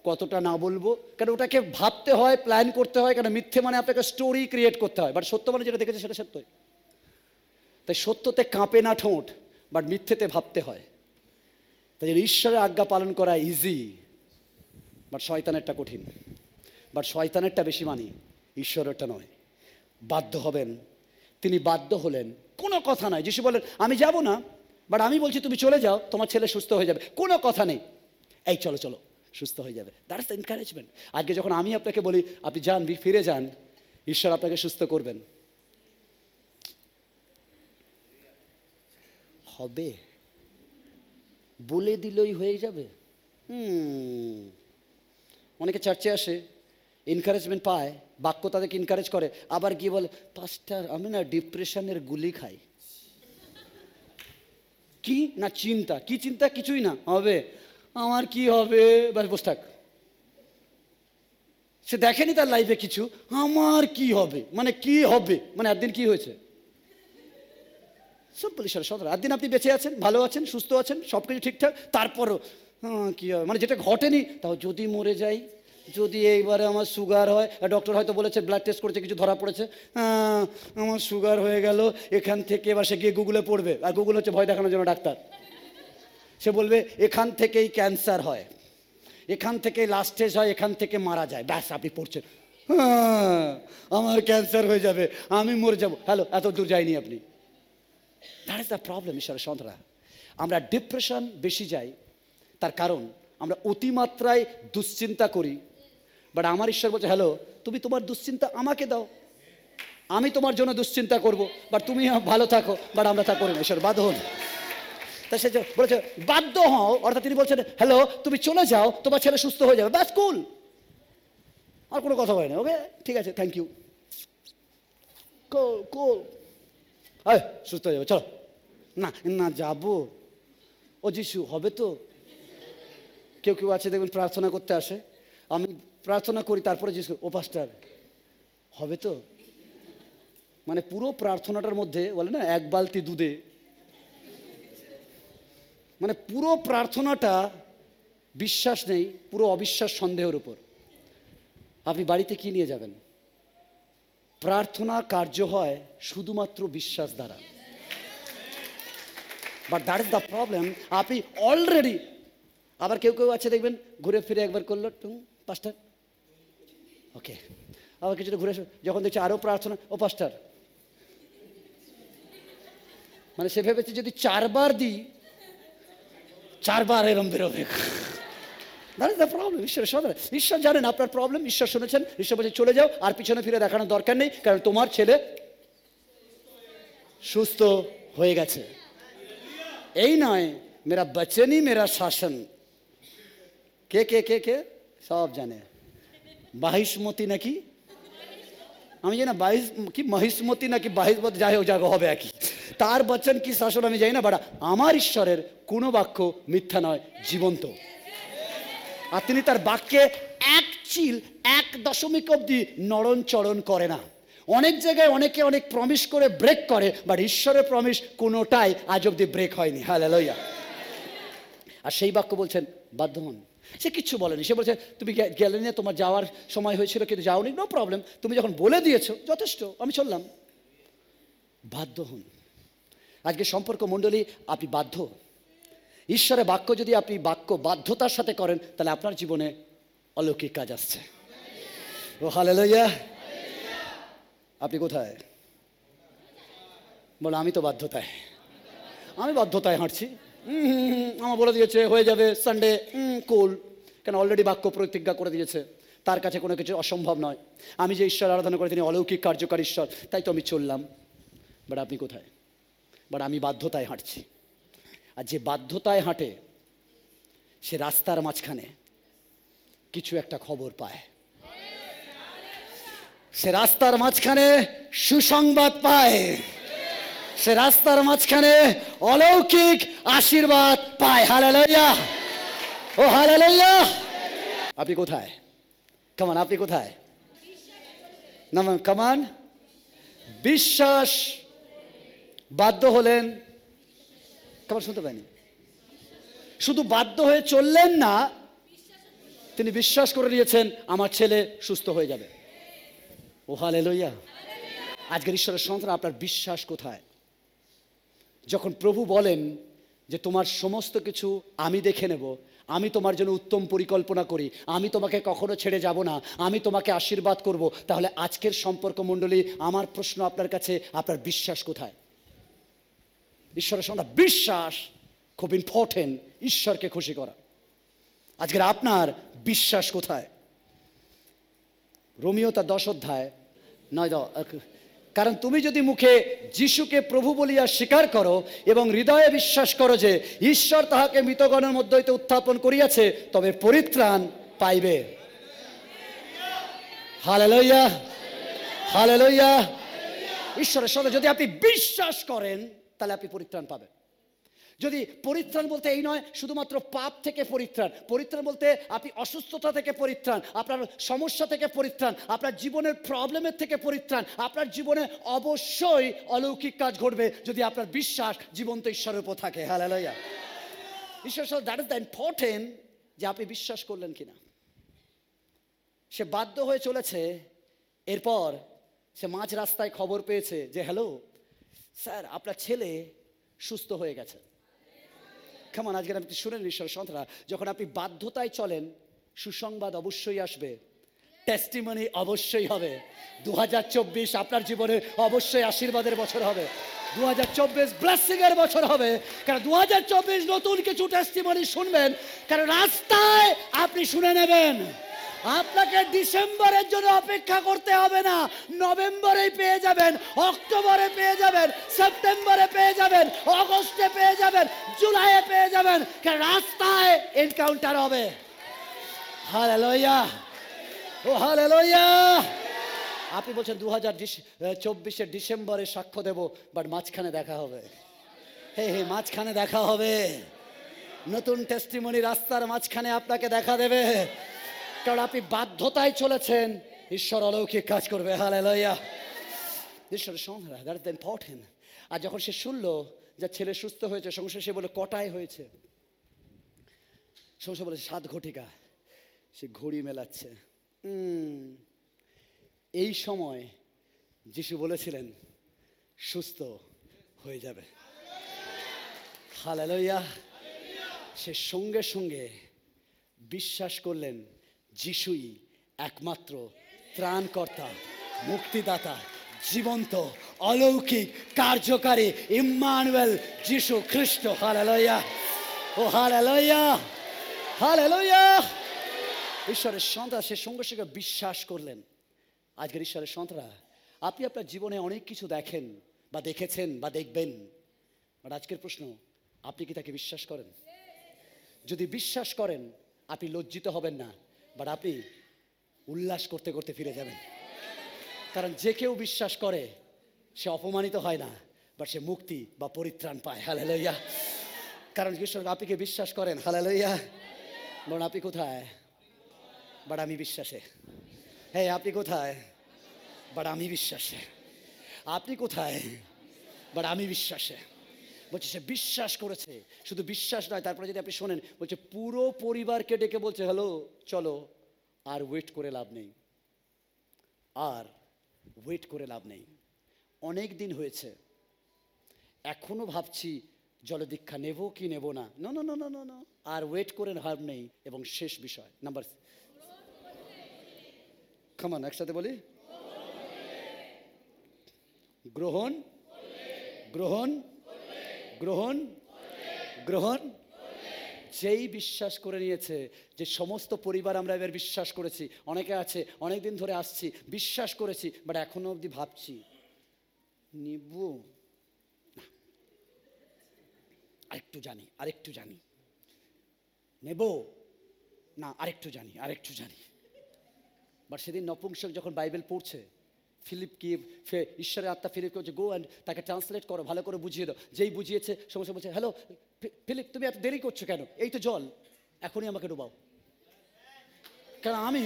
S1: কতটা না বলবো কেন ওটাকে ভাবতে হয় প্ল্যান করতে হয় কেন মিথ্যে মানে আপনাকে স্টোরি ক্রিয়েট করতে হয় বাট সত্য মানে যেটা দেখেছে সেটা সত্যই তাই সত্যতে কাঁপে না ঠোঁট বাট মিথ্যেতে ভাবতে হয় তাই ঈশ্বরের আজ্ঞা পালন করা ইজি বাট একটা কঠিন বাট শয়তানেরটা বেশি মানি ঈশ্বরেরটা নয় বাধ্য হবেন তিনি বাধ্য হলেন কোনো কথা নয় যিশু বলেন আমি যাব না বাট আমি বলছি তুমি চলে যাও তোমার ছেলে সুস্থ হয়ে যাবে কোনো কথা নেই এই চলো চলো সুস্থ হয়ে যাবে দ্যাট ইস দ্য এনকারেজমেন্ট আজকে যখন আমি আপনাকে বলি আপনি যান ফিরে যান ঈশ্বর আপনাকে সুস্থ করবেন হবে বলে দিলেই হয়ে যাবে হুম অনেকে চার্চে আসে এনকারেজমেন্ট পায় বাক্য তাদেরকে এনকারেজ করে আবার গিয়ে বলে পাস্টার আমি না ডিপ্রেশনের গুলি খাই কি না চিন্তা কি চিন্তা কিছুই না হবে আমার কি হবে বাস বস থাক সে দেখেনি তার লাইফে কিছু আমার কি হবে মানে কি হবে মানে একদিন কি হয়েছে সব ঈশ্বর সদর একদিন আপনি বেঁচে আছেন ভালো আছেন সুস্থ আছেন সব কিছু ঠিকঠাক তারপরও কি হবে মানে যেটা ঘটেনি তাও যদি মরে যায় যদি এইবারে আমার সুগার হয় ডক্টর হয়তো বলেছে ব্লাড টেস্ট করেছে কিছু ধরা পড়েছে আমার সুগার হয়ে গেল এখান থেকে এবার সে গিয়ে গুগলে পড়বে আর গুগল হচ্ছে ভয় দেখানোর জন্য ডাক্তার সে বলবে এখান থেকেই ক্যান্সার হয় এখান থেকে লাস্ট স্টেজ হয় এখান থেকে মারা যায় ব্যাস আপনি পড়ছেন হ্যাঁ, আমার ক্যান্সার হয়ে যাবে আমি মরে যাব হ্যালো এত দূর যায়নি আপনি দ্যাট ইজ দ্য প্রবলেম ঈশ্বরের সন্তানরা আমরা ডিপ্রেশন বেশি যাই তার কারণ আমরা অতিমাত্রায় দুশ্চিন্তা করি বাট আমার ঈশ্বর বলছে হ্যালো তুমি তোমার দুশ্চিন্তা আমাকে দাও আমি তোমার জন্য দুশ্চিন্তা করব বাট তুমি ভালো থাকো বাট আমরা তা করি না ঈশ্বর বাধ্য হন তা সে বলেছে বাধ্য হও অর্থাৎ তিনি বলছেন হ্যালো তুমি চলে যাও তোমার ছেলে সুস্থ হয়ে যাবে ব্যাস কুল আর কোনো কথা হয় না ওকে ঠিক আছে থ্যাংক ইউ কুল হ্যাঁ সুস্থ হয়ে যাবে চলো না না যাবো ও যিশু হবে তো কেউ কেউ আছে দেখবেন প্রার্থনা করতে আসে আমি প্রার্থনা করি তারপরে জিজ্ঞেস করি ও পাস্টার হবে তো মানে পুরো প্রার্থনাটার মধ্যে বলে না এক বালতি দুধে মানে পুরো প্রার্থনাটা বিশ্বাস নেই পুরো অবিশ্বাস সন্দেহের উপর আপনি বাড়িতে কি নিয়ে যাবেন প্রার্থনা কার্য হয় শুধুমাত্র বিশ্বাস দ্বারা but that is the problem আপনি অলরেডি আবার কেউ কেউ আছে দেখবেন ঘুরে ফিরে একবার করলো টুং পাঁচটা ওকে আবার কিছুটা ঘুরে যখন দেখছি আরও প্রার্থনা ও পাস্টার মানে সে ভেবেছে যদি চারবার দিই চারবার এরম বেরোবে প্রবলেম ঈশ্বরের সব ঈশ্বর জানেন আপনার প্রবলেম ঈশ্বর শুনেছেন ঈশ্বর বলছে চলে যাও আর পিছনে ফিরে দেখানোর দরকার নেই কারণ তোমার ছেলে সুস্থ হয়ে গেছে এই নয় মেরা বচেনি মেরা শাসন কে কে কে কে সব জানে বাহিসমতি নাকি আমি জানি না বাইশ কি মহিষ্মতি নাকি বাহিসমতি যাই হোক যাক হবে আর কি তার বচ্চন কি শাসন আমি জানি না বাট আমার ঈশ্বরের কোনো বাক্য মিথ্যা নয় জীবন্ত আর তিনি তার বাক্যে এক চিল এক দশমিক অব্দি নরণ চরণ করে না অনেক জায়গায় অনেকে অনেক প্রমিস করে ব্রেক করে বাট ঈশ্বরের প্রমিস কোনোটাই আজ অবধি ব্রেক হয়নি হ্যাঁ লইয়া আর সেই বাক্য বলছেন বাধ্য হন সে কিচ্ছু বলেনি সে বলছে তুমি গেলে না তোমার যাওয়ার সময় হয়েছিল কিন্তু যাওনি নো প্রবলেম তুমি যখন বলে দিয়েছো যথেষ্ট আমি চললাম বাধ্য হন আজকে সম্পর্ক মণ্ডলী আপনি বাধ্য ঈশ্বরের বাক্য যদি আপনি বাক্য বাধ্যতার সাথে করেন তাহলে আপনার জীবনে অলৌকিক কাজ আসছে ও হালে লইয়া আপনি কোথায় বলো আমি তো বাধ্যতায় আমি বাধ্যতায় হাঁটছি আমার বলে দিয়েছে হয়ে যাবে সানডে কুল কেন অলরেডি বাক্য প্রতিজ্ঞা করে দিয়েছে তার কাছে কোনো কিছু অসম্ভব নয় আমি যে ঈশ্বর আরাধনা করে তিনি অলৌকিক কার্যকারী ঈশ্বর তাই তো আমি চললাম বাট আপনি কোথায় বাট আমি বাধ্যতায় হাঁটছি আর যে বাধ্যতায় হাঁটে সে রাস্তার মাঝখানে কিছু একটা খবর পায় সে রাস্তার মাঝখানে সুসংবাদ পায় সে রাস্তার মাঝখানে অলৌকিক আশীর্বাদ পায় হালালাইয়া ও হালালাইয়া আপনি কোথায় কমান আপনি কোথায় নাম কমান বিশ্বাস বাধ্য হলেন কমান শুনতে পাইনি শুধু বাধ্য হয়ে চললেন না তিনি বিশ্বাস করে নিয়েছেন আমার ছেলে সুস্থ হয়ে যাবে ও হালে লইয়া আজকের ঈশ্বরের সন্তান আপনার বিশ্বাস কোথায় যখন প্রভু বলেন যে তোমার সমস্ত কিছু আমি দেখে নেব আমি তোমার জন্য উত্তম পরিকল্পনা করি আমি তোমাকে কখনো ছেড়ে যাব না আমি তোমাকে আশীর্বাদ করব তাহলে আজকের সম্পর্ক মণ্ডলী আমার প্রশ্ন আপনার কাছে আপনার বিশ্বাস কোথায় ঈশ্বরের সঙ্গে বিশ্বাস খুব ইম্পর্টেন্ট ঈশ্বরকে খুশি করা আজকের আপনার বিশ্বাস কোথায় রোমিও তার দশ অধ্যায় নয় দ কারণ তুমি যদি মুখে যিশুকে প্রভু বলিয়া স্বীকার করো এবং হৃদয়ে বিশ্বাস করো যে ঈশ্বর তাহাকে মৃতগণের মধ্য হইতে উত্থাপন করিয়াছে তবে পরিত্রাণ পাইবে হালে হালে লইয়া ঈশ্বরের সঙ্গে যদি আপনি বিশ্বাস করেন তাহলে আপনি পরিত্রাণ পাবেন যদি পরিত্রাণ বলতে এই নয় শুধুমাত্র পাপ থেকে পরিত্রাণ পরিত্রাণ বলতে আপনি অসুস্থতা থেকে পরিত্রাণ আপনার সমস্যা থেকে পরিত্রাণ আপনার জীবনের প্রবলেমের থেকে পরিত্রাণ আপনার জীবনে অবশ্যই অলৌকিক কাজ ঘটবে যদি আপনার বিশ্বাস জীবন্ত ঈশ্বরের উপর থাকে হালালয়া ঈশ্বর দ্যাট ইজ দ্য ইম্পর্টেন্ট যে আপনি বিশ্বাস করলেন কিনা সে বাধ্য হয়ে চলেছে এরপর সে মাঝ রাস্তায় খবর পেয়েছে যে হ্যালো স্যার আপনার ছেলে সুস্থ হয়ে গেছে কামান আজকে আপনি শুনেন ঈশ্বর সন্তরা যখন আপনি বাধ্যতায় চলেন সুসংবাদ অবশ্যই আসবে টেস্টিমনি অবশ্যই হবে দু আপনার জীবনে অবশ্যই আশীর্বাদের বছর হবে দু হাজার চব্বিশ ব্লাসিংয়ের বছর হবে কারণ দু হাজার চব্বিশ নতুন কিছু টেস্টিমনি শুনবেন কারণ রাস্তায় আপনি শুনে নেবেন আপনাকে ডিসেম্বরের জন্য অপেক্ষা করতে হবে না নভেম্বরেই পেয়ে যাবেন অক্টোবরে পেয়ে যাবেন সেপ্টেম্বরে পেয়ে যাবেন অগস্টে পেয়ে যাবেন জুলাইয়ে পেয়ে যাবেন রাস্তায় এনকাউন্টার হবে হালে লইয়া ও হালে লইয়া আপনি বলছেন দু হাজার চব্বিশে ডিসেম্বরে সাক্ষ্য দেব বাট মাঝখানে দেখা হবে হে হে মাঝখানে দেখা হবে নতুন টেস্টিমনি রাস্তার মাঝখানে আপনাকে দেখা দেবে কারণ আপনি বাধ্যতায় চলেছেন ঈশ্বর অলৌকিক কাজ করবে হালে লইয়া ঈশ্বরের সংহারা দ্যাট আর যখন সে শুনলো যে ছেলে সুস্থ হয়েছে সংসার সে বলে কটায় হয়েছে সংসার বলেছে সাত ঘটিকা সে ঘড়ি মেলাচ্ছে এই সময় যিশু বলেছিলেন সুস্থ হয়ে যাবে হালে হালালইয়া সে সঙ্গে সঙ্গে বিশ্বাস করলেন যিশুই একমাত্র ত্রাণকর্তা মুক্তিদাতা জীবন্ত অলৌকিক কার্যকারী ইম্মানুয়েল যিশু খ্রিস্ট হালালয়া ও হালালয়া হালালয়া ঈশ্বরের সন্তান সে সঙ্গে সঙ্গে বিশ্বাস করলেন আজকের ঈশ্বরের সন্তানরা আপনি আপনার জীবনে অনেক কিছু দেখেন বা দেখেছেন বা দেখবেন বাট আজকের প্রশ্ন আপনি কি তাকে বিশ্বাস করেন যদি বিশ্বাস করেন আপনি লজ্জিত হবেন না বাট আপনি উল্লাস করতে করতে ফিরে যাবেন কারণ যে কেউ বিশ্বাস করে সে অপমানিত হয় না বা সে মুক্তি বা পরিত্রাণ পায় হালে লইয়া কারণ ঈশ্বর আপনি বিশ্বাস করেন হালে লইয়া বলুন আপনি কোথায় বাট আমি বিশ্বাসে হ্যাঁ আপনি কোথায় বাট আমি বিশ্বাসে আপনি কোথায় বাট আমি বিশ্বাসে বলছে সে বিশ্বাস করেছে শুধু বিশ্বাস নয় তারপরে যদি আপনি শোনেন বলছে পুরো পরিবারকে ডেকে বলছে হ্যালো চলো আর ওয়েট করে লাভ নেই আর ওয়েট করে লাভ নেই অনেক দিন হয়েছে এখনও ভাবছি জলদীক্ষা নেব কি নেব না no no no no no আর ওয়েট করে লাভ নেই এবং শেষ বিষয় নাম্বার খামান একসাথে বলি গ্রহণ গ্রহণ গ্রহণ গ্রহণ যেই বিশ্বাস করে নিয়েছে যে সমস্ত পরিবার আমরা এবার বিশ্বাস করেছি অনেকে আছে অনেক দিন ধরে আসছি বিশ্বাস করেছি বাট এখনো অবধি ভাবছি নিব আরেকটু জানি আরেকটু জানি নেব না আরেকটু জানি আরেকটু জানি বাট সেদিন নপুংসক যখন বাইবেল পড়ছে ফিলিপকে ঈশ্বরের আত্মা ফিলিপকে বলছে গো অ্যান্ড তাকে ট্রান্সলেট করো ভালো করে বুঝিয়ে দাও যেই বুঝিয়েছে সমস্যা বলছে হ্যালো ফিলিপ তুমি এত দেরি করছো কেন এই তো জল এখনই আমাকে ডুবাও কারণ আমি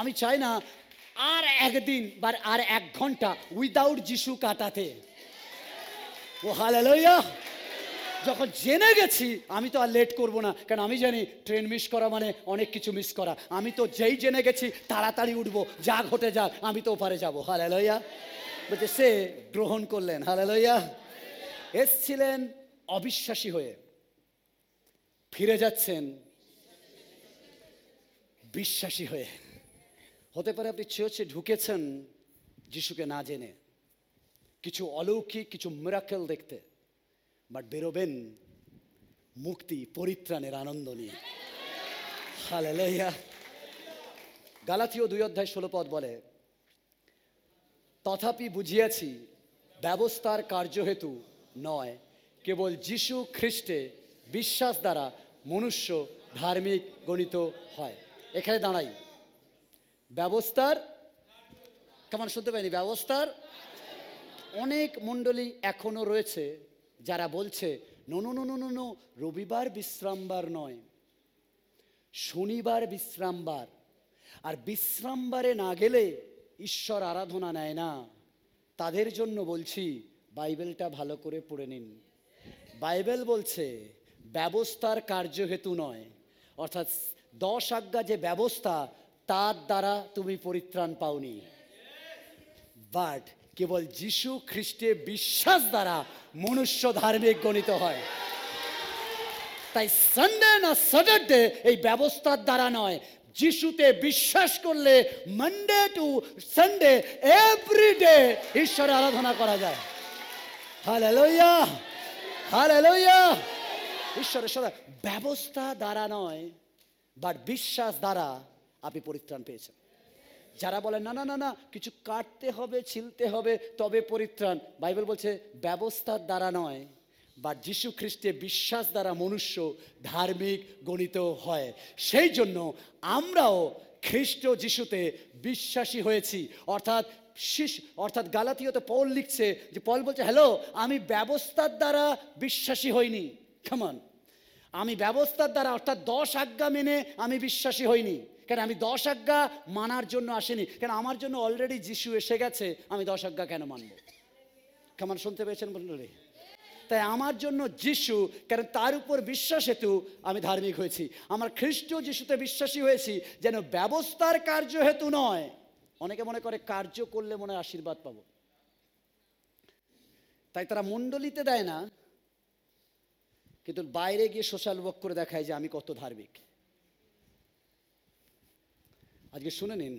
S1: আমি চাই না আর একদিন বা আর এক ঘন্টা উইদাউট যিশু কাটাতে ও হালালইয়া যখন জেনে গেছি আমি তো আর লেট করব না কারণ আমি জানি ট্রেন মিস করা মানে অনেক কিছু মিস করা আমি তো যেই জেনে গেছি তাড়াতাড়ি উঠবো যা ঘটে যাক আমি তো ওপারে যাবো হালে লইয়া বলছে সে গ্রহণ করলেন হালে লইয়া এসছিলেন অবিশ্বাসী হয়ে ফিরে যাচ্ছেন বিশ্বাসী হয়ে হতে পারে আপনি চেয়েছে ঢুকেছেন যিশুকে না জেনে কিছু অলৌকিক কিছু মিরাকেল দেখতে বাট বেরোবেন মুক্তি পরিত্রাণের আনন্দ নিয়ে হালেলাইয়া গালাথীয় দুই অধ্যায় ষোলো পদ বলে তথাপি বুঝিয়াছি ব্যবস্থার কার্য হেতু নয় কেবল যিশু খ্রিস্টে বিশ্বাস দ্বারা মনুষ্য ধার্মিক গণিত হয় এখানে দাঁড়াই ব্যবস্থার কেমন শুনতে পাইনি ব্যবস্থার অনেক মণ্ডলী এখনও রয়েছে যারা বলছে no no no no no রবিবার বিশ্রামবার নয় শনিবার বিশ্রামবার আর বিশ্রামবারে না গেলে ঈশ্বর আরাধনা নেয় না তাদের জন্য বলছি বাইবেলটা ভালো করে পড়ে নিন বাইবেল বলছে ব্যবস্থার কার্য হেতু নয় অর্থাৎ দশ আজ্ঞা যে ব্যবস্থা তার দ্বারা তুমি পরিত্রাণ পাওনি বাট কেবল যিশু খ্রিস্টে বিশ্বাস দ্বারা মনুষ্য ধার্মিক গণিত হয় তাই সানডে না স্যাটারডে এই ব্যবস্থার দ্বারা নয় যিশুতে বিশ্বাস করলে Monday to Sunday every day ঈশ্বরে আরাধনা করা যায় হালে লইয়া ঈশ্বরের সদা ব্যবস্থা দ্বারা নয় বাট বিশ্বাস দ্বারা আপনি পরিত্রাণ পেয়েছেন যারা বলে না না না না কিছু কাটতে হবে ছিলতে হবে তবে পরিত্রাণ বাইবেল বলছে ব্যবস্থার দ্বারা নয় বা যীশু খ্রিস্টে বিশ্বাস দ্বারা মনুষ্য ধার্মিক গণিত হয় সেই জন্য আমরাও খ্রিস্ট যিশুতে বিশ্বাসী হয়েছি অর্থাৎ শিশ অর্থাৎ গালাতিয়তে পল লিখছে যে পল বলছে হ্যালো আমি ব্যবস্থার দ্বারা বিশ্বাসী হইনি কেমন আমি ব্যবস্থার দ্বারা অর্থাৎ দশ আজ্ঞা মেনে আমি বিশ্বাসী হইনি কেন আমি দশ আজ্ঞা মানার জন্য আসিনি কেন আমার জন্য অলরেডি যিশু এসে গেছে আমি দশ আজ্ঞা কেন মানব কেমন শুনতে পেয়েছেন বলুন রে তাই আমার জন্য যিশু কারণ তার উপর বিশ্বাস হেতু আমি ধার্মিক হয়েছি আমার খ্রিস্ট যিশুতে বিশ্বাসী হয়েছি যেন ব্যবস্থার কার্য হেতু নয় অনেকে মনে করে কার্য করলে মনে আশীর্বাদ পাবো তাই তারা মণ্ডলিতে দেয় না কিন্তু বাইরে গিয়ে সোশ্যাল ওয়ার্ক করে দেখায় যে আমি কত ধার্মিক আজকে শুনে নিন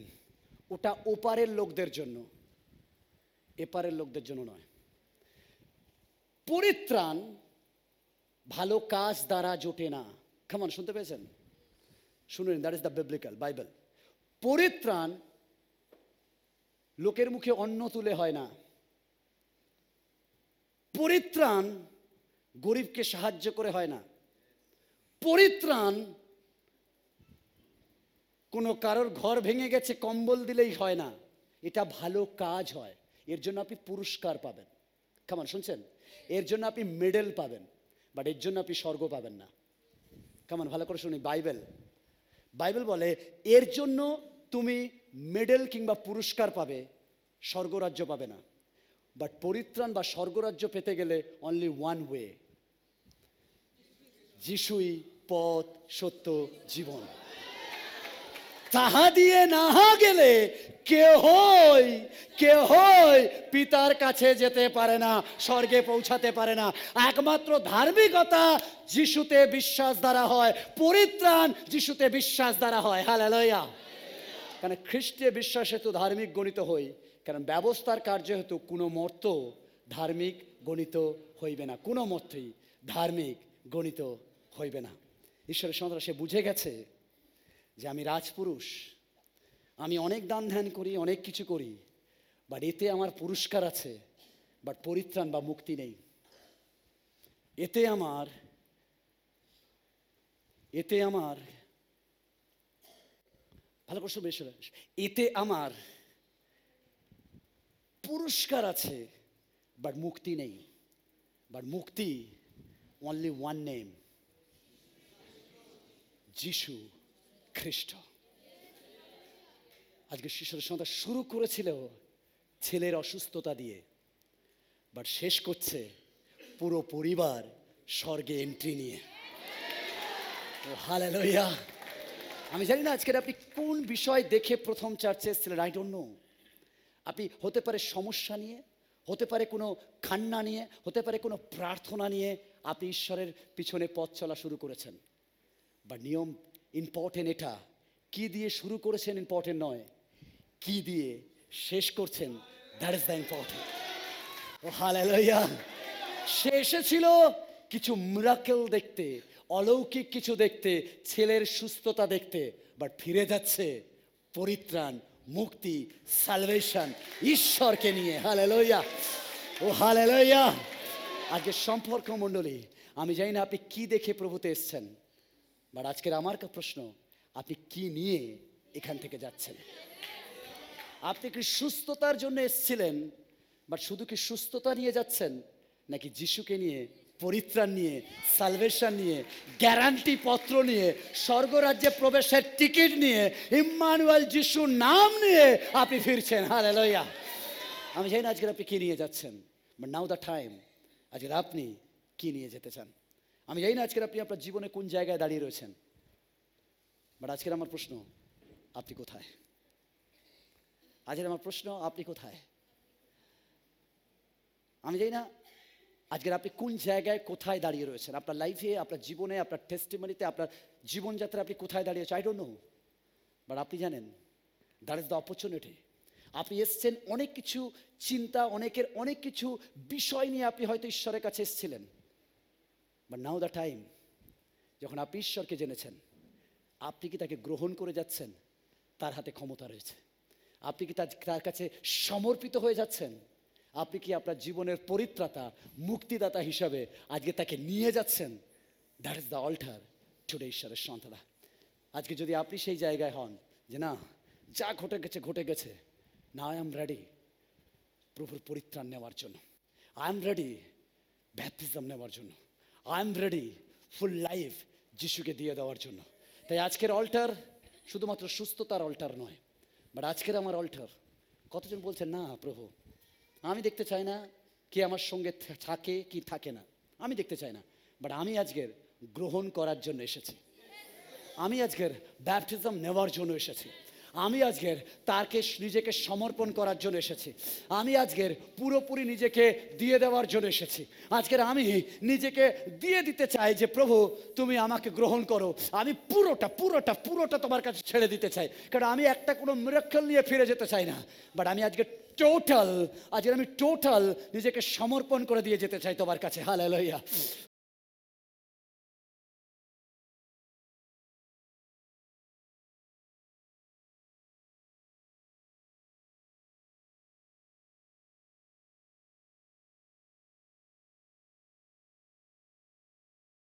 S1: ওটা ওপারের লোকদের জন্য এপারের লোকদের জন্য নয় পরিত্রাণ ভালো কাজ দ্বারা জোটে না খামান শুনতে পেয়েছেন শুনুন that is the biblical Bible পরিত্রাণ লোকের মুখে অন্ন তুলে হয় না পরিত্রাণ গরিবকে সাহায্য করে হয় না পরিত্রাণ কোনো কারোর ঘর ভেঙে গেছে কম্বল দিলেই হয় না এটা ভালো কাজ হয় এর জন্য আপনি পুরস্কার পাবেন কেমন শুনছেন এর জন্য আপনি মেডেল পাবেন বাট এর জন্য আপনি স্বর্গ পাবেন না কামান ভালো করে শুনি বাইবেল বাইবেল বলে এর জন্য তুমি মেডেল কিংবা পুরস্কার পাবে স্বর্গরাজ্য পাবে না বাট পরিত্রাণ বা স্বর্গরাজ্য পেতে গেলে অনলি ওয়ান ওয়ে যিশুই পথ সত্য জীবন তাহা দিয়ে নাহা গেলে কেহই কেহই পিতার কাছে যেতে পারে না স্বর্গে পৌঁছাতে পারে না একমাত্র ধার্মিকতা যিশুতে বিশ্বাস দ্বারা হয় পরিত্রাণ যিশুতে বিশ্বাস দ্বারা হয় হালালয়া কেন খ্রিস্টে বিশ্বাস হেতু ধার্মিক গণিত হই কারণ ব্যবস্থার কার্য হেতু কোনো মর্ত ধার্মিক গণিত হইবে না কোনো মর্তই ধার্মিক গণিত হইবে না ঈশ্বরের সন্ত্রাসে সে বুঝে গেছে যে আমি রাজপুরুষ আমি অনেক দান ধ্যান করি অনেক কিছু করি বাট এতে আমার পুরস্কার আছে বাট পরিত্রাণ বা মুক্তি নেই এতে আমার এতে আমার ভালো করছো বেশ এতে আমার পুরস্কার আছে বাট মুক্তি নেই বাট মুক্তি অনলি ওয়ান নেম যিশু খ্রিস্ট আজকে শিশুর সন্তান শুরু করেছিল ছেলের অসুস্থতা দিয়ে বাট শেষ করছে পুরো পরিবার স্বর্গে এন্ট্রি নিয়ে ও লইয়া আমি জানি না আজকের আপনি কোন বিষয় দেখে প্রথম চার্চে এসেছিলেন আই ডোন্ট নো আপনি হতে পারে সমস্যা নিয়ে হতে পারে কোনো খান্না নিয়ে হতে পারে কোনো প্রার্থনা নিয়ে আপনি ঈশ্বরের পিছনে পথ চলা শুরু করেছেন বা নিয়ম ইম্পর্টেন্ট এটা কি দিয়ে শুরু করেছেন ইম্পর্টেন্ট নয় কি দিয়ে শেষ করছেন দ্যাট ইজ দ্য ইম্পর্টেন্ট ও হালেলুয়া সে এসেছিল কিছু মিরাকেল দেখতে অলৌকিক কিছু দেখতে ছেলের সুস্থতা দেখতে বাট ফিরে যাচ্ছে পরিত্রাণ মুক্তি সালভেশন ঈশ্বরকে নিয়ে হালেলুয়া ও হালেলুয়া আজকে সম্পর্ক মণ্ডলী আমি জানি না আপনি কি দেখে প্রভুতে এসছেন বাট আজকের আমার প্রশ্ন আপনি কি নিয়ে এখান থেকে যাচ্ছেন আপনি কি সুস্থতার জন্য এসছিলেন বাট শুধু কি সুস্থতা নিয়ে যাচ্ছেন নাকি যিশুকে নিয়ে পরিত্রাণ নিয়ে সালভেশন নিয়ে গ্যারান্টি পত্র নিয়ে স্বর্গরাজ্যে প্রবেশের টিকিট নিয়ে ইম্মানুয়াল যিশু নাম নিয়ে আপনি ফিরছেন হালে লইয়া আমি জানি না আজকের আপনি কী নিয়ে যাচ্ছেন বাট নাও দ্য টাইম আজকের আপনি কী নিয়ে যেতে চান আমি জানি না আজকের আপনি আপনার জীবনে কোন জায়গায় দাঁড়িয়ে রয়েছেন বাট আজকের আমার প্রশ্ন আপনি কোথায় আজকের আমার প্রশ্ন আপনি কোথায় আমি জানি না আজকের আপনি কোন জায়গায় কোথায় দাঁড়িয়ে রয়েছেন আপনার লাইফে আপনার জীবনে আপনার টেস্টিমনিতে আপনার জীবনযাত্রা আপনি কোথায় দাঁড়িয়ে আই ডোন্ট নো বাট আপনি জানেন দ্যাট ইজ দ্য অপরচুনিটি আপনি এসছেন অনেক কিছু চিন্তা অনেকের অনেক কিছু বিষয় নিয়ে আপনি হয়তো ঈশ্বরের কাছে এসেছিলেন বা নাও দ্য টাইম যখন আপনি ঈশ্বরকে জেনেছেন আপনি কি তাকে গ্রহণ করে যাচ্ছেন তার হাতে ক্ষমতা রয়েছে আপনি কি তার কাছে সমর্পিত হয়ে যাচ্ছেন আপনি কি আপনার জীবনের পরিত্রাতা মুক্তিদাতা হিসাবে আজকে তাকে নিয়ে যাচ্ছেন that is the altar today ঈশ্বরের সন্তানা আজকে যদি আপনি সেই জায়গায় হন যে না যা ঘটে গেছে ঘটে গেছে না আই এম রেডি প্রভুর পরিত্রাণ নেওয়ার জন্য আই এম রেডি ব্যাপটিজম নেওয়ার জন্য I am ready full life যিশুকে দিয়ে দেওয়ার জন্য তাই আজকের অল্টার শুধুমাত্র সুস্থতার অল্টার নয় বাট আজকের আমার অল্টার কতজন বলছেন না প্রভু আমি দেখতে চাই না কে আমার সঙ্গে থাকে কি থাকে না আমি দেখতে চাই না বাট আমি আজকের গ্রহণ করার জন্য এসেছি আমি আজকের ব্যাপটিজম নেওয়ার জন্য এসেছি আমি আজকের তারকে নিজেকে সমর্পণ করার জন্য এসেছি আমি আজকের পুরোপুরি নিজেকে দিয়ে দেওয়ার জন্য এসেছি আজকের আমি নিজেকে দিয়ে দিতে চাই যে প্রভু তুমি আমাকে গ্রহণ করো আমি পুরোটা পুরোটা পুরোটা তোমার কাছে ছেড়ে দিতে চাই কারণ আমি একটা কোনো মিরাক্ষল নিয়ে ফিরে যেতে চাই না বাট আমি আজকে টোটাল আজকে আমি টোটাল নিজেকে সমর্পণ করে দিয়ে যেতে চাই তোমার কাছে লইয়া